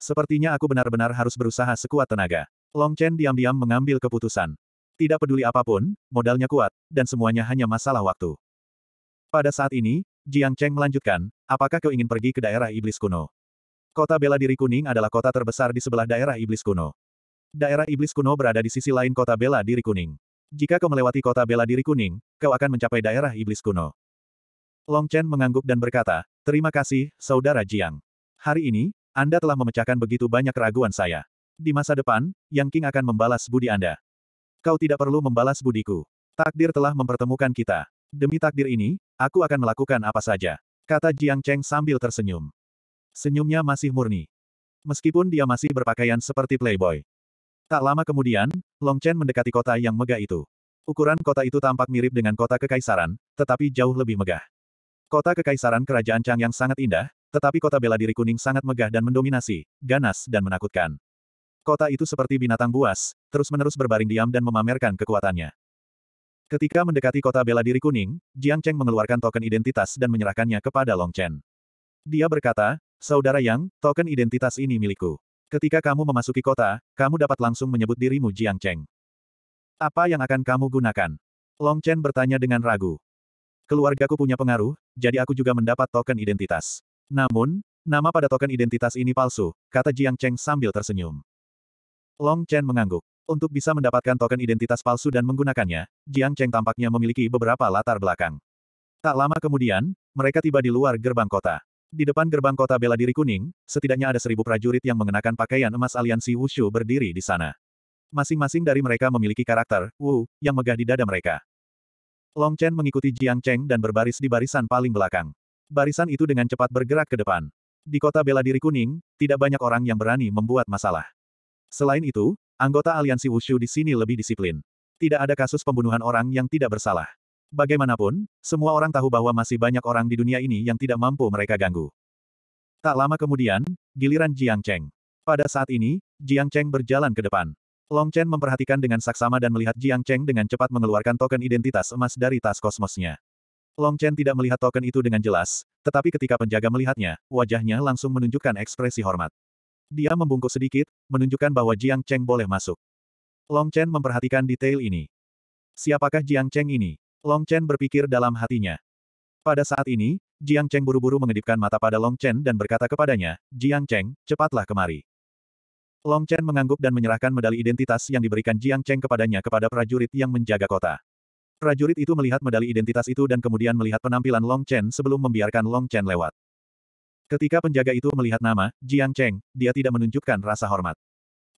A: Sepertinya aku benar-benar harus berusaha sekuat tenaga. Long Chen diam-diam mengambil keputusan. Tidak peduli apapun, modalnya kuat, dan semuanya hanya masalah waktu. Pada saat ini, Jiang Cheng melanjutkan, apakah kau ingin pergi ke daerah iblis kuno? Kota bela diri kuning adalah kota terbesar di sebelah daerah iblis kuno. Daerah iblis kuno berada di sisi lain kota bela diri kuning. Jika kau melewati kota bela diri kuning, kau akan mencapai daerah iblis kuno. Long Chen mengangguk dan berkata, Terima kasih, Saudara Jiang. Hari ini, Anda telah memecahkan begitu banyak keraguan saya. Di masa depan, Yang King akan membalas budi Anda. Kau tidak perlu membalas budiku. Takdir telah mempertemukan kita. Demi takdir ini, aku akan melakukan apa saja. Kata Jiang Cheng sambil tersenyum. Senyumnya masih murni. Meskipun dia masih berpakaian seperti playboy. Tak lama kemudian, Long Chen mendekati kota yang megah itu. Ukuran kota itu tampak mirip dengan kota kekaisaran, tetapi jauh lebih megah. Kota kekaisaran kerajaan Chang yang sangat indah, tetapi kota bela diri kuning sangat megah dan mendominasi, ganas dan menakutkan. Kota itu seperti binatang buas, terus-menerus berbaring diam dan memamerkan kekuatannya. Ketika mendekati kota bela diri kuning, Jiang Cheng mengeluarkan token identitas dan menyerahkannya kepada Long Chen. Dia berkata, Saudara Yang, token identitas ini milikku. Ketika kamu memasuki kota, kamu dapat langsung menyebut dirimu Jiang Cheng. Apa yang akan kamu gunakan? Long Chen bertanya dengan ragu. Keluargaku punya pengaruh, jadi aku juga mendapat token identitas. Namun, nama pada token identitas ini palsu, kata Jiang Cheng sambil tersenyum. Long Chen mengangguk. Untuk bisa mendapatkan token identitas palsu dan menggunakannya, Jiang Cheng tampaknya memiliki beberapa latar belakang. Tak lama kemudian, mereka tiba di luar gerbang kota. Di depan gerbang kota bela diri kuning, setidaknya ada seribu prajurit yang mengenakan pakaian emas aliansi Wushu berdiri di sana. Masing-masing dari mereka memiliki karakter, Wu, yang megah di dada mereka. Long Chen mengikuti Jiang Cheng dan berbaris di barisan paling belakang. Barisan itu dengan cepat bergerak ke depan. Di kota bela diri kuning, tidak banyak orang yang berani membuat masalah. Selain itu, anggota aliansi Wushu di sini lebih disiplin. Tidak ada kasus pembunuhan orang yang tidak bersalah. Bagaimanapun, semua orang tahu bahwa masih banyak orang di dunia ini yang tidak mampu mereka ganggu. Tak lama kemudian, giliran Jiang Cheng. Pada saat ini, Jiang Cheng berjalan ke depan. Long Chen memperhatikan dengan saksama dan melihat Jiang Cheng dengan cepat mengeluarkan token identitas emas dari tas kosmosnya. Long Chen tidak melihat token itu dengan jelas, tetapi ketika penjaga melihatnya, wajahnya langsung menunjukkan ekspresi hormat. Dia membungkuk sedikit, menunjukkan bahwa Jiang Cheng boleh masuk. Long Chen memperhatikan detail ini. Siapakah Jiang Cheng ini? Long Chen berpikir dalam hatinya. Pada saat ini, Jiang Cheng buru-buru mengedipkan mata pada Long Chen dan berkata kepadanya, Jiang Cheng, cepatlah kemari. Long Chen mengangguk dan menyerahkan medali identitas yang diberikan Jiang Cheng kepadanya kepada prajurit yang menjaga kota. Prajurit itu melihat medali identitas itu dan kemudian melihat penampilan Long Chen sebelum membiarkan Long Chen lewat. Ketika penjaga itu melihat nama, Jiang Cheng, dia tidak menunjukkan rasa hormat.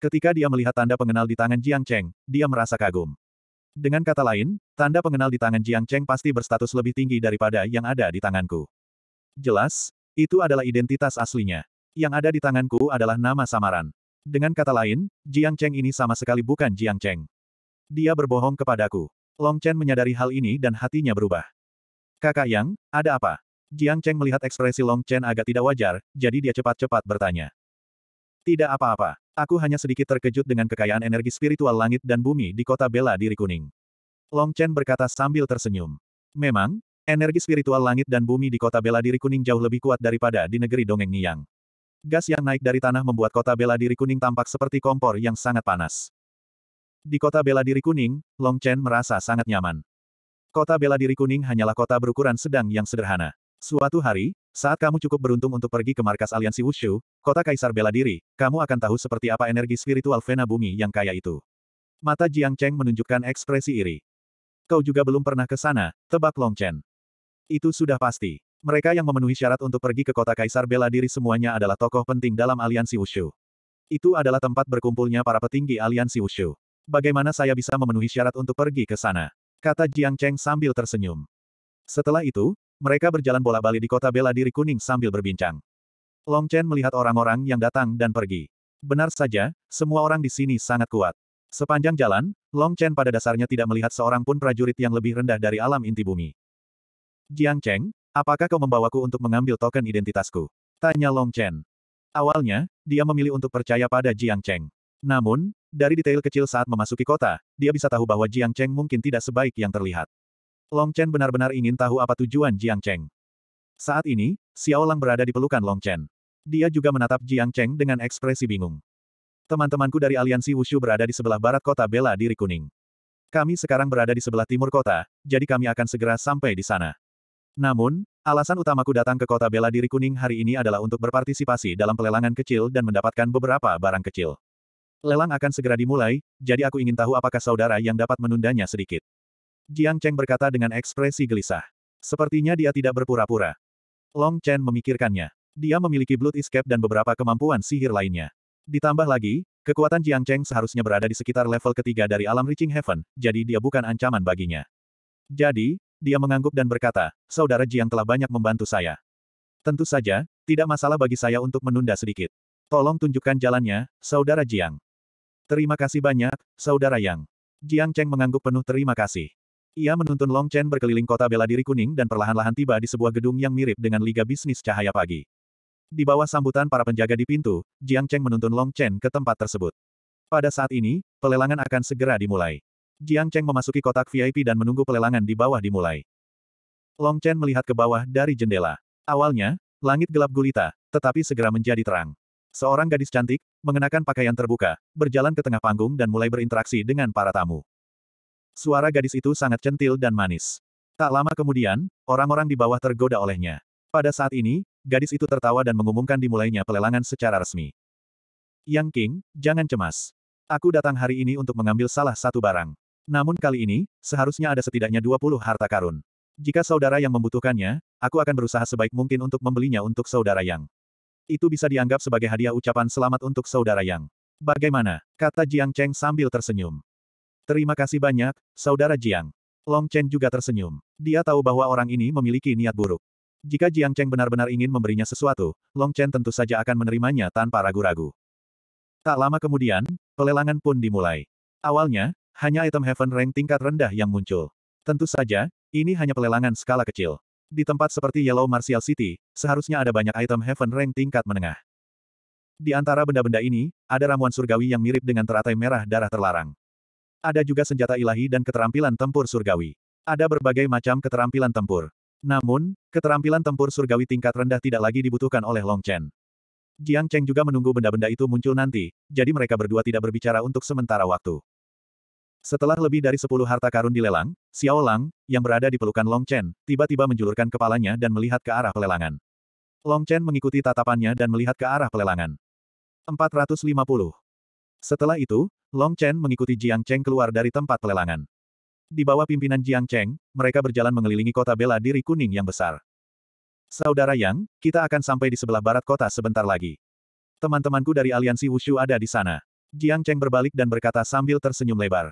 A: Ketika dia melihat tanda pengenal di tangan Jiang Cheng, dia merasa kagum. Dengan kata lain, tanda pengenal di tangan Jiang Cheng pasti berstatus lebih tinggi daripada yang ada di tanganku. Jelas, itu adalah identitas aslinya. Yang ada di tanganku adalah nama samaran. Dengan kata lain, Jiang Cheng ini sama sekali bukan Jiang Cheng. Dia berbohong kepadaku. Long Chen menyadari hal ini dan hatinya berubah. Kakak Yang, ada apa? Jiang Cheng melihat ekspresi Long Chen agak tidak wajar, jadi dia cepat-cepat bertanya. Tidak apa-apa. Aku hanya sedikit terkejut dengan kekayaan energi spiritual langit dan bumi di kota bela diri kuning. Long Chen berkata sambil tersenyum. Memang, energi spiritual langit dan bumi di kota bela diri kuning jauh lebih kuat daripada di negeri dongeng Niang. Gas yang naik dari tanah membuat kota bela diri kuning tampak seperti kompor yang sangat panas. Di kota bela diri kuning, Long Chen merasa sangat nyaman. Kota bela diri kuning hanyalah kota berukuran sedang yang sederhana. Suatu hari, saat kamu cukup beruntung untuk pergi ke markas aliansi Wushu, kota kaisar bela diri, kamu akan tahu seperti apa energi spiritual Vena Bumi yang kaya itu. Mata Jiang Cheng menunjukkan ekspresi iri. Kau juga belum pernah ke sana, tebak Long Chen. Itu sudah pasti. Mereka yang memenuhi syarat untuk pergi ke kota kaisar bela diri semuanya adalah tokoh penting dalam aliansi Wushu. Itu adalah tempat berkumpulnya para petinggi aliansi Wushu. Bagaimana saya bisa memenuhi syarat untuk pergi ke sana? Kata Jiang Cheng sambil tersenyum. Setelah itu, mereka berjalan bola balik di kota bela diri kuning sambil berbincang. Long Chen melihat orang-orang yang datang dan pergi. Benar saja, semua orang di sini sangat kuat. Sepanjang jalan, Long Chen pada dasarnya tidak melihat seorang pun prajurit yang lebih rendah dari alam inti bumi. Jiang Cheng, apakah kau membawaku untuk mengambil token identitasku? Tanya Long Chen. Awalnya, dia memilih untuk percaya pada Jiang Cheng. Namun, dari detail kecil saat memasuki kota, dia bisa tahu bahwa Jiang Cheng mungkin tidak sebaik yang terlihat. Long Chen benar-benar ingin tahu apa tujuan Jiang Cheng. Saat ini, Xiao Lang berada di pelukan Long Chen. Dia juga menatap Jiang Cheng dengan ekspresi bingung. Teman-temanku dari aliansi Wushu berada di sebelah barat kota Bela Diri Kuning. Kami sekarang berada di sebelah timur kota, jadi kami akan segera sampai di sana. Namun, alasan utamaku datang ke kota Bela Diri Kuning hari ini adalah untuk berpartisipasi dalam pelelangan kecil dan mendapatkan beberapa barang kecil. Lelang akan segera dimulai, jadi aku ingin tahu apakah saudara yang dapat menundanya sedikit. Jiang Cheng berkata dengan ekspresi gelisah. Sepertinya dia tidak berpura-pura. Long Chen memikirkannya. Dia memiliki Blood Escape dan beberapa kemampuan sihir lainnya. Ditambah lagi, kekuatan Jiang Cheng seharusnya berada di sekitar level ketiga dari alam Reaching Heaven, jadi dia bukan ancaman baginya. Jadi, dia mengangguk dan berkata, Saudara Jiang telah banyak membantu saya. Tentu saja, tidak masalah bagi saya untuk menunda sedikit. Tolong tunjukkan jalannya, Saudara Jiang. Terima kasih banyak, Saudara Yang. Jiang Cheng mengangguk penuh terima kasih. Ia menuntun Long Chen berkeliling kota bela diri kuning dan perlahan-lahan tiba di sebuah gedung yang mirip dengan Liga Bisnis Cahaya Pagi. Di bawah sambutan para penjaga di pintu, Jiang Cheng menuntun Long Chen ke tempat tersebut. Pada saat ini, pelelangan akan segera dimulai. Jiang Cheng memasuki kotak VIP dan menunggu pelelangan di bawah dimulai. Long Chen melihat ke bawah dari jendela. Awalnya, langit gelap gulita, tetapi segera menjadi terang. Seorang gadis cantik, mengenakan pakaian terbuka, berjalan ke tengah panggung dan mulai berinteraksi dengan para tamu. Suara gadis itu sangat centil dan manis. Tak lama kemudian, orang-orang di bawah tergoda olehnya. Pada saat ini, gadis itu tertawa dan mengumumkan dimulainya pelelangan secara resmi. Yang King, jangan cemas. Aku datang hari ini untuk mengambil salah satu barang. Namun kali ini, seharusnya ada setidaknya 20 harta karun. Jika saudara yang membutuhkannya, aku akan berusaha sebaik mungkin untuk membelinya untuk saudara yang. Itu bisa dianggap sebagai hadiah ucapan selamat untuk saudara yang. Bagaimana? Kata Jiang Cheng sambil tersenyum. Terima kasih banyak, Saudara Jiang. Long Chen juga tersenyum. Dia tahu bahwa orang ini memiliki niat buruk. Jika Jiang Cheng benar-benar ingin memberinya sesuatu, Long Chen tentu saja akan menerimanya tanpa ragu-ragu. Tak lama kemudian, pelelangan pun dimulai. Awalnya, hanya item heaven rank tingkat rendah yang muncul. Tentu saja, ini hanya pelelangan skala kecil. Di tempat seperti Yellow Martial City, seharusnya ada banyak item heaven rank tingkat menengah. Di antara benda-benda ini, ada ramuan surgawi yang mirip dengan teratai merah darah terlarang. Ada juga senjata ilahi dan keterampilan tempur surgawi. Ada berbagai macam keterampilan tempur. Namun, keterampilan tempur surgawi tingkat rendah tidak lagi dibutuhkan oleh Long Chen. Jiang Cheng juga menunggu benda-benda itu muncul nanti, jadi mereka berdua tidak berbicara untuk sementara waktu. Setelah lebih dari sepuluh harta karun dilelang, Xiao Lang, yang berada di pelukan Long Chen, tiba-tiba menjulurkan kepalanya dan melihat ke arah pelelangan. Long Chen mengikuti tatapannya dan melihat ke arah pelelangan. 450. Setelah itu, Long Chen mengikuti Jiang Cheng keluar dari tempat pelelangan. Di bawah pimpinan Jiang Cheng, mereka berjalan mengelilingi kota bela diri kuning yang besar. Saudara Yang, kita akan sampai di sebelah barat kota sebentar lagi. Teman-temanku dari aliansi Wushu ada di sana. Jiang Cheng berbalik dan berkata sambil tersenyum lebar.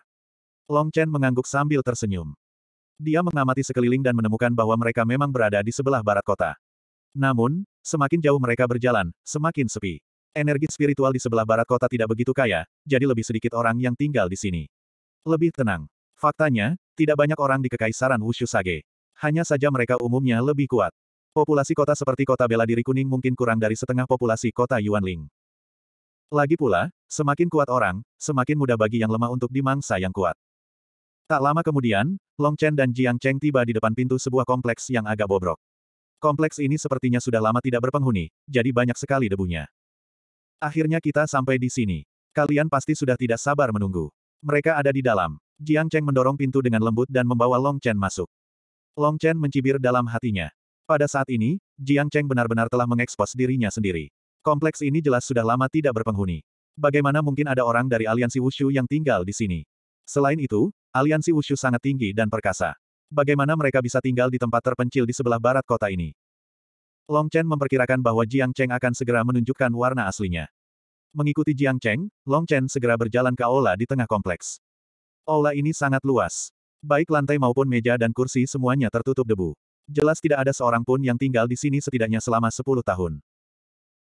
A: Long Chen mengangguk sambil tersenyum. Dia mengamati sekeliling dan menemukan bahwa mereka memang berada di sebelah barat kota. Namun, semakin jauh mereka berjalan, semakin sepi. Energi spiritual di sebelah barat kota tidak begitu kaya, jadi lebih sedikit orang yang tinggal di sini. Lebih tenang. Faktanya, tidak banyak orang di Kekaisaran Wushu Sage. Hanya saja mereka umumnya lebih kuat. Populasi kota seperti kota bela diri kuning mungkin kurang dari setengah populasi kota Yuanling. Lagi pula, semakin kuat orang, semakin mudah bagi yang lemah untuk dimangsa yang kuat. Tak lama kemudian, Long Chen dan Jiang Cheng tiba di depan pintu sebuah kompleks yang agak bobrok. Kompleks ini sepertinya sudah lama tidak berpenghuni, jadi banyak sekali debunya. Akhirnya kita sampai di sini. Kalian pasti sudah tidak sabar menunggu. Mereka ada di dalam. Jiang Cheng mendorong pintu dengan lembut dan membawa Long Chen masuk. Long Chen mencibir dalam hatinya. Pada saat ini, Jiang Cheng benar-benar telah mengekspos dirinya sendiri. Kompleks ini jelas sudah lama tidak berpenghuni. Bagaimana mungkin ada orang dari aliansi Wushu yang tinggal di sini? Selain itu, aliansi Wushu sangat tinggi dan perkasa. Bagaimana mereka bisa tinggal di tempat terpencil di sebelah barat kota ini? Long Chen memperkirakan bahwa Jiang Cheng akan segera menunjukkan warna aslinya. Mengikuti Jiang Cheng, Long Chen segera berjalan ke aula di tengah kompleks. Aula ini sangat luas. Baik lantai maupun meja dan kursi semuanya tertutup debu. Jelas tidak ada seorang pun yang tinggal di sini setidaknya selama 10 tahun.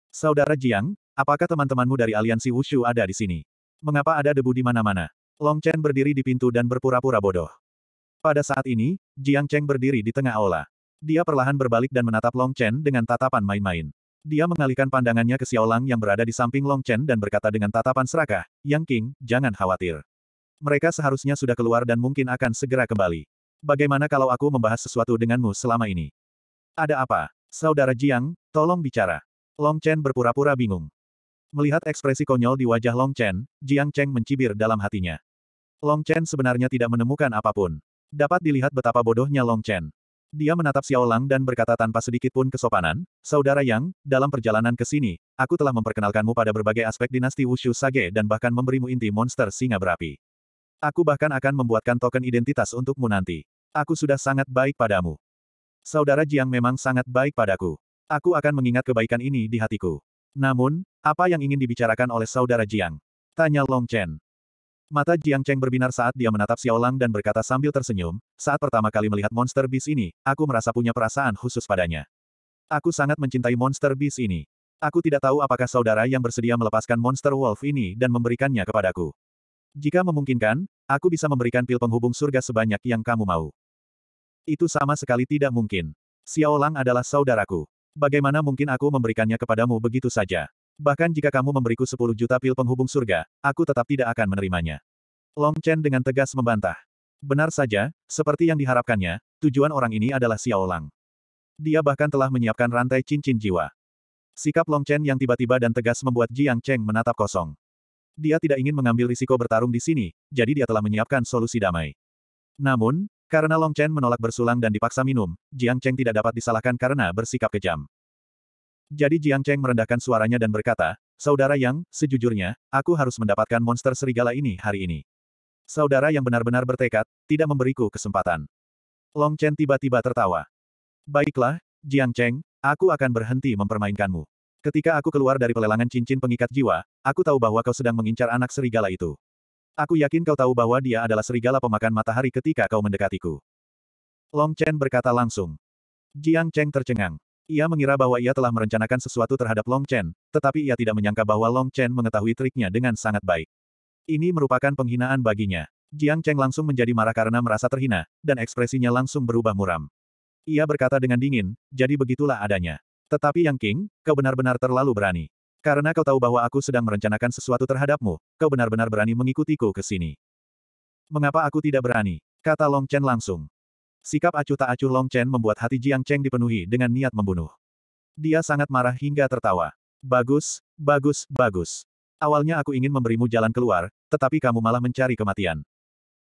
A: Saudara Jiang, apakah teman-temanmu dari aliansi Wushu ada di sini? Mengapa ada debu di mana-mana? Long Chen berdiri di pintu dan berpura-pura bodoh. Pada saat ini, Jiang Cheng berdiri di tengah aula. Dia perlahan berbalik dan menatap Long Chen dengan tatapan main-main. Dia mengalihkan pandangannya ke Xiao Lang yang berada di samping Long Chen dan berkata dengan tatapan serakah, Yang King, jangan khawatir. Mereka seharusnya sudah keluar dan mungkin akan segera kembali. Bagaimana kalau aku membahas sesuatu denganmu selama ini? Ada apa? Saudara Jiang, tolong bicara. Long Chen berpura-pura bingung. Melihat ekspresi konyol di wajah Long Chen, Jiang Cheng mencibir dalam hatinya. Long Chen sebenarnya tidak menemukan apapun. Dapat dilihat betapa bodohnya Long Chen. Dia menatap Xiao Lang dan berkata tanpa sedikit pun kesopanan, Saudara Yang, dalam perjalanan ke sini, aku telah memperkenalkanmu pada berbagai aspek dinasti Wushu Sage dan bahkan memberimu inti monster singa berapi. Aku bahkan akan membuatkan token identitas untukmu nanti. Aku sudah sangat baik padamu. Saudara Jiang memang sangat baik padaku. Aku akan mengingat kebaikan ini di hatiku. Namun, apa yang ingin dibicarakan oleh saudara Jiang? Tanya Long Chen. Mata Jiang Cheng berbinar saat dia menatap Xiao Lang dan berkata sambil tersenyum, saat pertama kali melihat monster bis ini, aku merasa punya perasaan khusus padanya. Aku sangat mencintai monster bis ini. Aku tidak tahu apakah saudara yang bersedia melepaskan monster wolf ini dan memberikannya kepadaku. Jika memungkinkan, aku bisa memberikan pil penghubung surga sebanyak yang kamu mau. Itu sama sekali tidak mungkin. Xiao Lang adalah saudaraku. Bagaimana mungkin aku memberikannya kepadamu begitu saja? Bahkan jika kamu memberiku 10 juta pil penghubung surga, aku tetap tidak akan menerimanya. Long Chen dengan tegas membantah. Benar saja, seperti yang diharapkannya, tujuan orang ini adalah Xiao Lang. Dia bahkan telah menyiapkan rantai cincin jiwa. Sikap Long Chen yang tiba-tiba dan tegas membuat Jiang Cheng menatap kosong. Dia tidak ingin mengambil risiko bertarung di sini, jadi dia telah menyiapkan solusi damai. Namun, karena Long Chen menolak bersulang dan dipaksa minum, Jiang Cheng tidak dapat disalahkan karena bersikap kejam. Jadi Jiang Cheng merendahkan suaranya dan berkata, Saudara Yang, sejujurnya, aku harus mendapatkan monster serigala ini hari ini. Saudara yang benar-benar bertekad, tidak memberiku kesempatan. Long Chen tiba-tiba tertawa. Baiklah, Jiang Cheng, aku akan berhenti mempermainkanmu. Ketika aku keluar dari pelelangan cincin pengikat jiwa, aku tahu bahwa kau sedang mengincar anak serigala itu. Aku yakin kau tahu bahwa dia adalah serigala pemakan matahari ketika kau mendekatiku. Long Chen berkata langsung. Jiang Cheng tercengang. Ia mengira bahwa ia telah merencanakan sesuatu terhadap Long Chen, tetapi ia tidak menyangka bahwa Long Chen mengetahui triknya dengan sangat baik. Ini merupakan penghinaan baginya. Jiang Cheng langsung menjadi marah karena merasa terhina, dan ekspresinya langsung berubah muram. Ia berkata dengan dingin, jadi begitulah adanya. Tetapi Yang King, kau benar-benar terlalu berani. Karena kau tahu bahwa aku sedang merencanakan sesuatu terhadapmu, kau benar-benar berani mengikutiku ke sini. Mengapa aku tidak berani? Kata Long Chen langsung. Sikap acuh tak acuh Long Chen membuat hati Jiang Cheng dipenuhi dengan niat membunuh. Dia sangat marah hingga tertawa. Bagus, bagus, bagus. Awalnya aku ingin memberimu jalan keluar, tetapi kamu malah mencari kematian.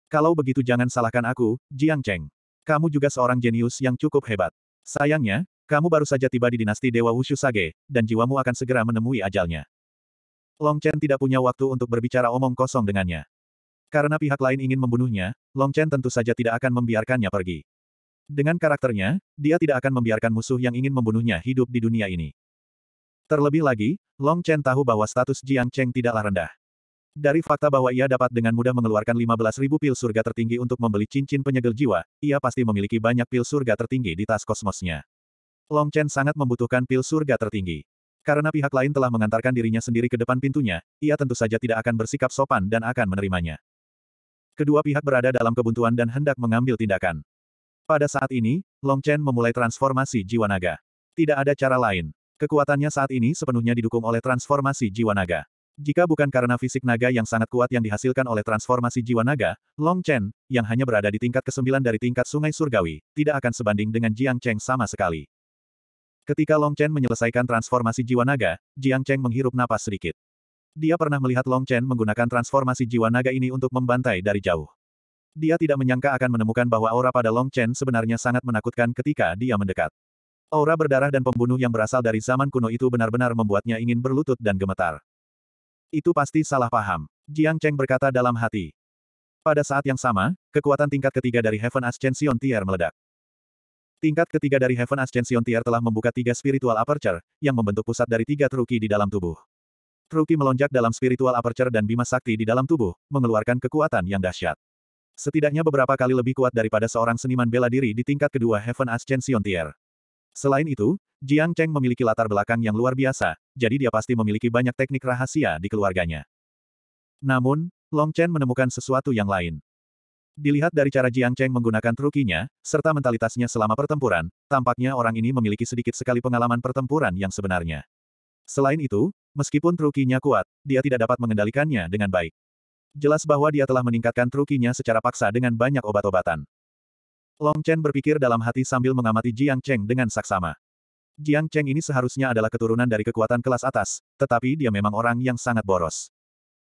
A: Kalau begitu jangan salahkan aku, Jiang Cheng. Kamu juga seorang jenius yang cukup hebat. Sayangnya, kamu baru saja tiba di dinasti Dewa Wushu Sage, dan jiwamu akan segera menemui ajalnya. Long Chen tidak punya waktu untuk berbicara omong kosong dengannya. Karena pihak lain ingin membunuhnya, Long Chen tentu saja tidak akan membiarkannya pergi. Dengan karakternya, dia tidak akan membiarkan musuh yang ingin membunuhnya hidup di dunia ini. Terlebih lagi, Long Chen tahu bahwa status Jiang Cheng tidaklah rendah. Dari fakta bahwa ia dapat dengan mudah mengeluarkan 15.000 pil surga tertinggi untuk membeli cincin penyegel jiwa, ia pasti memiliki banyak pil surga tertinggi di tas kosmosnya. Long Chen sangat membutuhkan pil surga tertinggi. Karena pihak lain telah mengantarkan dirinya sendiri ke depan pintunya, ia tentu saja tidak akan bersikap sopan dan akan menerimanya. Kedua pihak berada dalam kebuntuan dan hendak mengambil tindakan. Pada saat ini, Long Chen memulai transformasi jiwa naga. Tidak ada cara lain. Kekuatannya saat ini sepenuhnya didukung oleh transformasi jiwa naga. Jika bukan karena fisik naga yang sangat kuat yang dihasilkan oleh transformasi jiwa naga, Long Chen, yang hanya berada di tingkat ke-9 dari tingkat sungai surgawi, tidak akan sebanding dengan Jiang Cheng sama sekali. Ketika Long Chen menyelesaikan transformasi jiwa naga, Jiang Cheng menghirup napas sedikit. Dia pernah melihat Long Chen menggunakan transformasi jiwa naga ini untuk membantai dari jauh. Dia tidak menyangka akan menemukan bahwa aura pada Long Chen sebenarnya sangat menakutkan ketika dia mendekat. Aura berdarah dan pembunuh yang berasal dari zaman kuno itu benar-benar membuatnya ingin berlutut dan gemetar. Itu pasti salah paham. Jiang Cheng berkata dalam hati. Pada saat yang sama, kekuatan tingkat ketiga dari Heaven Ascension Tier meledak. Tingkat ketiga dari Heaven Ascension Tier telah membuka tiga spiritual aperture, yang membentuk pusat dari tiga truki di dalam tubuh. Truki melonjak dalam spiritual aperture dan bima sakti di dalam tubuh, mengeluarkan kekuatan yang dahsyat. Setidaknya beberapa kali lebih kuat daripada seorang seniman bela diri di tingkat kedua Heaven Ascension Tier. Selain itu, Jiang Cheng memiliki latar belakang yang luar biasa, jadi dia pasti memiliki banyak teknik rahasia di keluarganya. Namun, Long Chen menemukan sesuatu yang lain. Dilihat dari cara Jiang Cheng menggunakan trukinya, serta mentalitasnya selama pertempuran, tampaknya orang ini memiliki sedikit sekali pengalaman pertempuran yang sebenarnya. Selain itu, meskipun trukinya kuat, dia tidak dapat mengendalikannya dengan baik. Jelas bahwa dia telah meningkatkan trukinya secara paksa dengan banyak obat-obatan. Long Chen berpikir dalam hati sambil mengamati Jiang Cheng dengan saksama. Jiang Cheng ini seharusnya adalah keturunan dari kekuatan kelas atas, tetapi dia memang orang yang sangat boros.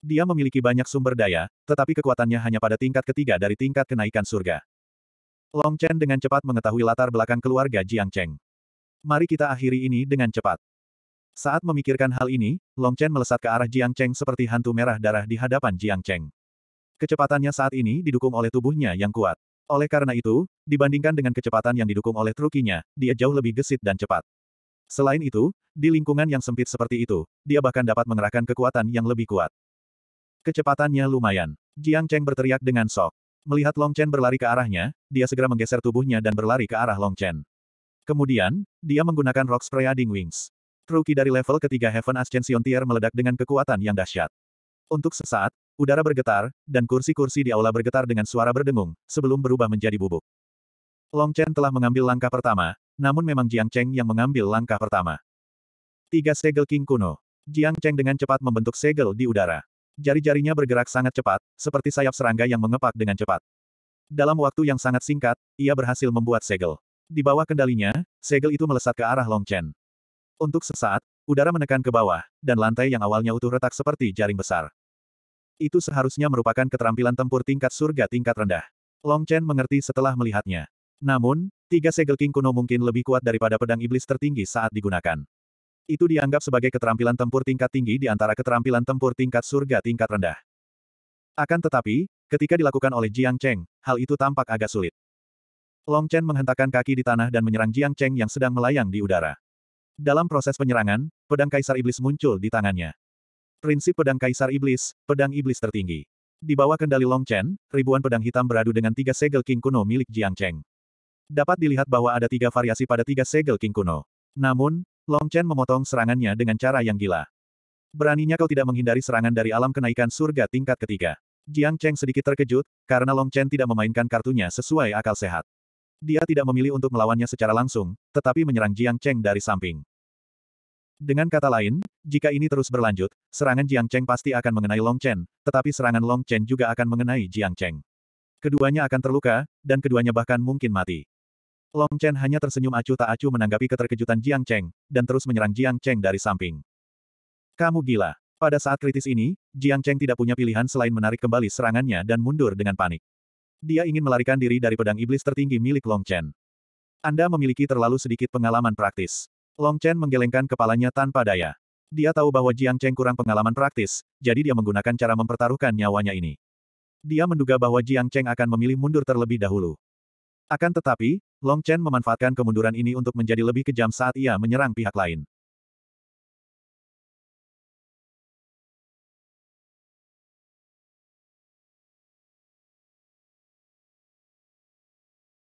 A: Dia memiliki banyak sumber daya, tetapi kekuatannya hanya pada tingkat ketiga dari tingkat kenaikan surga. Long Chen dengan cepat mengetahui latar belakang keluarga Jiang Cheng. Mari kita akhiri ini dengan cepat. Saat memikirkan hal ini, Long Chen melesat ke arah Jiang Cheng seperti hantu merah darah di hadapan Jiang Cheng. Kecepatannya saat ini didukung oleh tubuhnya yang kuat. Oleh karena itu, dibandingkan dengan kecepatan yang didukung oleh trukinya, dia jauh lebih gesit dan cepat. Selain itu, di lingkungan yang sempit seperti itu, dia bahkan dapat mengerahkan kekuatan yang lebih kuat. Kecepatannya lumayan. Jiang Cheng berteriak dengan sok. Melihat Long Chen berlari ke arahnya, dia segera menggeser tubuhnya dan berlari ke arah Long Chen. Kemudian, dia menggunakan Rock Spray Wings. Rookie dari level ketiga Heaven Ascension Tier meledak dengan kekuatan yang dahsyat. Untuk sesaat, udara bergetar, dan kursi-kursi di aula bergetar dengan suara berdengung, sebelum berubah menjadi bubuk. Long Chen telah mengambil langkah pertama, namun memang Jiang Cheng yang mengambil langkah pertama. Tiga segel King kuno. Jiang Cheng dengan cepat membentuk segel di udara. Jari-jarinya bergerak sangat cepat, seperti sayap serangga yang mengepak dengan cepat. Dalam waktu yang sangat singkat, ia berhasil membuat segel. Di bawah kendalinya, segel itu melesat ke arah Long Chen. Untuk sesaat, udara menekan ke bawah, dan lantai yang awalnya utuh retak seperti jaring besar. Itu seharusnya merupakan keterampilan tempur tingkat surga tingkat rendah. Long Chen mengerti setelah melihatnya. Namun, tiga segel king kuno mungkin lebih kuat daripada pedang iblis tertinggi saat digunakan. Itu dianggap sebagai keterampilan tempur tingkat tinggi di antara keterampilan tempur tingkat surga tingkat rendah. Akan tetapi, ketika dilakukan oleh Jiang Cheng, hal itu tampak agak sulit. Long Chen menghentakkan kaki di tanah dan menyerang Jiang Cheng yang sedang melayang di udara. Dalam proses penyerangan, pedang Kaisar Iblis muncul di tangannya. Prinsip pedang Kaisar Iblis, pedang Iblis tertinggi. Di bawah kendali Long Chen, ribuan pedang hitam beradu dengan tiga segel King kuno milik Jiang Cheng. Dapat dilihat bahwa ada tiga variasi pada tiga segel King kuno. Namun, Long Chen memotong serangannya dengan cara yang gila. Beraninya kau tidak menghindari serangan dari alam kenaikan surga tingkat ketiga. Jiang Cheng sedikit terkejut, karena Long Chen tidak memainkan kartunya sesuai akal sehat. Dia tidak memilih untuk melawannya secara langsung, tetapi menyerang Jiang Cheng dari samping. Dengan kata lain, jika ini terus berlanjut, serangan Jiang Cheng pasti akan mengenai Long Chen, tetapi serangan Long Chen juga akan mengenai Jiang Cheng. Keduanya akan terluka, dan keduanya bahkan mungkin mati. Long Chen hanya tersenyum acuh tak acuh menanggapi keterkejutan Jiang Cheng, dan terus menyerang Jiang Cheng dari samping. Kamu gila. Pada saat kritis ini, Jiang Cheng tidak punya pilihan selain menarik kembali serangannya dan mundur dengan panik. Dia ingin melarikan diri dari pedang iblis tertinggi milik Long Chen. Anda memiliki terlalu sedikit pengalaman praktis. Long Chen menggelengkan kepalanya tanpa daya. Dia tahu bahwa Jiang Cheng kurang pengalaman praktis, jadi dia menggunakan cara mempertaruhkan nyawanya ini. Dia menduga bahwa Jiang Cheng akan memilih mundur terlebih dahulu. Akan tetapi, Long Chen memanfaatkan kemunduran ini untuk menjadi lebih kejam saat ia menyerang pihak lain.